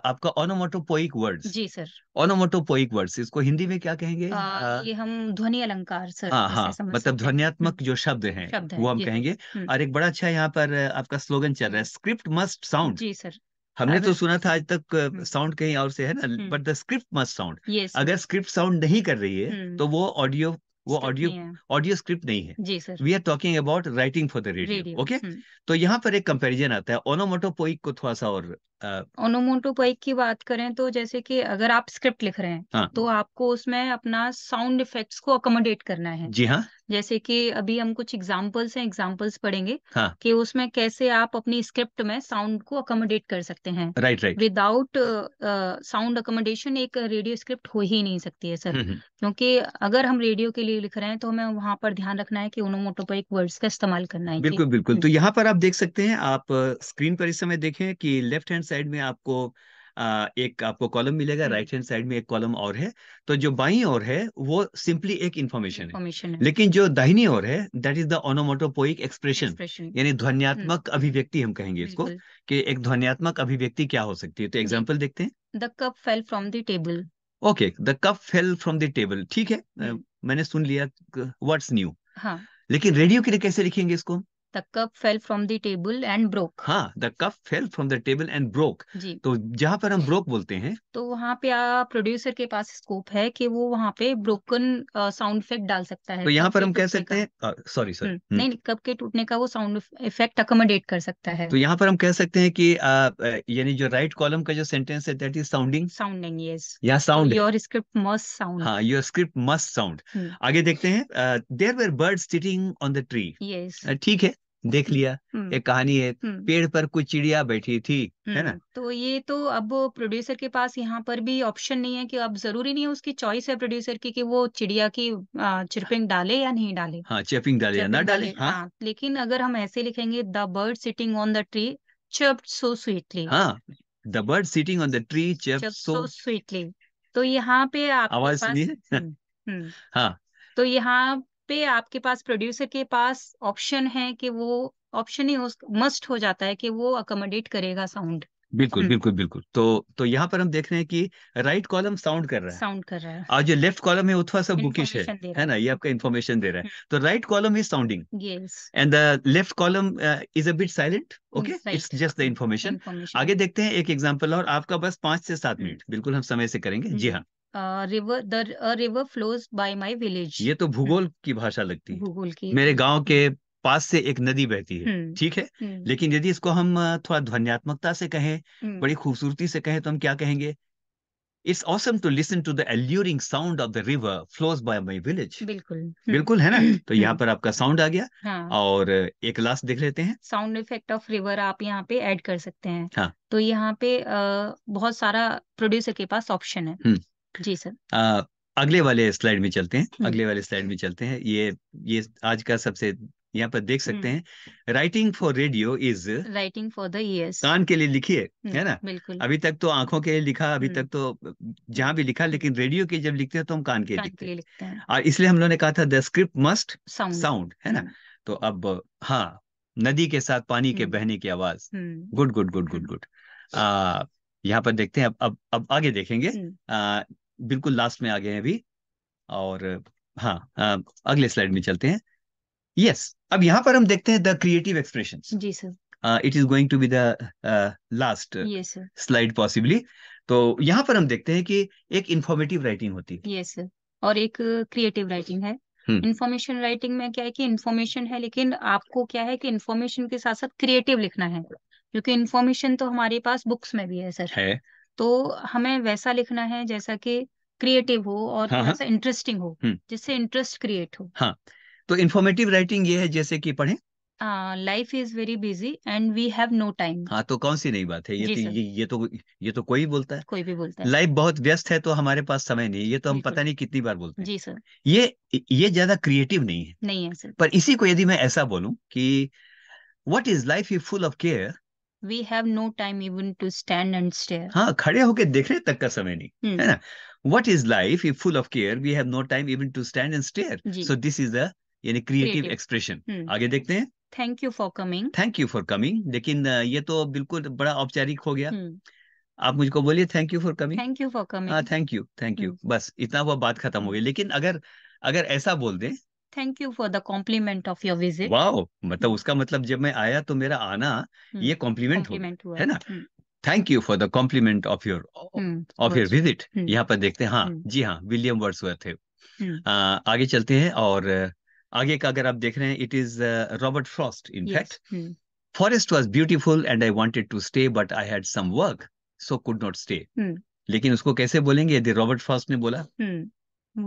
आपका ओनोमोटोपोइक वर्ड जी सर ओनोमोटोपोइक वर्ड्स इसको हिंदी में क्या कहेंगे आ, ये हम ध्वनि अलंकार सर हाँ हाँ मतलब ध्वनियात्मक हम्म। जो शब्द हैं शब्द है, वो हम कहेंगे हम्म। और एक बड़ा अच्छा यहाँ पर आपका स्लोगन चल रहा है स्क्रिप्ट मस्ट साउंड जी सर हमने तो सुना था आज तक साउंड कहीं और से है ना but the script must sound अगर स्क्रिप्ट साउंड नहीं कर रही है तो वो ऑडियो वो ऑडियो ऑडियो स्क्रिप्ट नहीं है जी sir we are talking about writing for the radio okay तो यहाँ पर एक कंपैरिजन आता है ओनोमोटोपोइक को थोड़ा सा और ओनोमोटोपोइक की बात करें तो जैसे कि अगर आप स्क्रिप्ट लिख रहे हैं हाँ. तो आपको उसमें अपना साउंड इफेक्ट्स को अकोमोडेट करना है जी हाँ जैसे कि अभी हम कुछ एग्जाम्पल्स हैं एग्जाम्पल्स पढ़ेंगे हाँ कि उसमें कैसे आप अपनी स्क्रिप्ट में साउंड को अकोमोडेट कर सकते हैं right right without sound accommodation एक रेडियो स्क्रिप्ट हो ही नहीं सकती है सर हम्म, हम्म। क्योंकि अगर हम रेडियो के लिए लिख रहे हैं तो हमें वहां पर ध्यान रखना है कि एक वर्ड्स का इस्तेमाल करना है बिल्कुल बिल्कुल तो यहाँ पर आप देख सकते हैं आप स्क्रीन पर इस समय देखें कि लेफ्ट हैंड साइड में आपको एक आपको कॉलम मिलेगा हम्म। राइट हैंड साइड में एक कॉलम और है तो जो बाई और है वो सिंपली एक इंफॉर्मेशन है।, है लेकिन जो दाहिनी और है that is the onomatopoeic expression यानी हम्म। ध्वनियात्मक अभिव्यक्ति हम कहेंगे इसको कि एक ध्वनियात्मक अभिव्यक्ति क्या हो सकती है तो एग्जाम्पल देखते हैं the cup fell from the table okay the cup fell from the table ठीक है हम्म। मैंने सुन लिया वर्ड्स न्यू हाँ। लेकिन रेडियो के लिए कैसे लिखेंगे इसको cup fell from from the table and हाँ the cup fell from the table and broke जी तो जहाँ पर हम ब्रोक बोलते हैं तो वहाँ पे प्रोड्यूसर के पास स्कोप है कि वो वहाँ पे ब्रोकन साउंड इफेक्ट डाल सकता है तो यहाँ पर हम कह सकते हैं सॉरी सर हम्म, हम्म। नहीं कप के टूटने का वो साउंड इफेक्ट अकोमोडेट कर सकता है तो यहाँ पर हम कह सकते हैं की यानी जो राइट कॉलम का जो सेंटेंस है that is sounding sounding sound your script must sound your script must sound आगे देखते हैं there were bird sitting on the tree ठीक है देख लिया एक कहानी है पेड़ पर कुछ चिड़िया बैठी थी है ना तो ये तो अब प्रोड्यूसर के पास यहाँ पर भी ऑप्शन नहीं है कि अब जरूरी नहीं है उसकी चॉइस है प्रोड्यूसर की कि वो चिड़िया की चिरपिंग डाले या नहीं डाले हाँ चिरपिंग डाले या ना डाले हाँ।, हाँ लेकिन अगर हम ऐसे लिखेंगे the bird sitting on the tree chirped so sweetly हाँ the bird sitting on the tree chirped so sweetly तो यहाँ पे आप आवाज सुनिए हाँ तो यहाँ पे आपके पास प्रोड्यूसर के पास ऑप्शन है कि वो ऑप्शन ही मस्ट हो जाता है कि वो अकोमोडेट करेगा साउंड बिल्कुल हम्म। बिल्कुल बिल्कुल तो तो यहाँ पर हम देख रहे हैं कि राइट कॉलम साउंड कर रहा है साउंड कर रहा है और जो लेफ्ट कॉलम है वो थोड़ा सा बुकिश है है ना ये आपका इन्फॉर्मेशन दे रहा है हम्म। तो right column is sounding and the left column is a bit silent okay it's just the information आगे देखते हैं एक एग्जाम्पल और आपका बस पांच से सात मिनट बिल्कुल हम समय से करेंगे जी हम्म। हाँ river the river flows by my village ये तो हम्म। भूगोल की भाषा लगती है भूगोल की मेरे गांव के पास से एक नदी बहती है हम्म, ठीक है हम्म। लेकिन यदि इसको हम थोड़ा ध्वनियात्मकता से कहें बड़ी खूबसूरती से कहें तो हम क्या कहेंगे it's awesome to listen to the alluring sound of the river flows by my village बिल्कुल बिल्कुल है ना तो यहाँ पर आपका साउंड आ गया हाँ। और एक लास्ट देख लेते हैं साउंड इफेक्ट ऑफ रिवर आप यहाँ पे ऐड कर सकते हैं हाँ। तो यहाँ पे बहुत सारा प्रोड्यूसर के पास ऑप्शन है जी सर आ, अगले वाले स्लाइड में चलते हैं हम्म। अगले वाले स्लाइड में चलते हैं ये ये आज का सबसे यहाँ पर देख सकते हम्म। हैं writing for radio is writing for the ears कान के लिए लिखिए हम्म, है ना बिल्कुल अभी तक तो आंखों के लिए लिखा अभी तक तो जहाँ भी लिखा लेकिन रेडियो के जब लिखते हैं तो हम कान के, लिए लिखते, लिखते हैं और इसलिए हम लोगों ने कहा था द स्क्रिप्ट मस्ट साउंड है ना तो अब हाँ नदी के साथ पानी के बहने की आवाज good good good good good यहाँ पर देखते हैं अब अब अब आगे देखेंगे बिल्कुल लास्ट में आ गए हैं अभी और हाँ आ, अगले स्लाइड में चलते हैं यस yes, अब यहाँ पर हम देखते हैं द क्रिएटिव एक्सप्रेशन जी sir it is going to be the last slide possibly तो यहाँ पर हम देखते हैं कि एक इन्फॉर्मेटिव राइटिंग होती है यस yes, और एक क्रिएटिव राइटिंग है इन्फॉर्मेशन हम्म। राइटिंग में क्या है कि इन्फॉर्मेशन है लेकिन आपको क्या है कि इन्फॉर्मेशन के साथ साथ क्रिएटिव लिखना है क्योंकि इन्फॉर्मेशन तो हमारे पास बुक्स में भी है सर है तो हमें वैसा लिखना है जैसा कि क्रिएटिव हो और हाँ, थोड़ा सा इंटरेस्टिंग हो हम्म। जिससे इंटरेस्ट क्रिएट हो हाँ तो इन्फॉर्मेटिव राइटिंग ये है जैसे कि पढ़े life is very busy and we have no time हाँ तो कौन सी नई बात है ये तो, ये, ये तो ये तो कोई बोलता है कोई भी बोलता है लाइफ बहुत व्यस्त है तो हमारे पास समय नहीं ये तो हम पता नहीं कितनी बार बोलते हैं जी सर ये ये ज्यादा क्रिएटिव नहीं है नहीं है सर पर इसी को यदि मैं ऐसा बोलूं कि what is life is full of care we have no time even to stand and stare हाँ खड़े होके देखने तक का समय नहीं hmm. है ना what is life if full of care we have no time even to stand and stare so this is the यानी क्रिएटिव हम्म। एक्सप्रेशन आगे देखते हैं thank you for coming thank you for coming लेकिन ये तो बिल्कुल बड़ा औपचारिक हो गया hmm. आप मुझको बोलिए thank you for coming thank you for coming thank you thank you बस इतना हुआ बात खत्म हो गई लेकिन अगर अगर ऐसा बोल दे thank you for the compliment of your visit wow मतलब उसका मतलब जब मैं आया तो मेरा आना हम्म। ये कॉम्प्लीमेंट है ना thank you for the compliment of your of your visit यहाँ पर देखते हैं हाँ हम्म। जी हाँ विलियम वर्ड्सवर्थ है आगे चलते हैं और आगे का अगर आप देख रहे हैं it is Robert Frost in fact forest was beautiful and I wanted to stay but I had some work so could not stay लेकिन उसको कैसे बोलेंगे यदि रॉबर्ट फ्रॉस्ट ने बोला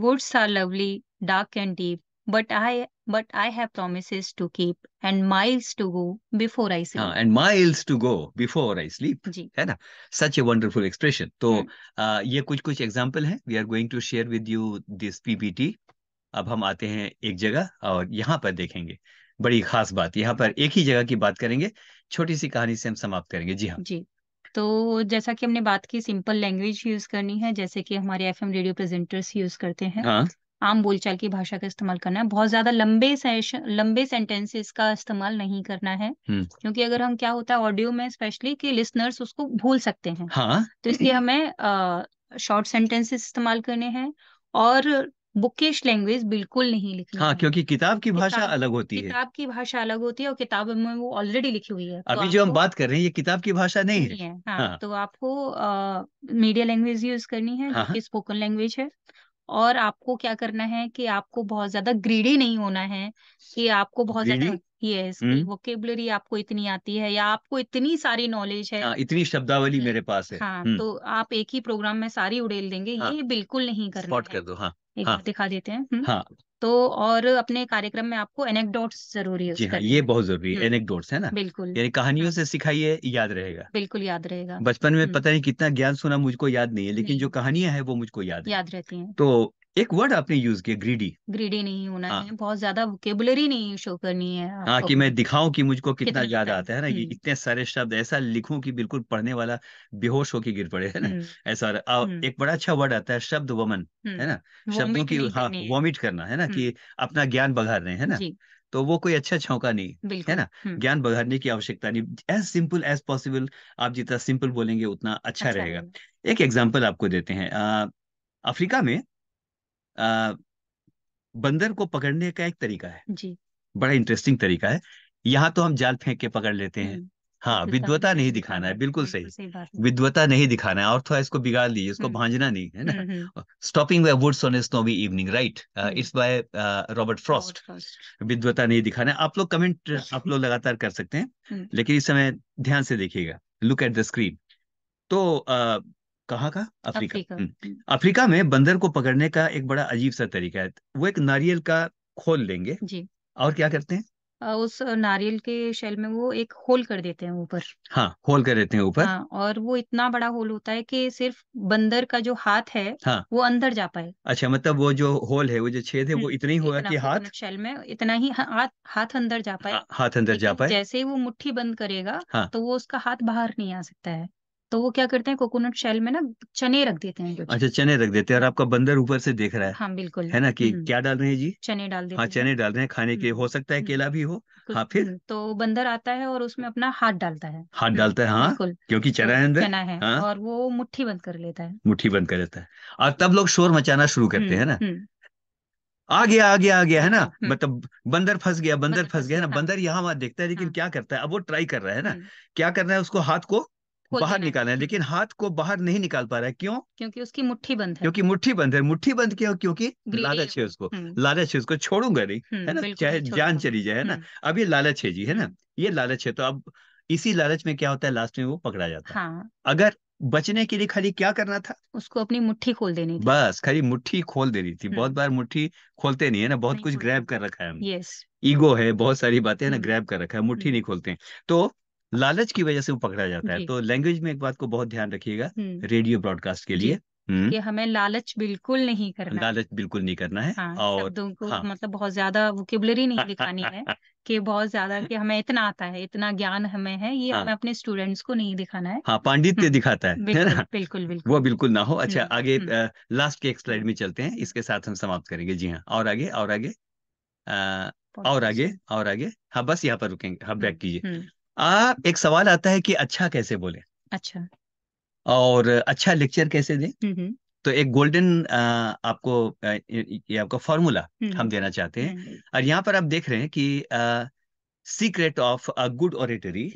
woods are lovely dark and deep but I but I have promises to keep and miles to go before I sleep. Uh, and miles to go before I sleep. जी. है ना Such a wonderful expression. तो ये कुछ कुछ example हैं. We are going to share with you this PPT. अब हम आते हैं एक जगह और यहाँ पर देखेंगे बड़ी खास बात यहाँ पर एक ही जगह की बात करेंगे छोटी सी कहानी से हम समाप्त करेंगे जी हाँ जी तो जैसा कि हमने बात की सिंपल लैंग्वेज यूज करनी है जैसे कि हमारे एफएम रेडियो प्रेजेंटर्स यूज करते हैं हाँ, आम बोलचाल की भाषा का इस्तेमाल करना है बहुत ज्यादा लंबे लंबे सेंटेंसेस का इस्तेमाल नहीं करना है क्योंकि अगर हम क्या होता है ऑडियो में स्पेशली कि लिसनर्स उसको भूल सकते हैं हाँ? तो इसलिए हमें शॉर्ट सेंटेंसेस इस्तेमाल करने हैं और बुकेश लैंग्वेज बिल्कुल नहीं लिखी हाँ क्योंकि किताब की भाषा अलग होती है किताब की भाषा अलग होती है और किताब में वो ऑलरेडी लिखी हुई है तो अभी तो जो हम बात कर रहे हैं ये किताब की भाषा नहीं है, है हाँ, हाँ। तो आपको मीडिया लैंग्वेज यूज करनी है हाँ, जो कि स्पोकन लैंग्वेज है और आपको क्या करना है कि आपको बहुत ज्यादा ग्रीडी नहीं होना है कि आपको बहुत ज्यादा ये है इसकी वोकेबलरी आपको इतनी आती है या आपको इतनी सारी नॉलेज है आ, हाँ, इतनी शब्दावली हम्म, मेरे पास है हाँ हम्म। तो आप एक ही प्रोग्राम में सारी उड़ेल देंगे हाँ, ये बिल्कुल नहीं करना है कर दो हाँ एक हाँ, दिखा देते हैं हुँ? हम्म। हाँ तो और अपने कार्यक्रम में आपको एनेक्डोट्स जरूरी है हाँ, ये बहुत जरूरी है एनेकडोट्स हम्म। है ना बिल्कुल यानी कहानियों हाँ। से सिखाइए याद रहेगा बिल्कुल याद रहेगा बचपन में हम्म। पता नहीं कितना ज्ञान सुना मुझको याद नहीं है लेकिन जो कहानियां हैं वो मुझको याद याद रहती हैं तो एक वर्ड आपने यूज किया ग्रीडी ग्रीडी नहीं होना हाँ. है बहुत ज्यादा वोकेबुलरी नहीं शो करनी है हाँ कि मैं दिखाऊं कि मुझको कितना याद आता है ना कि हम्म। इतने सारे शब्द ऐसा लिखूं कि बिल्कुल पढ़ने वाला बेहोश होकर गिर पड़े है ना हम्म। ऐसा हम्म। एक बड़ा अच्छा वर्ड आता है शब्द वमन है ना शब्दों की हाँ वॉमिट करना है ना कि अपना ज्ञान बघा रहे हैं ना तो वो कोई अच्छा छौका नहीं है ना ज्ञान बघाने की आवश्यकता नहीं एज सिंपल एज पॉसिबल आप जितना सिंपल बोलेंगे उतना अच्छा, अच्छा रहेगा एक एग्जाम्पल आपको देते हैं अफ्रीका में बंदर को पकड़ने का एक तरीका है जी बड़ा इंटरेस्टिंग तरीका है यहाँ तो हम जाल फेंक के पकड़ लेते हैं हम्म। हाँ तो विद्वता नहीं दिखाना है बिल्कुल सही विद्वता नहीं दिखाना है और थोड़ा इसको बिगाड़ लीजिए इसको हम्म। भांजना नहीं है ना stopping by woods on snowy evening right it's by Robert Frost विद्वता नहीं दिखाना आप लोग कमेंट हम्म। आप लोग लगातार कर सकते हैं लेकिन इस समय ध्यान से देखिएगा लुक एट द स्क्रीन तो कहाँ का अफ्रीका हम्म। हम्म। अफ्रीका, में बंदर को पकड़ने का एक बड़ा अजीब सा तरीका है वो एक नारियल का खोल लेंगे जी और क्या करते हैं उस नारियल के शेल में वो एक होल कर देते हैं ऊपर हाँ होल कर देते हैं ऊपर हाँ, और वो इतना बड़ा होल होता है कि सिर्फ बंदर का जो हाथ है हाँ, वो अंदर जा पाए अच्छा मतलब वो जो होल है वो जो छेद है वो हम्म, इतना ही होगा कि हाथ मतलब शेल में इतना ही हाथ हाथ अंदर जा पाए हाथ अंदर जा पाए जैसे ही वो मुट्ठी बंद करेगा हाँ, तो वो उसका हाथ बाहर नहीं आ सकता है तो वो क्या करते हैं कोकोनट शेल में ना चने रख देते हैं अच्छा चने रख देते हैं और आपका बंदर ऊपर से देख रहा है हाँ बिल्कुल है ना कि हम्म। क्या डाल रहे हैं जी चने डाल देते हाँ चने डाल रहे हैं खाने के हम्म। हो सकता है केला हम्म। भी हो हाँ फिर तो बंदर आता है और उसमें अपना हाथ डालता है हाथ डालता है हाँ बिल्कुल क्योंकि चना है अंदर चना है हाँ? और वो मुट्ठी बंद कर लेता है मुट्ठी बंद कर लेता है और तब लोग शोर मचाना शुरू करते हैं ना आ गया आ गया आ गया है ना मतलब बंदर फंस गया बंदर फंस गया है ना हाँ। बंदर यहाँ वहां देखता है लेकिन हाँ। क्या करता है अब वो ट्राई कर रहा है ना क्या करना है उसको हाथ को बाहर निकालना है लेकिन हाथ को बाहर नहीं निकाल पा रहा है क्यों क्योंकि उसकी मुट्ठी बंद है क्योंकि मुट्ठी बंद है मुट्ठी बंद क्यों क्योंकि लालच है उसको हम्म। लालच है उसको छोड़ूंगा नहीं हम्म, है ना चाहे जान चली जाए है ना हम्म। अब ये लालच है जी है ना ये लालच है तो अब इसी लालच में क्या होता है लास्ट में वो पकड़ा जाता है हाँ। अगर बचने के लिए खाली क्या करना था उसको अपनी मुट्ठी खोल देनी थी बस खाली मुट्ठी खोल देनी थी बहुत बार मुट्ठी खोलते नहीं है ना बहुत कुछ ग्रैब कर रखा है हमने ईगो है बहुत सारी बातें है ना ग्रैब कर रखा है मुट्ठी नहीं खोलते हैं तो लालच की वजह से वो पकड़ा जाता है तो लैंग्वेज में एक बात को बहुत ध्यान रखिएगा रेडियो ब्रॉडकास्ट के लिए कि हमें लालच बिल्कुल नहीं करना लालच बिल्कुल नहीं करना है हाँ, और शब्दों को हाँ, मतलब बहुत ज्यादा वोकेबलरी नहीं दिखानी है कि बहुत ज्यादा कि हमें इतना आता है इतना ज्ञान हमें है ये हाँ, हमें अपने स्टूडेंट्स को नहीं दिखाना है हाँ पांडित्य दिखाता है बिल्कुल, है ना बिल्कुल बिल्कुल वो बिल्कुल ना हो अच्छा आगे लास्ट के एक स्लाइड में चलते हैं इसके साथ हम समाप्त करेंगे जी हाँ और आगे और आगे और आगे और आगे और आगे हाँ बस यहाँ पर रुकेंगे हाँ बैक कीजिए आ, एक सवाल आता है कि अच्छा कैसे बोले अच्छा और अच्छा लेक्चर कैसे दें हम्म, हम्म। तो एक गोल्डन आपको ये आपका फॉर्मूला हम्म। हम देना चाहते हैं और यहाँ पर आप देख रहे हैं कि secret of a good oratory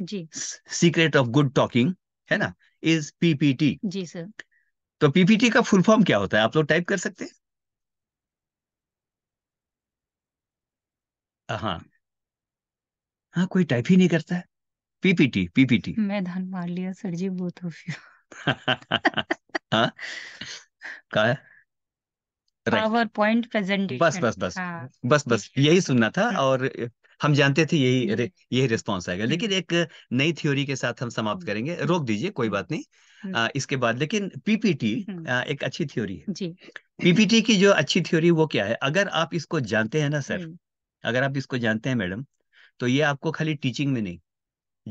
secret of good talking है ना इज पीपीटी जी सर तो पीपीटी का फुल फॉर्म क्या होता है आप लोग टाइप कर सकते हैं हाँ हाँ कोई टाइप ही नहीं करता है पीपीटी पीपीटी मैं धन मार लिया सर जी बहुत ऑफ यू कहा पावर पॉइंट प्रेजेंटेशन बस बस बस हाँ, बस बस यही सुनना था हाँ। और हम जानते थे यही हम्म। रे, यही रिस्पांस आएगा लेकिन हम्म। एक नई थ्योरी के साथ हम समाप्त हम्म। करेंगे रोक दीजिए कोई बात नहीं आ, इसके बाद लेकिन पीपीटी एक अच्छी थ्योरी है जी पीपीटी की जो अच्छी थ्योरी वो क्या है अगर आप इसको जानते हैं ना सर अगर आप इसको जानते हैं मैडम तो ये आपको खाली टीचिंग में नहीं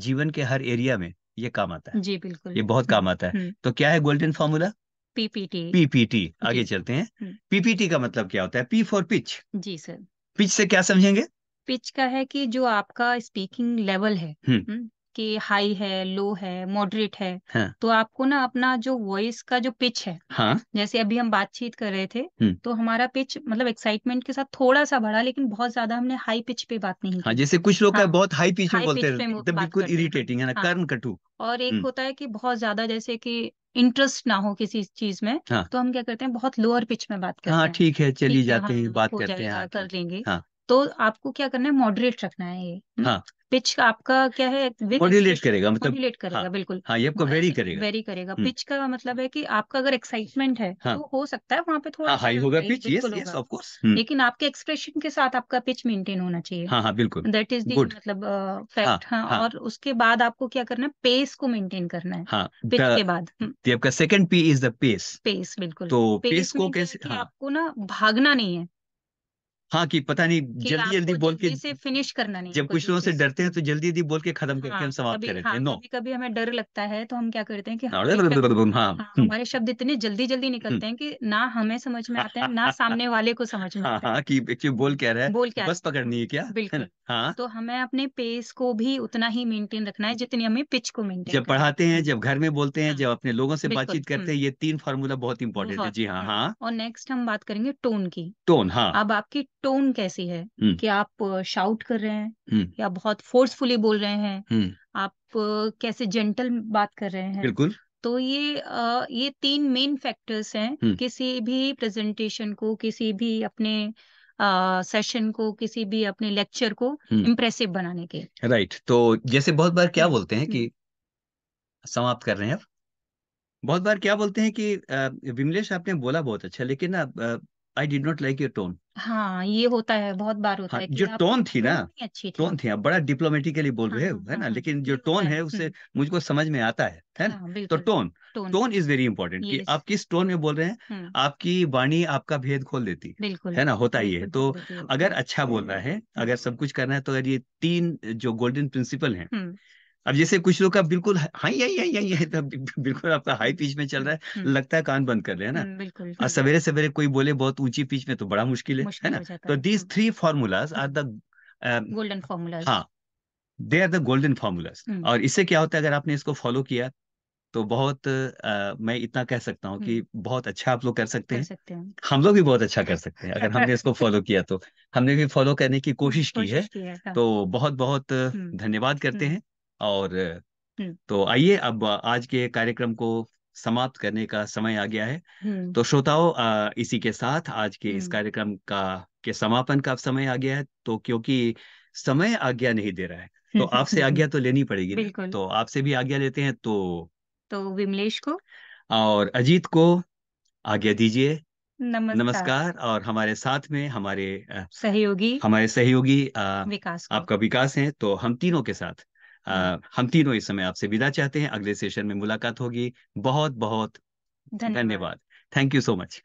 जीवन के हर एरिया में ये काम आता है जी बिल्कुल ये बहुत काम आता है हम्म। तो क्या है गोल्डन फॉर्मूला पीपीटी पीपीटी आगे चलते हैं पीपीटी हम्म। का मतलब क्या होता है पी फॉर पिच जी सर पिच से क्या समझेंगे पिच का है कि जो आपका स्पीकिंग लेवल है हम्म। कि हाई है लो है मॉडरेट है हाँ, तो आपको ना अपना जो वॉइस का जो पिच है हाँ, जैसे अभी हम बातचीत कर रहे थे हम्म। तो हमारा पिच मतलब एक्साइटमेंट के साथ थोड़ा सा बढ़ा लेकिन बहुत ज्यादा हमने हाई पिच पे बात नहीं हाँ की जैसे कुछ लोग का हाँ बहुत हाई पिच में बोलते हैं, तो बिल्कुल इरिटेटिंग हाँ। है ना हाँ कटु और एक हम्म। होता है कि बहुत ज्यादा जैसे कि इंटरेस्ट ना हो किसी चीज में हाँ तो हम क्या करते हैं बहुत लोअर पिच में बात हाँ करते हैं ठीक है चली ठीक है जाते हाँ, हैं हाँ, बात हो करते हैं हाँ कर लेंगे हाँ तो आपको क्या करना है मॉडरेट रखना है ये हम्म। हाँ पिच आपका क्या है मॉड्यूलेट करेगा मतलब मॉड्यूलेट करेगा हाँ, बिल्कुल हाँ ये आपको वेरी करेगा वेरी करेगा पिच हम्म। का मतलब है कि आपका अगर एक्साइटमेंट है हाँ, तो हो सकता है वहाँ पे थोड़ा हाई होगा pitch yes yes of course लेकिन आपके एक्सप्रेशन के साथ आपका पिच मेंटेन होना चाहिए हाँ हाँ बिल्कुल दैट इज गुड मतलब फैक्ट हाँ, हाँ, हाँ और उसके बाद आपको क्या करना है पेस को मेंटेन करना है पिच हाँ, के बाद हम्म। आपका second P is the pace pace बिल्कुल तो पेस को कैसे आपको ना भागना नहीं है हाँ कि पता नहीं जल्दी जल्दी बोल के से फिनिश करना नहीं जब कुछ लोगों से डरते हैं तो जल्दी जल्दी बोल के खत्म करके हाँ, हम समाप्त कर देते हैं नो कभी हाँ, हमें डर लगता है तो हम क्या करते हैं कि हमारे शब्द इतने जल्दी जल्दी निकलते हैं कि ना हमें समझ में आते हैं ना सामने वाले को समझ में हाँ, आता है कि बोल क्या रहा है बोल क्या बस पकड़नी है क्या बिल्कुल हाँ तो हमें अपने पेस को भी उतना ही मेंटेन रखना है जितनी हमें पिच को मेंटेन जब पढ़ाते हैं जब घर में बोलते हैं जब अपने लोगों से बातचीत करते हम्म। हैं ये तीन फार्मूला बहुत इंपॉर्टेंट है जी हाँ हाँ और नेक्स्ट हम बात करेंगे टोन की टोन हाँ अब आपकी टोन कैसी है हम्म। कि आप शाउट कर रहे हैं हम्म। या बहुत फोर्सफुली बोल रहे हैं हम्म। आप कैसे जेंटल बात कर रहे हैं बिल्कुल तो ये ये तीन मेन फैक्टर्स हैं किसी भी प्रेजेंटेशन को किसी भी अपने सेशन को किसी भी अपने लेक्चर को इम्प्रेसिव बनाने के राइट तो जैसे बहुत बार क्या बोलते हैं कि समाप्त कर रहे हैं बहुत बार क्या बोलते हैं कि विमलेश आपने बोला बहुत अच्छा लेकिन I did not like your tone हाँ, ये होता है, बहुत बार होता हाँ, है कि जो टोन थी ना टोन अच्छी थी। टोन थी आप बड़ा डिप्लोमेटिकली बोल हाँ, रहे हो हाँ, है ना हाँ, लेकिन जो टोन है। उसे मुझको समझ में आता है है ना हाँ, तो tone tone is very important कि आप किस टोन में बोल रहे हैं आपकी वाणी आपका भेद खोल देती है बिल्कुल। है ना होता ही है तो अगर अच्छा अच्छा बोलना है अगर सब कुछ करना है तो अगर ये तीन जो गोल्डन प्रिंसिपल है अब जैसे कुछ लोग का बिल्कुल high high high high high बिल्कुल आपका हाई पिच में चल रहा है लगता है कान बंद कर रहे हैं ना और सवेरे सवेरे कोई बोले बहुत ऊंची पिच में तो बड़ा मुश्किल है है ना तो these three formulas are the golden formulas हाँ they are the golden formulas और इससे क्या होता है अगर आपने इसको फॉलो किया तो बहुत आ, मैं इतना कह सकता हूँ कि बहुत अच्छा आप लोग कर सकते हैं सकते हैं हम लोग भी बहुत अच्छा कर सकते हैं अगर हमने इसको फॉलो किया तो हमने भी फॉलो करने की कोशिश, कोशिश की है, की हाँ। है तो बहुत बहुत धन्यवाद करते हैं और हम्म। तो आइए अब आज के कार्यक्रम को समाप्त करने का समय आ गया है हम्म। तो श्रोताओं इसी के साथ आज के इस हम्म। कार्यक्रम का के समापन का समय आ गया है तो क्योंकि समय आज्ञा नहीं दे रहा है तो आपसे आज्ञा तो लेनी पड़ेगी तो आपसे भी आज्ञा लेते हैं तो तो विमलेश को और अजीत को आज्ञा दीजिए नमस्कार।, नमस्कार और हमारे साथ में हमारे सहयोगी हमारे सहयोगी विकास आपका विकास है तो हम तीनों के साथ हम्म। हम तीनों इस समय आपसे विदा चाहते हैं अगले सेशन में मुलाकात होगी बहुत बहुत धन्यवाद थैंक यू सो मच